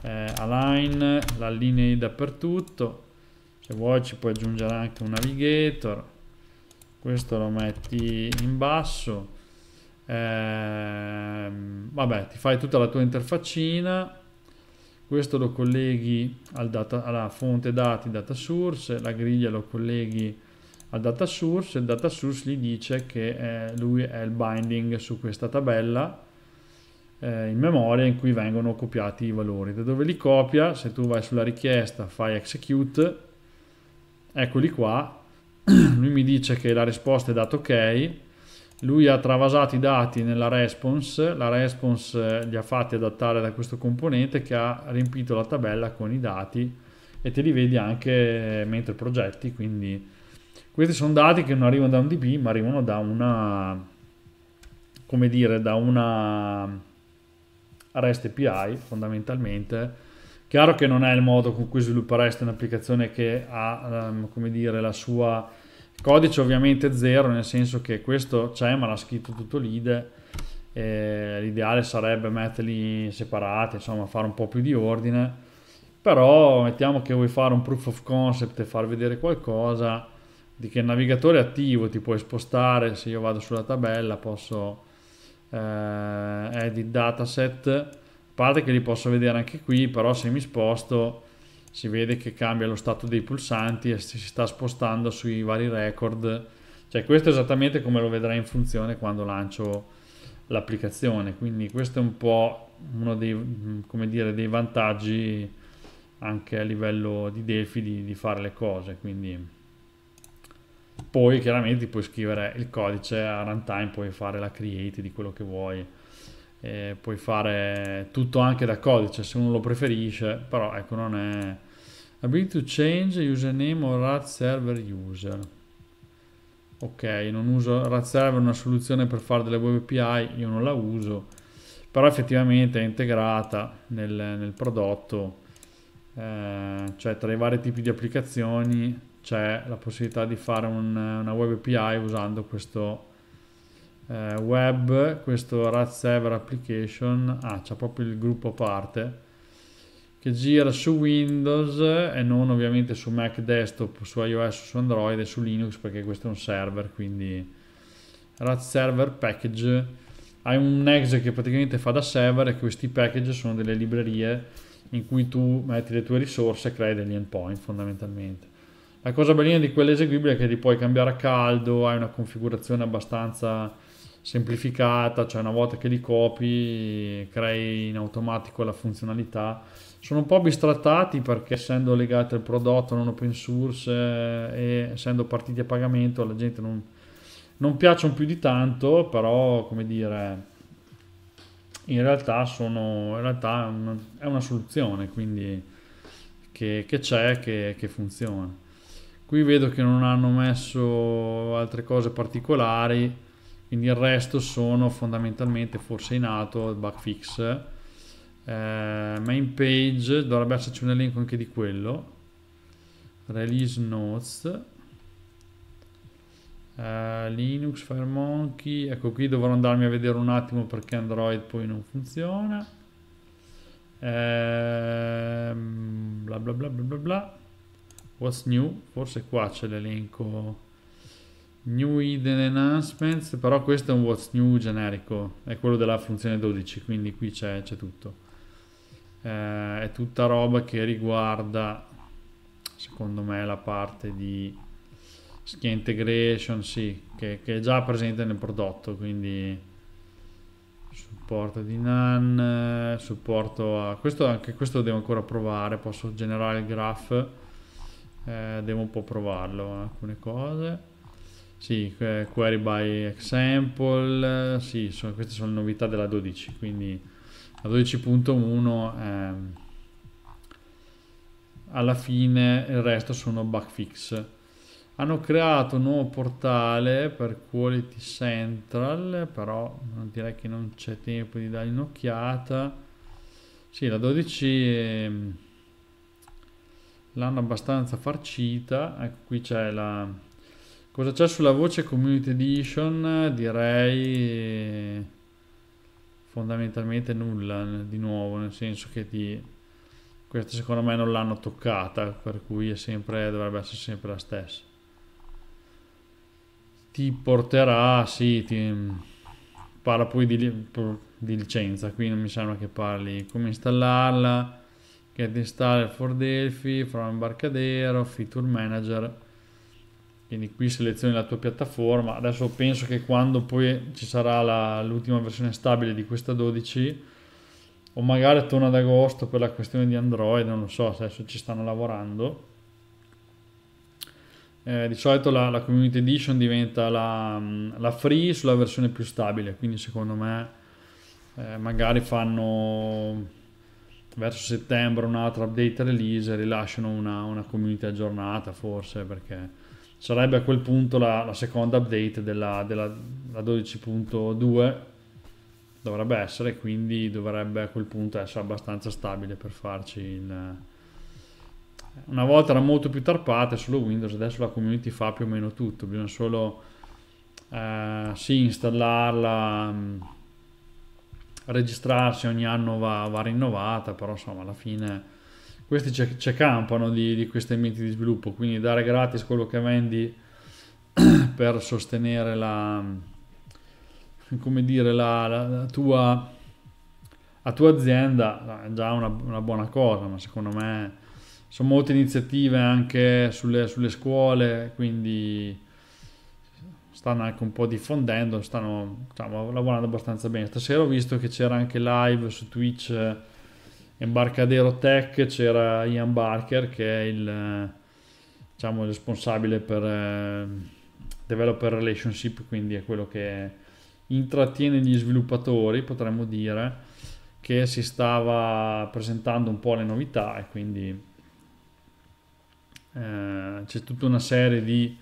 eh, align la linea dappertutto se vuoi ci puoi aggiungere anche un navigator questo lo metti in basso eh, vabbè ti fai tutta la tua interfaccina questo lo colleghi al data, alla fonte dati data source la griglia lo colleghi al data source, il data source gli dice che eh, lui è il binding su questa tabella eh, in memoria in cui vengono copiati i valori. Da dove li copia? Se tu vai sulla richiesta, fai execute, eccoli qua, (clears throat) lui mi dice che la risposta è data ok, lui ha travasato i dati nella response, la response eh, li ha fatti adattare da questo componente che ha riempito la tabella con i dati e te li vedi anche eh, mentre progetti, quindi questi sono dati che non arrivano da un DB, ma arrivano da una, come dire, da una REST API fondamentalmente. Chiaro che non è il modo con cui sviluppereste un'applicazione che ha, um, come dire, la sua codice ovviamente zero, nel senso che questo c'è, ma l'ha scritto tutto l'IDE. l'ideale sarebbe metterli separati, insomma, fare un po' più di ordine. Però mettiamo che vuoi fare un proof of concept e far vedere qualcosa di che il navigatore è attivo, ti puoi spostare, se io vado sulla tabella posso eh, edit dataset, a parte che li posso vedere anche qui, però se mi sposto si vede che cambia lo stato dei pulsanti e si sta spostando sui vari record, cioè questo è esattamente come lo vedrai in funzione quando lancio l'applicazione, quindi questo è un po' uno dei, dire, dei vantaggi anche a livello di Delphi di, di fare le cose, quindi... Poi chiaramente puoi scrivere il codice a runtime, puoi fare la create di quello che vuoi, e puoi fare tutto anche da codice se uno lo preferisce, però ecco non è... Ability to change username o RAT server user. Ok, non uso RAT server, una soluzione per fare delle web API, io non la uso, però effettivamente è integrata nel, nel prodotto, eh, cioè tra i vari tipi di applicazioni c'è la possibilità di fare un, una web API usando questo eh, web, questo RAT server application, ah c'è proprio il gruppo a parte che gira su Windows e non ovviamente su Mac desktop, su iOS, su Android e su Linux perché questo è un server, quindi RAT server package, hai un exe che praticamente fa da server e questi package sono delle librerie in cui tu metti le tue risorse e crei degli endpoint fondamentalmente. La cosa bellina di quell'eseguibile è che li puoi cambiare a caldo, hai una configurazione abbastanza semplificata, cioè una volta che li copi crei in automatico la funzionalità. Sono un po' bistrattati perché essendo legati al prodotto non open source eh, e essendo partiti a pagamento alla gente non, non piacciono più di tanto, però come dire in realtà, sono, in realtà è una soluzione quindi che, che c'è, che, che funziona qui vedo che non hanno messo altre cose particolari quindi il resto sono fondamentalmente forse in nato il bug fix eh, main page dovrebbe esserci un elenco anche di quello release notes eh, linux firemonkey ecco qui dovrò andarmi a vedere un attimo perché android poi non funziona eh, bla bla bla bla bla bla What's new? Forse qua c'è l'elenco. New hidden enhancements, però questo è un what's new generico, è quello della funzione 12, quindi qui c'è, tutto. Eh, è tutta roba che riguarda, secondo me, la parte di skin integration, sì, che, che è già presente nel prodotto, quindi supporto di NAN, eh, supporto a... Questo, anche questo devo ancora provare, posso generare il graph eh, devo un po' provarlo eh, alcune cose sì, query by example, sì, sono, queste sono novità della 12, quindi la 12.1 ehm, alla fine il resto sono bug fix. Hanno creato un nuovo portale per Quality Central, però direi che non c'è tempo di dargli un'occhiata. Sì, la 12... Ehm, l'hanno abbastanza farcita ecco qui c'è la cosa c'è sulla voce community edition direi fondamentalmente nulla di nuovo nel senso che ti questa secondo me non l'hanno toccata per cui è sempre, dovrebbe essere sempre la stessa ti porterà sì ti parla poi di, di licenza qui non mi sembra che parli come installarla get installer for Delphi, from Embarcadero, feature manager. Quindi qui selezioni la tua piattaforma. Adesso penso che quando poi ci sarà l'ultima versione stabile di questa 12 o magari attorno ad agosto per la questione di Android, non lo so, adesso ci stanno lavorando. Eh, di solito la, la, Community Edition diventa la, mm, la, free sulla versione più stabile, quindi secondo me eh, magari fanno verso settembre un'altra update release rilasciano una, una community aggiornata forse perché sarebbe a quel punto la, la seconda update della, della 12.2 dovrebbe essere quindi dovrebbe a quel punto essere abbastanza stabile per farci il eh, una volta era molto più tarpata solo Windows adesso la community fa più o meno tutto bisogna solo eh, sì, installarla mm, registrarsi ogni anno va, va rinnovata, però insomma alla fine questi c'è, campano di, di questi ambienti di sviluppo, quindi dare gratis quello che vendi (clears throat) per sostenere la, come dire, la, la, la tua, la tua azienda è già una, una, buona cosa, ma secondo me sono molte iniziative anche sulle, sulle scuole, quindi stanno anche un po' diffondendo, stanno diciamo, lavorando abbastanza bene. Stasera ho visto che c'era anche live su Twitch eh, Embarcadero Tech, c'era Ian Barker che è il eh, diciamo, responsabile per eh, developer relationship, quindi è quello che intrattiene gli sviluppatori, potremmo dire, che si stava presentando un po' le novità e quindi eh, c'è tutta una serie di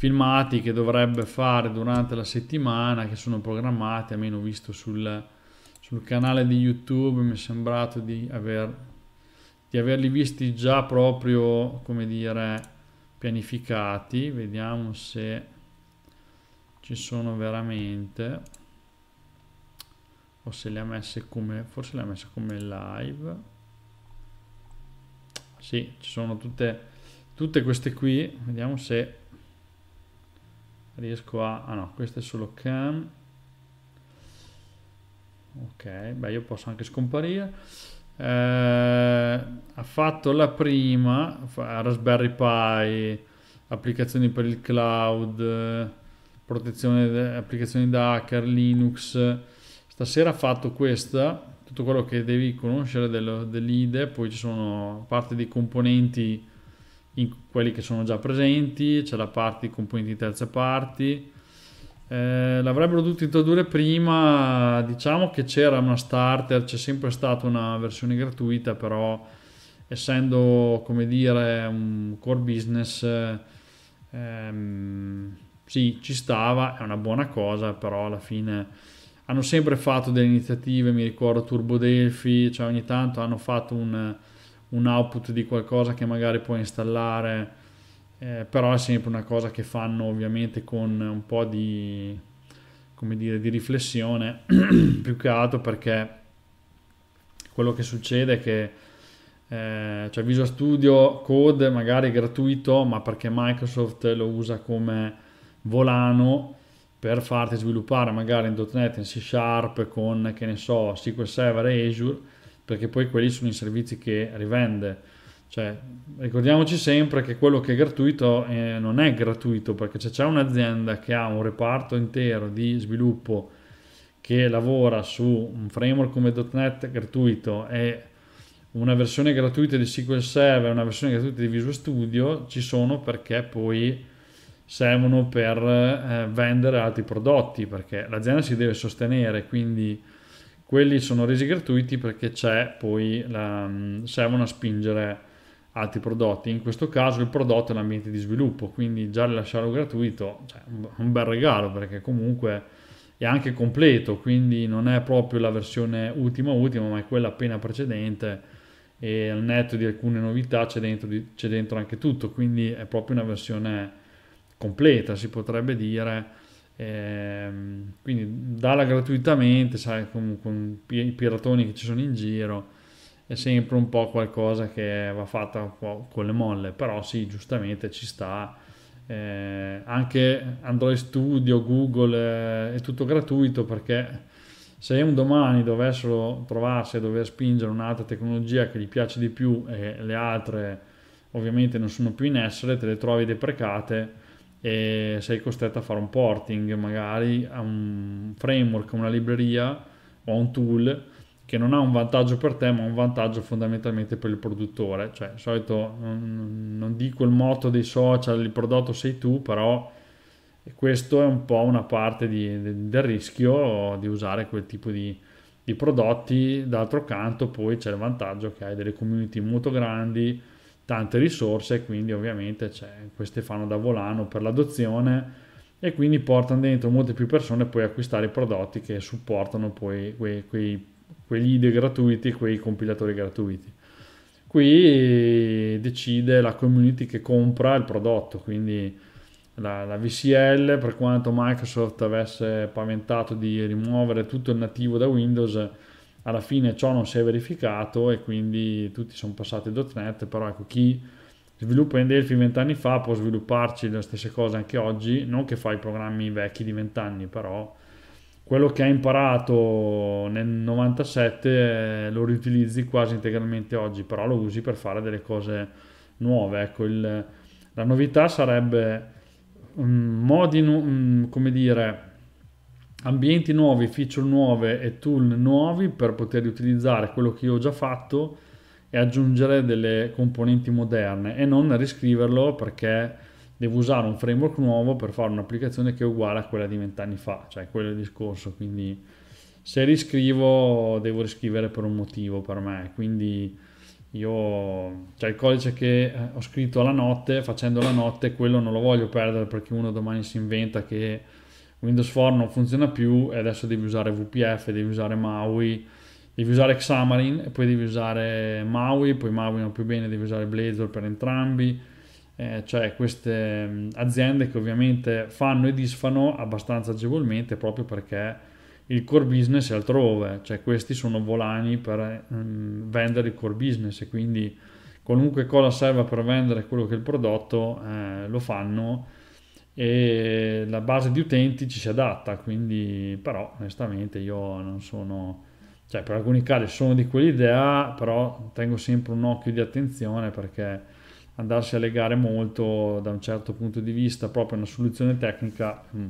filmati che dovrebbe fare durante la settimana che sono programmati, almeno visto sul, sul canale di YouTube mi è sembrato di, aver, di averli visti già proprio, come dire, pianificati. Vediamo se ci sono veramente o se le ha messe come, forse le ha messe come live. Sì, ci sono tutte, tutte queste qui, vediamo se riesco a... ah no, questo è solo cam ok, beh io posso anche scomparire eh, ha fatto la prima Raspberry Pi applicazioni per il cloud protezione applicazioni da hacker, Linux stasera ha fatto questa tutto quello che devi conoscere dell'IDE poi ci sono parte dei componenti in quelli che sono già presenti, c'è la parte di componenti di terze parti. Eh, l'avrebbero dovuto introdurre prima, diciamo che c'era una starter, c'è sempre stata una versione gratuita, però essendo come dire un core business, ehm, sì, ci stava, è una buona cosa, però alla fine hanno sempre fatto delle iniziative, mi ricordo Turbo Delphi, cioè ogni tanto hanno fatto un un output di qualcosa che magari puoi installare, eh, però è sempre una cosa che fanno ovviamente con un po' di, come dire, di riflessione, (clears throat) più che altro perché quello che succede è che eh, cioè Visual Studio Code magari è gratuito, ma perché Microsoft lo usa come volano per farti sviluppare magari in .NET, in C Sharp, con che ne so, SQL Server e Azure, perché poi quelli sono i servizi che rivende. Cioè, ricordiamoci sempre che quello che è gratuito eh, non è gratuito, perché se c'è un'azienda che ha un reparto intero di sviluppo che lavora su un framework come .NET gratuito e una versione gratuita di SQL Server e una versione gratuita di Visual Studio, ci sono perché poi servono per eh, vendere altri prodotti, perché l'azienda si deve sostenere, quindi quelli sono resi gratuiti perché c'è poi la, mm, servono a spingere altri prodotti in questo caso il prodotto è l'ambiente di sviluppo quindi già rilasciarlo gratuito cioè, un bel regalo perché comunque è anche completo quindi non è proprio la versione ultima ultima ma è quella appena precedente e al netto di alcune novità c'è dentro, di, c'è dentro anche tutto quindi è proprio una versione completa si potrebbe dire eh, quindi dalla gratuitamente, sai, con, con i piratoni che ci sono in giro è sempre un po' qualcosa che va fatta con le molle, però sì, giustamente ci sta. Eh, anche Android Studio, Google eh, è tutto gratuito perché se un domani dovessero trovarsi a dover spingere un'altra tecnologia che gli piace di più e le altre ovviamente non sono più in essere, te le trovi deprecate e sei costretto a fare un porting magari a un framework, a una libreria o a un tool che non ha un vantaggio per te ma un vantaggio fondamentalmente per il produttore cioè di solito non dico il motto dei social il prodotto sei tu però questo è un po' una parte di, del rischio di usare quel tipo di, di prodotti d'altro canto poi c'è il vantaggio che hai delle community molto grandi tante risorse, e quindi ovviamente queste fanno da volano per l'adozione e quindi portano dentro molte più persone poi acquistare i prodotti che supportano poi quei, quei, quegli IDE gratuiti, quei compilatori gratuiti. Qui decide la community che compra il prodotto, quindi la, la, VCL, per quanto Microsoft avesse paventato di rimuovere tutto il nativo da Windows, alla fine ciò non si è verificato e quindi tutti sono passati .NET, però ecco chi sviluppa in Delphi vent'anni fa può svilupparci le stesse cose anche oggi, non che fa i programmi vecchi di vent'anni, però quello che hai imparato nel 97 lo riutilizzi quasi integralmente oggi, però lo usi per fare delle cose nuove. Ecco, il, la novità sarebbe mm, modi, mm, come dire, ambienti nuovi, feature nuove e tool nuovi per poter riutilizzare quello che io ho già fatto e aggiungere delle componenti moderne e non riscriverlo perché devo usare un framework nuovo per fare un'applicazione che è uguale a quella di vent'anni fa, cioè quello è il discorso, quindi se riscrivo devo riscrivere per un motivo per me, quindi io, cioè il codice che eh, ho scritto la notte, facendo la notte, quello non lo voglio perdere perché uno domani si inventa che Windows Phone non funziona più e adesso devi usare VPF, devi usare MAUI, devi usare Xamarin e poi devi usare MAUI, poi MAUI non più bene, devi usare Blazor per entrambi. Eh, cioè queste mm, aziende che ovviamente fanno e disfano abbastanza agevolmente proprio perché il core business è altrove, cioè questi sono volani per mh, mm, vendere il core business e quindi qualunque cosa serva per vendere quello che è il prodotto eh, lo fanno e la base di utenti ci si adatta, quindi però onestamente io non sono, cioè per alcuni casi sono di quell'idea, però tengo sempre un occhio di attenzione perché andarsi a legare molto da un certo punto di vista proprio una soluzione tecnica mm,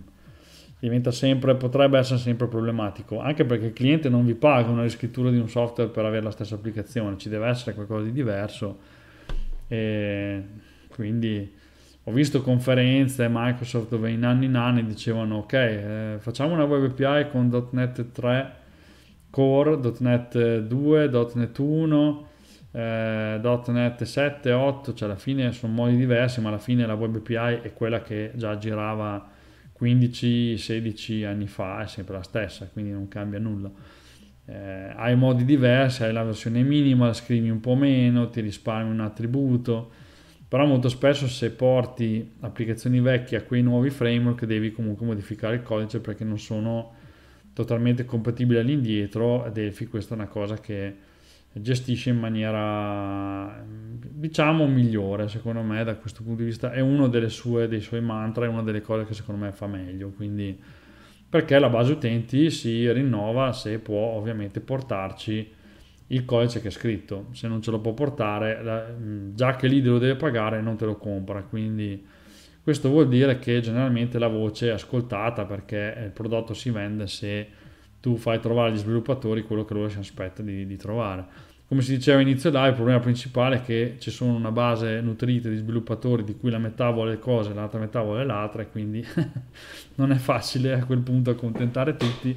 diventa sempre, potrebbe essere sempre problematico, anche perché il cliente non vi paga una riscrittura di un software per avere la stessa applicazione, ci deve essere qualcosa di diverso e quindi ho visto conferenze Microsoft dove in anni in anni dicevano ok eh, facciamo una web API con .NET 3 Core, .NET 2, .NET 1 eh, .NET 7, 8 cioè alla fine sono modi diversi ma alla fine la web API è quella che già girava 15-16 anni fa è sempre la stessa quindi non cambia nulla eh, hai modi diversi, hai la versione minima, scrivi un po' meno, ti risparmi un attributo però molto spesso se porti applicazioni vecchie a quei nuovi framework devi comunque modificare il codice perché non sono totalmente compatibili all'indietro Delphi questa è una cosa che gestisce in maniera diciamo migliore secondo me da questo punto di vista è uno sue, dei suoi mantra è una delle cose che secondo me fa meglio quindi perché la base utenti si rinnova se può ovviamente portarci il codice che è scritto, se non ce lo può portare, la, mm, già che lì lo deve pagare non te lo compra, quindi questo vuol dire che generalmente la voce è ascoltata perché il prodotto si vende se tu fai trovare agli sviluppatori quello che loro si aspetta di, di trovare. Come si diceva inizio là il problema principale è che ci sono una base nutrita di sviluppatori di cui la metà vuole le cose, l'altra metà vuole l'altra, e quindi (laughs) non è facile a quel punto accontentare tutti.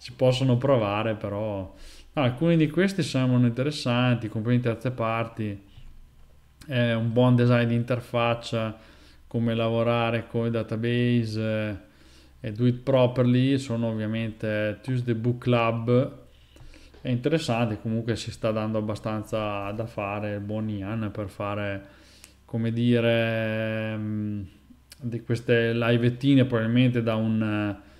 Ci possono provare, però Alcuni di questi sembrano interessanti, componenti terze parti, eh, un buon design di interfaccia, come lavorare con i database eh, e do it properly, sono ovviamente Tuesday Book Club, è interessante, comunque si sta dando abbastanza da fare, buon Ian, per fare, come dire, mm, di queste livettine probabilmente da un eh,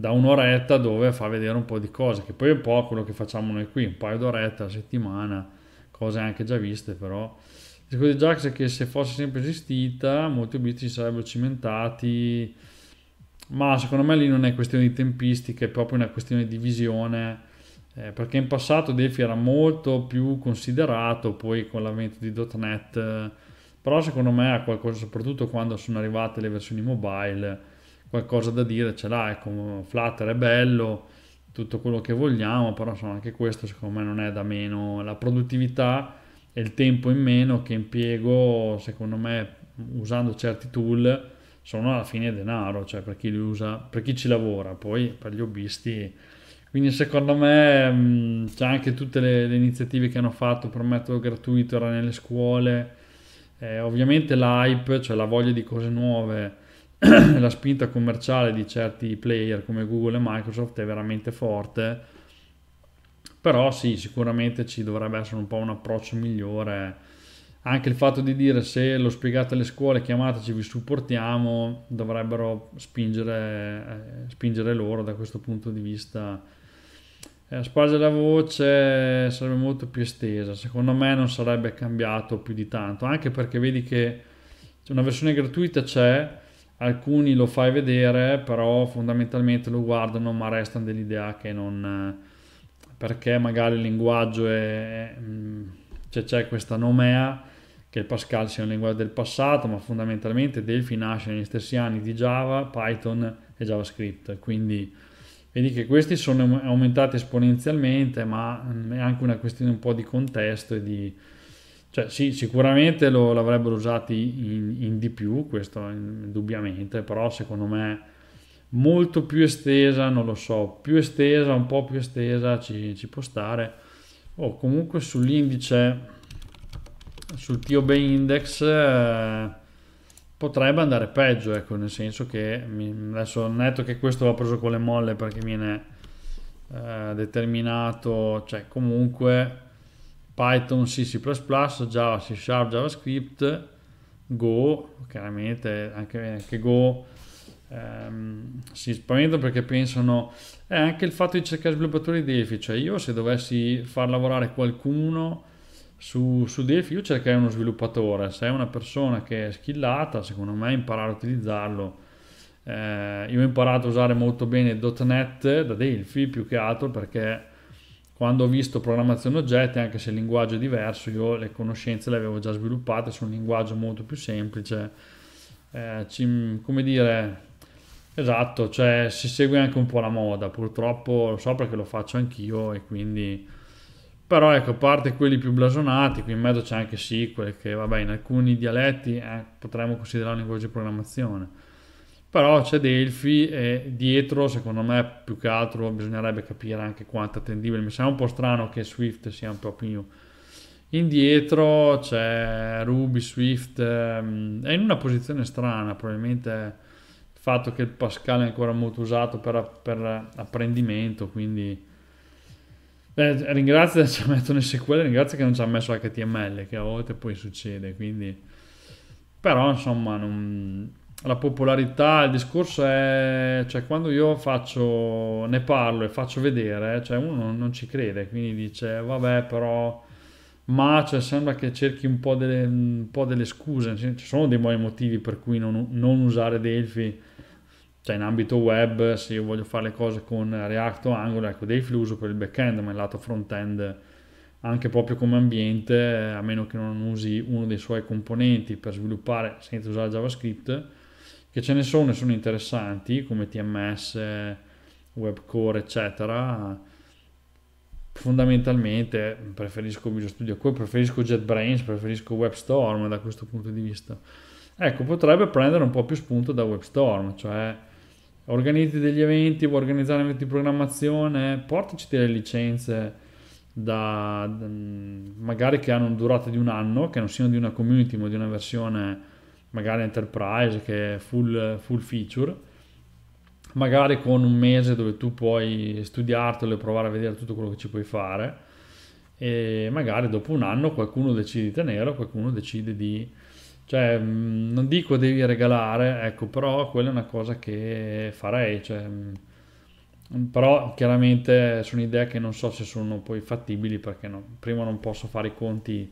da un'oretta dove fa vedere un po' di cose, che poi è un po' quello che facciamo noi qui, un paio d'orette a settimana, cose anche già viste però. Secondo discorso di Jax è che se fosse sempre esistita, molti obiettivi sarebbero cimentati, ma secondo me lì non è questione di tempistica, è proprio una questione di visione, eh, perché in passato Defi era molto più considerato, poi con l'avvento di .NET, però secondo me ha qualcosa, soprattutto quando sono arrivate le versioni mobile, qualcosa da dire ce l'ha, ecco, Flutter è bello, tutto quello che vogliamo, però insomma anche questo secondo me non è da meno, la produttività e il tempo in meno che impiego, secondo me, usando certi tool, sono alla fine denaro, cioè per chi li usa, per chi ci lavora, poi per gli hobbisti. Quindi secondo me mh, mm, c'è anche tutte le, le, iniziative che hanno fatto per un metodo gratuito, era nelle scuole, eh, ovviamente l'hype, cioè la voglia di cose nuove, (clears throat) la spinta commerciale di certi player come Google e Microsoft è veramente forte, però sì, sicuramente ci dovrebbe essere un po' un approccio migliore. Anche il fatto di dire se lo spiegate alle scuole, chiamateci, vi supportiamo, dovrebbero spingere, eh, spingere loro da questo punto di vista. Eh, spargere la voce sarebbe molto più estesa, secondo me non sarebbe cambiato più di tanto, anche perché vedi che una versione gratuita c'è, alcuni lo fai vedere, però fondamentalmente lo guardano ma restano dell'idea che non... Eh, perché magari il linguaggio è... Cioè c'è questa nomea che il Pascal sia un linguaggio del passato, ma fondamentalmente Delphi nasce negli stessi anni di Java, Python e JavaScript, quindi vedi che questi sono aumentati esponenzialmente, ma è anche una questione un po' di contesto e di cioè, sì, sicuramente lo, l'avrebbero usati in, in, di più, questo indubbiamente, però secondo me molto più estesa, non lo so, più estesa, un po' più estesa ci, ci può stare. O oh, comunque sull'indice, sul TOB index eh, potrebbe andare peggio, ecco, nel senso che adesso netto che questo l'ho preso con le molle perché viene eh, determinato, cioè comunque Python, C, C++, Java, C Sharp, JavaScript, Go, chiaramente anche, anche Go ehm, si spaventano perché pensano è eh, anche il fatto di cercare sviluppatori Delphi, cioè io se dovessi far lavorare qualcuno su, su Delphi io cercherei uno sviluppatore, se è una persona che è skillata secondo me imparare a utilizzarlo. Eh, io ho imparato a usare molto bene .NET da Delphi più che altro perché quando ho visto programmazione oggetti, anche se il linguaggio è diverso, io le conoscenze le avevo già sviluppate su un linguaggio molto più semplice, eh, ci, come dire, esatto, cioè si segue anche un po' la moda, purtroppo lo so perché lo faccio anch'io e quindi... Però ecco, a parte quelli più blasonati, qui in mezzo c'è anche SQL, che vabbè in alcuni dialetti eh, potremmo considerare un linguaggio di programmazione però c'è Delphi e dietro secondo me più che altro bisognerebbe capire anche quanto è attendibile mi sembra un po' strano che Swift sia un po' più indietro c'è Ruby Swift ehm, è in una posizione strana probabilmente il fatto che il Pascal è ancora molto usato per, per apprendimento quindi eh, ringrazio che ci ha messo nel SQL ringrazio che non ci ha messo HTML che a volte poi succede quindi però insomma non la popolarità, il discorso è, cioè quando io faccio, ne parlo e faccio vedere, cioè uno non ci crede, quindi dice vabbè però, ma cioè, sembra che cerchi un po' delle, un po delle scuse, ci sono dei buoni motivi per cui non, non, usare Delphi, cioè in ambito web se io voglio fare le cose con React o Angular, ecco Delphi lo uso per il backend, ma il lato frontend anche proprio come ambiente, a meno che non usi uno dei suoi componenti per sviluppare senza usare JavaScript, che ce ne sono e sono interessanti come TMS, webcore eccetera fondamentalmente preferisco Visual Studio Core, preferisco JetBrains, preferisco WebStorm da questo punto di vista. Ecco, potrebbe prendere un po' più spunto da WebStorm, cioè organizzi degli eventi, vuoi organizzare eventi di programmazione, portaci delle licenze da, magari che hanno durata di un anno, che non siano di una community ma di una versione magari enterprise che è full, full feature, magari con un mese dove tu puoi studiartelo e provare a vedere tutto quello che ci puoi fare e magari dopo un anno qualcuno decide di tenerlo, qualcuno decide di... Cioè, mm, non dico devi regalare, ecco, però quella è una cosa che farei, cioè, mm, però chiaramente sono idee che non so se sono poi fattibili perché no, prima non posso fare i conti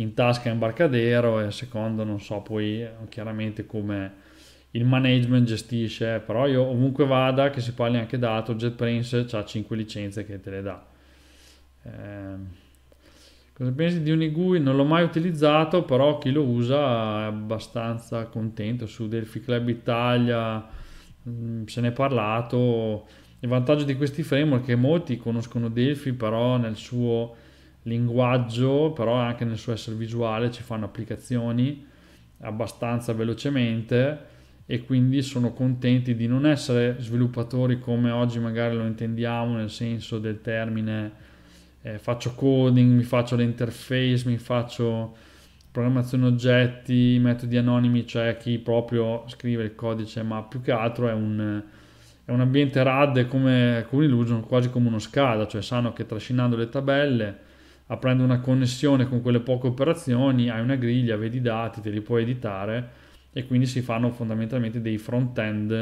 in tasca a Imbarcadero e a seconda non so poi chiaramente come il management gestisce, però io ovunque vada, che si parli anche dato, JetBrains ha 5 licenze che te le dà. Eh, cosa pensi di Unigui? Non l'ho mai utilizzato, però chi lo usa è abbastanza contento. Su Delphi Club Italia mh, mm, se ne è parlato. Il vantaggio di questi framework è che molti conoscono Delphi, però nel suo linguaggio, però anche nel suo essere visuale ci fanno applicazioni abbastanza velocemente e quindi sono contenti di non essere sviluppatori come oggi magari lo intendiamo nel senso del termine eh, faccio coding, mi faccio le interface, mi faccio programmazione oggetti, metodi anonimi, cioè chi proprio scrive il codice, ma più che altro è un, è un ambiente RAD come alcuni lo usano quasi come uno scada, cioè sanno che trascinando le tabelle aprendo una connessione con quelle poche operazioni, hai una griglia, vedi i dati, te li puoi editare e quindi si fanno fondamentalmente dei front-end.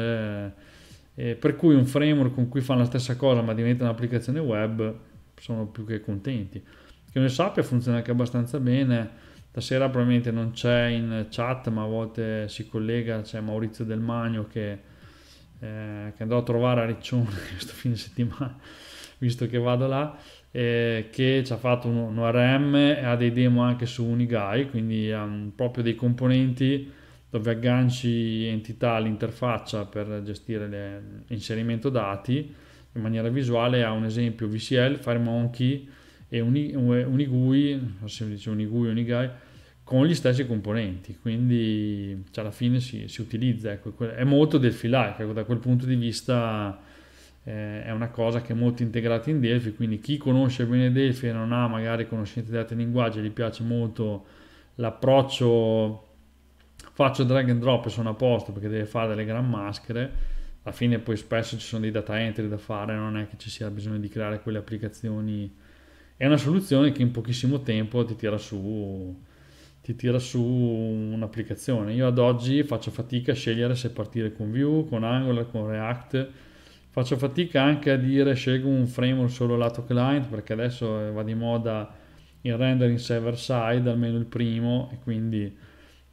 Eh, per cui un framework con cui fanno la stessa cosa ma diventa un'applicazione web sono più che contenti. Che ne sappia funziona anche abbastanza bene. Stasera probabilmente non c'è in chat, ma a volte si collega, c'è Maurizio Del Magno che, eh, che andrò a trovare a Riccione (laughs) questo fine settimana, visto che vado là eh, che ci ha fatto un, un RM e ha dei demo anche su Unigai, quindi ha un, proprio dei componenti dove agganci entità all'interfaccia per gestire l'inserimento dati in maniera visuale ha un esempio VCL, FireMonkey e Uni, Unigui, se dice Unigui o Unigai, con gli stessi componenti, quindi cioè alla fine si, si utilizza, ecco, è molto del filac, ecco, da quel punto di vista eh, è una cosa che è molto integrata in Delphi, quindi chi conosce bene Delphi e non ha magari conoscenze di altri linguaggi, gli piace molto l'approccio faccio drag and drop e sono a posto perché deve fare delle gran maschere, alla fine poi spesso ci sono dei data entry da fare, non è che ci sia bisogno di creare quelle applicazioni, è una soluzione che in pochissimo tempo ti tira su ti tira su un'applicazione. Io ad oggi faccio fatica a scegliere se partire con Vue, con Angular, con React, Faccio fatica anche a dire scelgo un framework solo lato client perché adesso eh, va di moda il rendering server side, almeno il primo, e quindi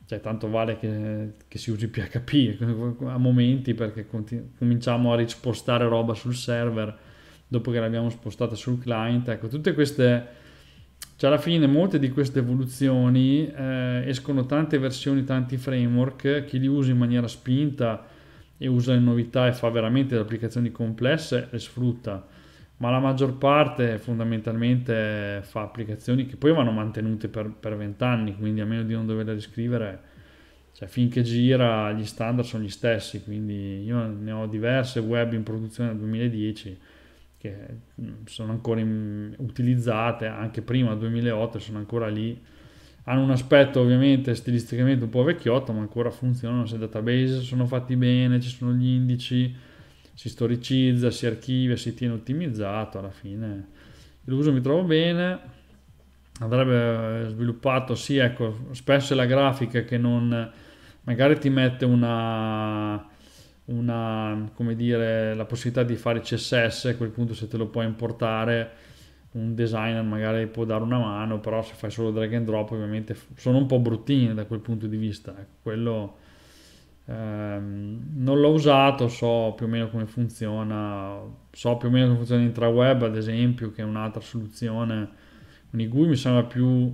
cioè, tanto vale che, che, si usi PHP a momenti perché continu- cominciamo a rispostare roba sul server dopo che l'abbiamo spostata sul client. Ecco, tutte queste... Cioè alla fine molte di queste evoluzioni eh, escono tante versioni, tanti framework, chi li usa in maniera spinta e usa le novità e fa veramente le applicazioni complesse, le sfrutta, ma la maggior parte fondamentalmente fa applicazioni che poi vanno mantenute per vent'anni, quindi a meno di non doverle riscrivere, cioè finché gira gli standard sono gli stessi, quindi io ne ho diverse web in produzione dal 2010 che mm, sono ancora in, utilizzate anche prima 2008 sono ancora lì hanno un aspetto ovviamente stilisticamente un po' vecchiotto, ma ancora funzionano, se database sono fatti bene, ci sono gli indici, si storicizza, si archivia, si tiene ottimizzato, alla fine l'uso mi trovo bene, andrebbe eh, sviluppato, sì, ecco, spesso è la grafica che non, magari ti mette una, una come dire, la possibilità di fare CSS, a quel punto se te lo puoi importare, un designer magari può dare una mano, però se fai solo drag and drop ovviamente sono un po' bruttine da quel punto di vista. Eh. Quello ehm, non l'ho usato, so più o meno come funziona, so più o meno come funziona intraweb ad esempio, che è un'altra soluzione, un IGUI mi sembra più,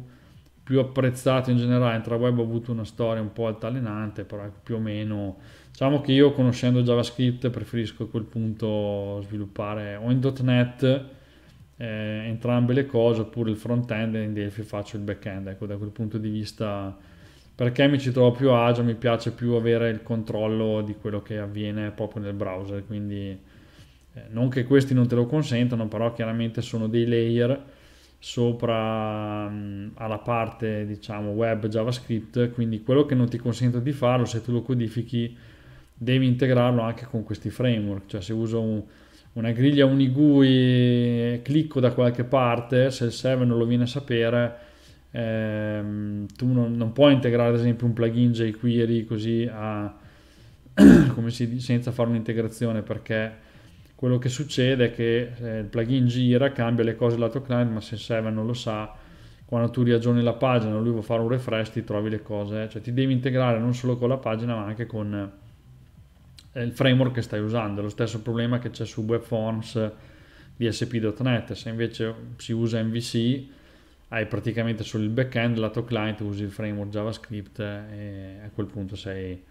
più apprezzato in generale, intraweb ha avuto una storia un po' altalenante, però più o meno... Diciamo che io conoscendo JavaScript preferisco a quel punto sviluppare o in .NET eh, entrambe le cose, oppure il front-end e in Delphi faccio il back-end, ecco da quel punto di vista perché mi ci trovo più agio, mi piace più avere il controllo di quello che avviene proprio nel browser, quindi eh, non che questi non te lo consentano, però chiaramente sono dei layer sopra mh, mm, alla parte diciamo web JavaScript, quindi quello che non ti consente di farlo se tu lo codifichi devi integrarlo anche con questi framework, cioè se uso un, una griglia Unigui, clicco da qualche parte, se il server non lo viene a sapere, ehm, tu non, non, puoi integrare ad esempio un plugin jQuery così a, (clears throat) come si senza fare un'integrazione perché quello che succede è che eh, il plugin gira, cambia le cose dal tuo client, ma se il server non lo sa, quando tu riaggiorni la pagina, lui vuole fare un refresh, ti trovi le cose, cioè ti devi integrare non solo con la pagina ma anche con il framework che stai usando. È lo stesso problema che c'è su webforms di sp.net. Se invece si usa MVC, hai praticamente sul backend, lato client usi il framework JavaScript e a quel punto sei,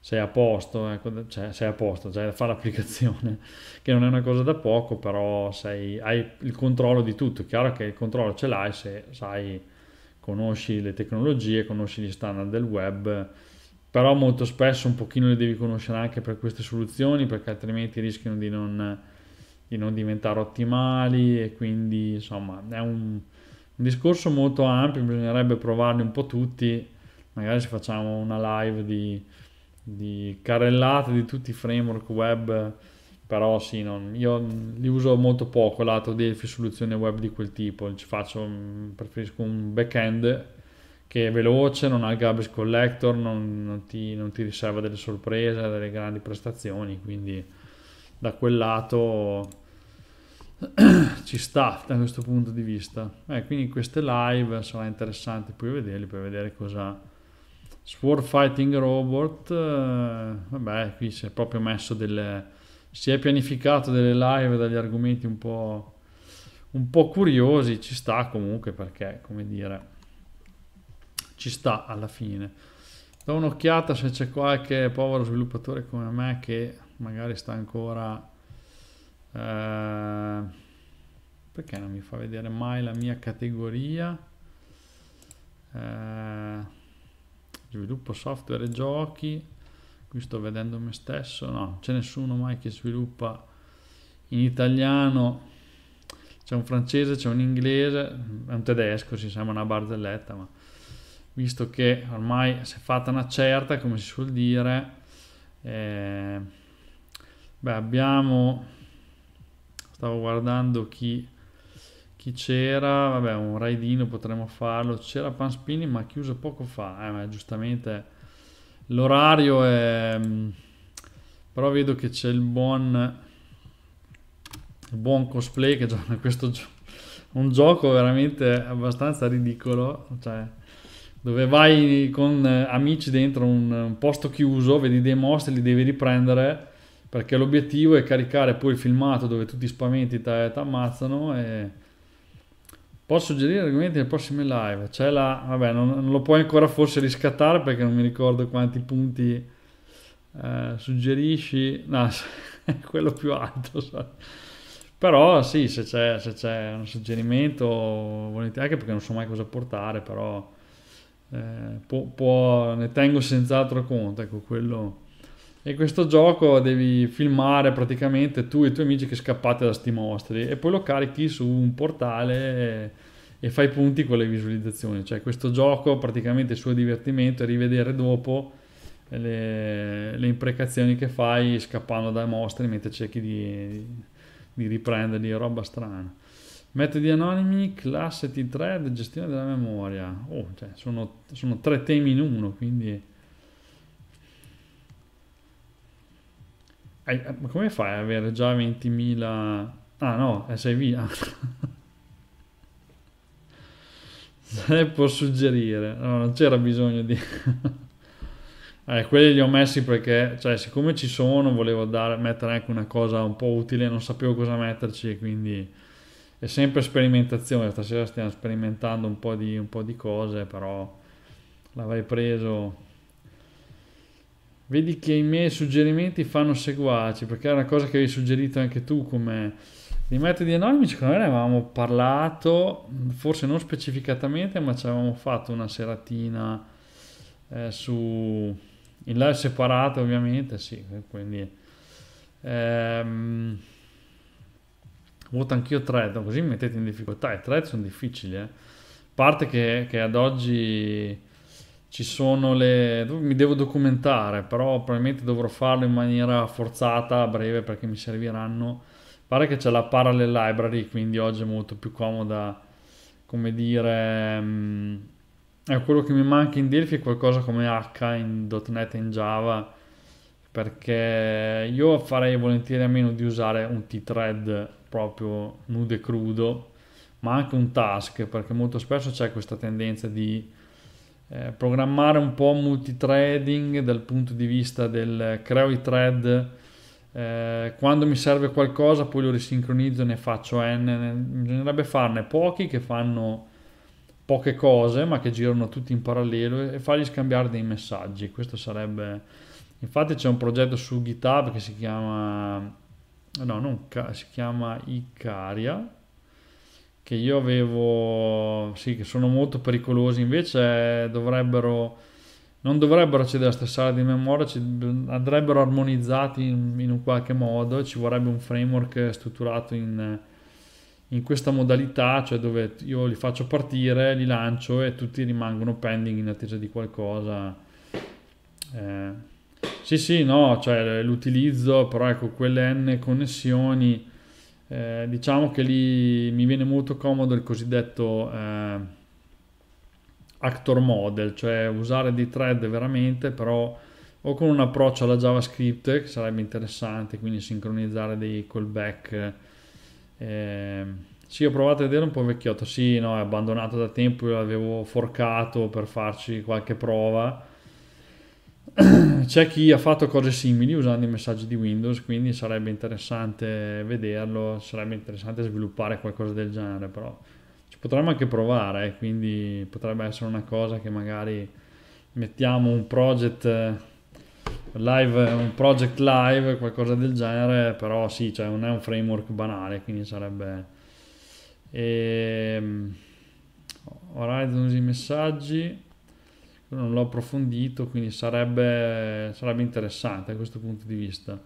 sei a posto, ecco, cioè, sei a posto, cioè fa (laughs) l'applicazione, che non è una cosa da poco, però sei, hai il controllo di tutto. chiaro che il controllo ce l'hai se sai, conosci le tecnologie, conosci gli standard del web però molto spesso un pochino le devi conoscere anche per queste soluzioni perché altrimenti rischiano di non, di non diventare ottimali e quindi insomma è un, un, discorso molto ampio, bisognerebbe provarli un po' tutti, magari se facciamo una live di, di carrellate di tutti i framework web però sì, non, io li uso molto poco lato Delphi, soluzione web di quel tipo, Ci faccio, mm, preferisco un back-end che è veloce, non ha il garbage collector, non, non, ti, non, ti, riserva delle sorprese, delle grandi prestazioni, quindi da quel lato (clears throat) ci sta da questo punto di vista. Eh, quindi queste live sarà interessante poi vederle, per vedere cosa... Sword Fighting Robot, eh, vabbè qui si è proprio messo delle... si è pianificato delle live dagli argomenti un po', un po' curiosi, ci sta comunque perché, come dire ci sta alla fine. Do un'occhiata se c'è qualche povero sviluppatore come me che magari sta ancora... Eh, perché non mi fa vedere mai la mia categoria? Eh, sviluppo software e giochi. Qui sto vedendo me stesso. No, c'è nessuno mai che sviluppa in italiano c'è un francese, c'è un inglese, è un tedesco, si sembra una barzelletta, ma visto che ormai si è fatta una certa, come si suol dire, eh, beh, abbiamo, stavo guardando chi, chi c'era, vabbè, un raidino potremmo farlo, c'era Panspini ma chiuso poco fa, eh, ma giustamente l'orario è, mm, però vedo che c'è il buon, il buon cosplay che gioca questo gioco, un gioco veramente abbastanza ridicolo, cioè dove vai con eh, amici dentro un, un posto chiuso, vedi dei mostri, li devi riprendere perché l'obiettivo è caricare poi il filmato dove tutti i spaventi te, ammazzano e posso suggerire argomenti nelle prossime live c'è la vabbè non, non, lo puoi ancora forse riscattare perché non mi ricordo quanti punti eh, suggerisci no (laughs) è quello più alto (laughs) sai. però sì se c'è, se c'è un suggerimento volentieri anche perché non so mai cosa portare però eh, può, può, ne tengo senz'altro conto, ecco quello. E questo gioco devi filmare praticamente tu e i tuoi amici che scappate da sti mostri e poi lo carichi su un portale e, e fai punti con le visualizzazioni. Cioè questo gioco praticamente il suo divertimento è rivedere dopo le, le imprecazioni che fai scappando dai mostri mentre cerchi di, di riprenderli, roba strana. Metodi anonimi, classe T3 gestione della memoria. Oh, cioè, sono, sono tre temi in uno, quindi... Ma come fai ad avere già 20.000... Ah no, SIV. Ah. Se ne può suggerire. No, non c'era bisogno di... eh, quelli li ho messi perché, cioè, siccome ci sono, volevo dare, mettere anche una cosa un po' utile, non sapevo cosa metterci e quindi è sempre sperimentazione, stasera stiamo sperimentando un po' di, un po di cose, però l'avrei preso... Vedi che i miei suggerimenti fanno seguaci, perché è una cosa che avevi suggerito anche tu come... Di metodi anonimi secondo me ne avevamo parlato, forse non specificatamente, ma ci avevamo fatto una seratina eh, su... in live separata ovviamente, sì, quindi... Ehm, avuto anch'io thread, così mi mettete in difficoltà. I thread sono difficili, eh. A parte che, che ad oggi ci sono le... mi devo documentare, però probabilmente dovrò farlo in maniera forzata, a breve, perché mi serviranno. Pare che c'è la parallel library, quindi oggi è molto più comoda, come dire... è mm, eh, quello che mi manca in Delphi è qualcosa come H in.NET e in Java, perché io farei volentieri a meno di usare un T-thread proprio nudo e crudo, ma anche un task, perché molto spesso c'è questa tendenza di eh, programmare un po' multitrading dal punto di vista del creo i thread, eh, quando mi serve qualcosa poi lo risincronizzo e ne faccio n, bisognerebbe farne pochi che fanno poche cose ma che girano tutti in parallelo e, e fargli scambiare dei messaggi, questo sarebbe... Infatti c'è un progetto su GitHub che si chiama no, non si chiama Icaria, che io avevo, sì, che sono molto pericolosi, invece dovrebbero, non dovrebbero accedere alla stessa area di memoria, ci, andrebbero armonizzati in, in, un qualche modo, ci vorrebbe un framework strutturato in, in questa modalità, cioè dove io li faccio partire, li lancio e tutti rimangono pending in attesa di qualcosa. Eh, sì, sì, no, cioè l'utilizzo, però ecco, quelle n connessioni, eh, diciamo che lì mi viene molto comodo il cosiddetto eh, actor model, cioè usare dei thread veramente, però o con un approccio alla JavaScript, che sarebbe interessante, quindi sincronizzare dei callback. Eh, sì, ho provato a vedere un po' vecchiotto, sì, no, è abbandonato da tempo, io l'avevo forcato per farci qualche prova (clears throat) C'è chi ha fatto cose simili usando i messaggi di Windows, quindi sarebbe interessante vederlo, sarebbe interessante sviluppare qualcosa del genere, però ci potremmo anche provare, quindi potrebbe essere una cosa che magari mettiamo un project eh, live, un project live, qualcosa del genere, però sì, cioè non è un framework banale, quindi sarebbe... E... Ehm, Horizon usi i messaggi non l'ho approfondito, quindi sarebbe, sarebbe interessante da questo punto di vista.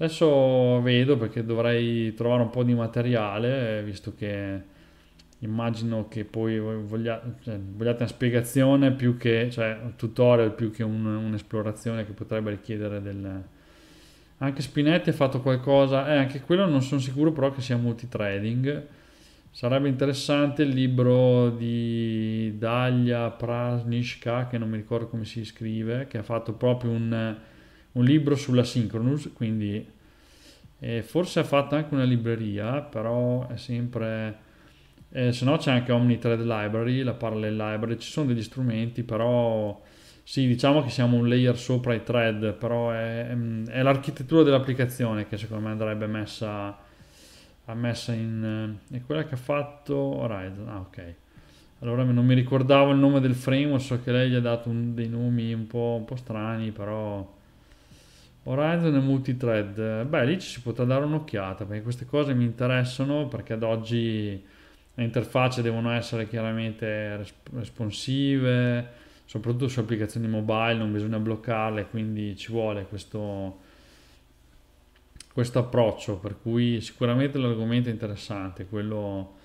Adesso vedo perché dovrei trovare un po' di materiale, visto che immagino che poi vogliate, cioè, vogliate una spiegazione più che, cioè un tutorial più che un, un'esplorazione che potrebbe richiedere del... Anche Spinetti ha fatto qualcosa, eh, anche quello non sono sicuro però che sia multitrading Sarebbe interessante il libro di Dalia Prasnishka, che non mi ricordo come si scrive, che ha fatto proprio un, un libro sulla Synchronous, quindi eh, forse ha fatto anche una libreria, però è sempre... Eh, se no c'è anche Omnitrade Library, la Parallel Library, ci sono degli strumenti, però sì, diciamo che siamo un layer sopra i thread, però è, mm, è l'architettura dell'applicazione che secondo me andrebbe messa ha messo in... Eh, è quella che ha fatto Horizon, ah ok. Allora non mi ricordavo il nome del frame so che lei gli ha dato un, dei nomi un po', un po', strani, però... Horizon e multithread, beh lì ci si potrà dare un'occhiata perché queste cose mi interessano perché ad oggi le interfacce devono essere chiaramente responsive, soprattutto su applicazioni mobile non bisogna bloccarle, quindi ci vuole questo questo approccio, per cui sicuramente l'argomento è interessante, quello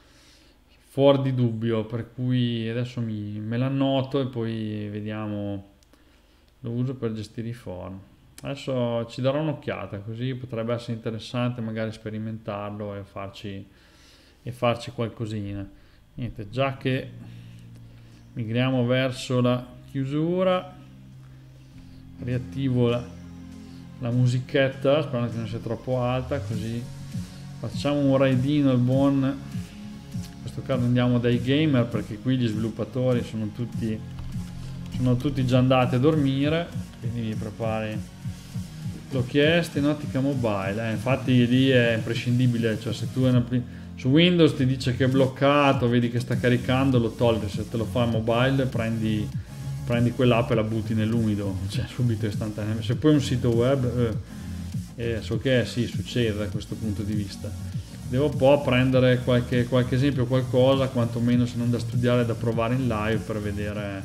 fuori di dubbio, per cui adesso mi, me l'annoto e poi vediamo, lo uso per gestire i forum. Adesso ci darò un'occhiata, così potrebbe essere interessante magari sperimentarlo e farci, e farci qualcosina. Niente, già che migriamo verso la chiusura, riattivo la la musichetta, sperando che non sia troppo alta, così facciamo un raidino al buon... In questo caso andiamo dai gamer perché qui gli sviluppatori sono tutti, sono tutti già andati a dormire, quindi mi prepari l'ho chiesto in ottica mobile eh, infatti lì è imprescindibile cioè se tu su Windows ti dice che è bloccato vedi che sta caricando lo togli se te lo fa mobile prendi prendi quell'app e la butti nell'umido, cioè subito istantaneamente. Se poi un sito web, eh, eh, so che sì, succede da questo punto di vista. Devo un po' prendere qualche, qualche esempio, qualcosa, quantomeno se non da studiare, da provare in live per vedere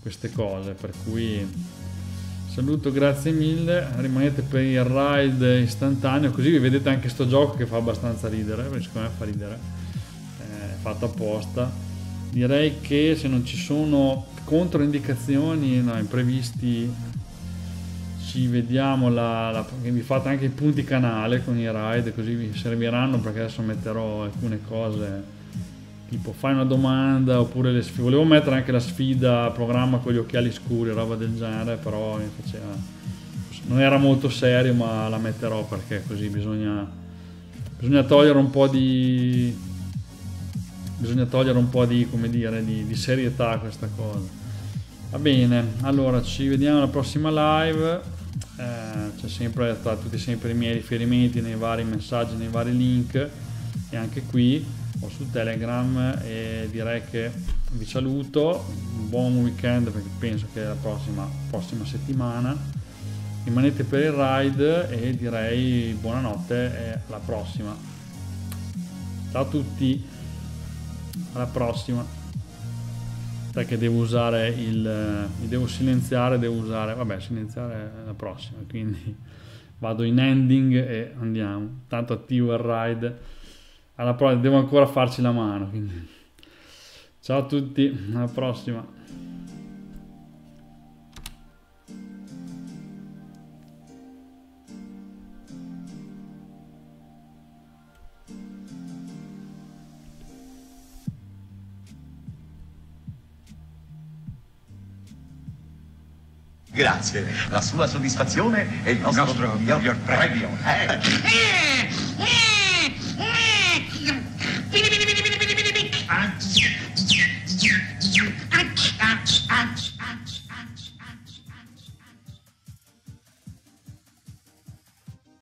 queste cose. Per cui saluto, grazie mille, rimanete per il ride istantaneo, così vi vedete anche sto gioco che fa abbastanza ridere, perché secondo me fa ridere, eh, è fatto apposta. Direi che se non ci sono controindicazioni, no, imprevisti. Ci vediamo, la, la, vi fate anche i punti canale con i ride, così vi serviranno perché adesso metterò alcune cose tipo fai una domanda oppure le sfide. Volevo mettere anche la sfida programma con gli occhiali scuri, roba del genere, però mi faceva... Non era molto serio, ma la metterò perché così bisogna, bisogna togliere un po' di bisogna togliere un po' di, come dire, di, di serietà a questa cosa. Va bene, allora ci vediamo alla prossima live. Eh, c'è sempre tra tutti sempre i miei riferimenti nei vari messaggi, nei vari link e anche qui o su Telegram e direi che vi saluto, buon weekend perché penso che la prossima, prossima settimana rimanete per il ride e direi buonanotte e alla prossima. Ciao a tutti! alla prossima perché devo usare il mi devo silenziare devo usare vabbè silenziare la prossima quindi (laughs) vado in ending e andiamo tanto attivo il ride alla prossima devo ancora farci la mano quindi ciao a tutti alla prossima Grazie, la sua soddisfazione è il nostro, nostro miglior, miglior premio. Eh.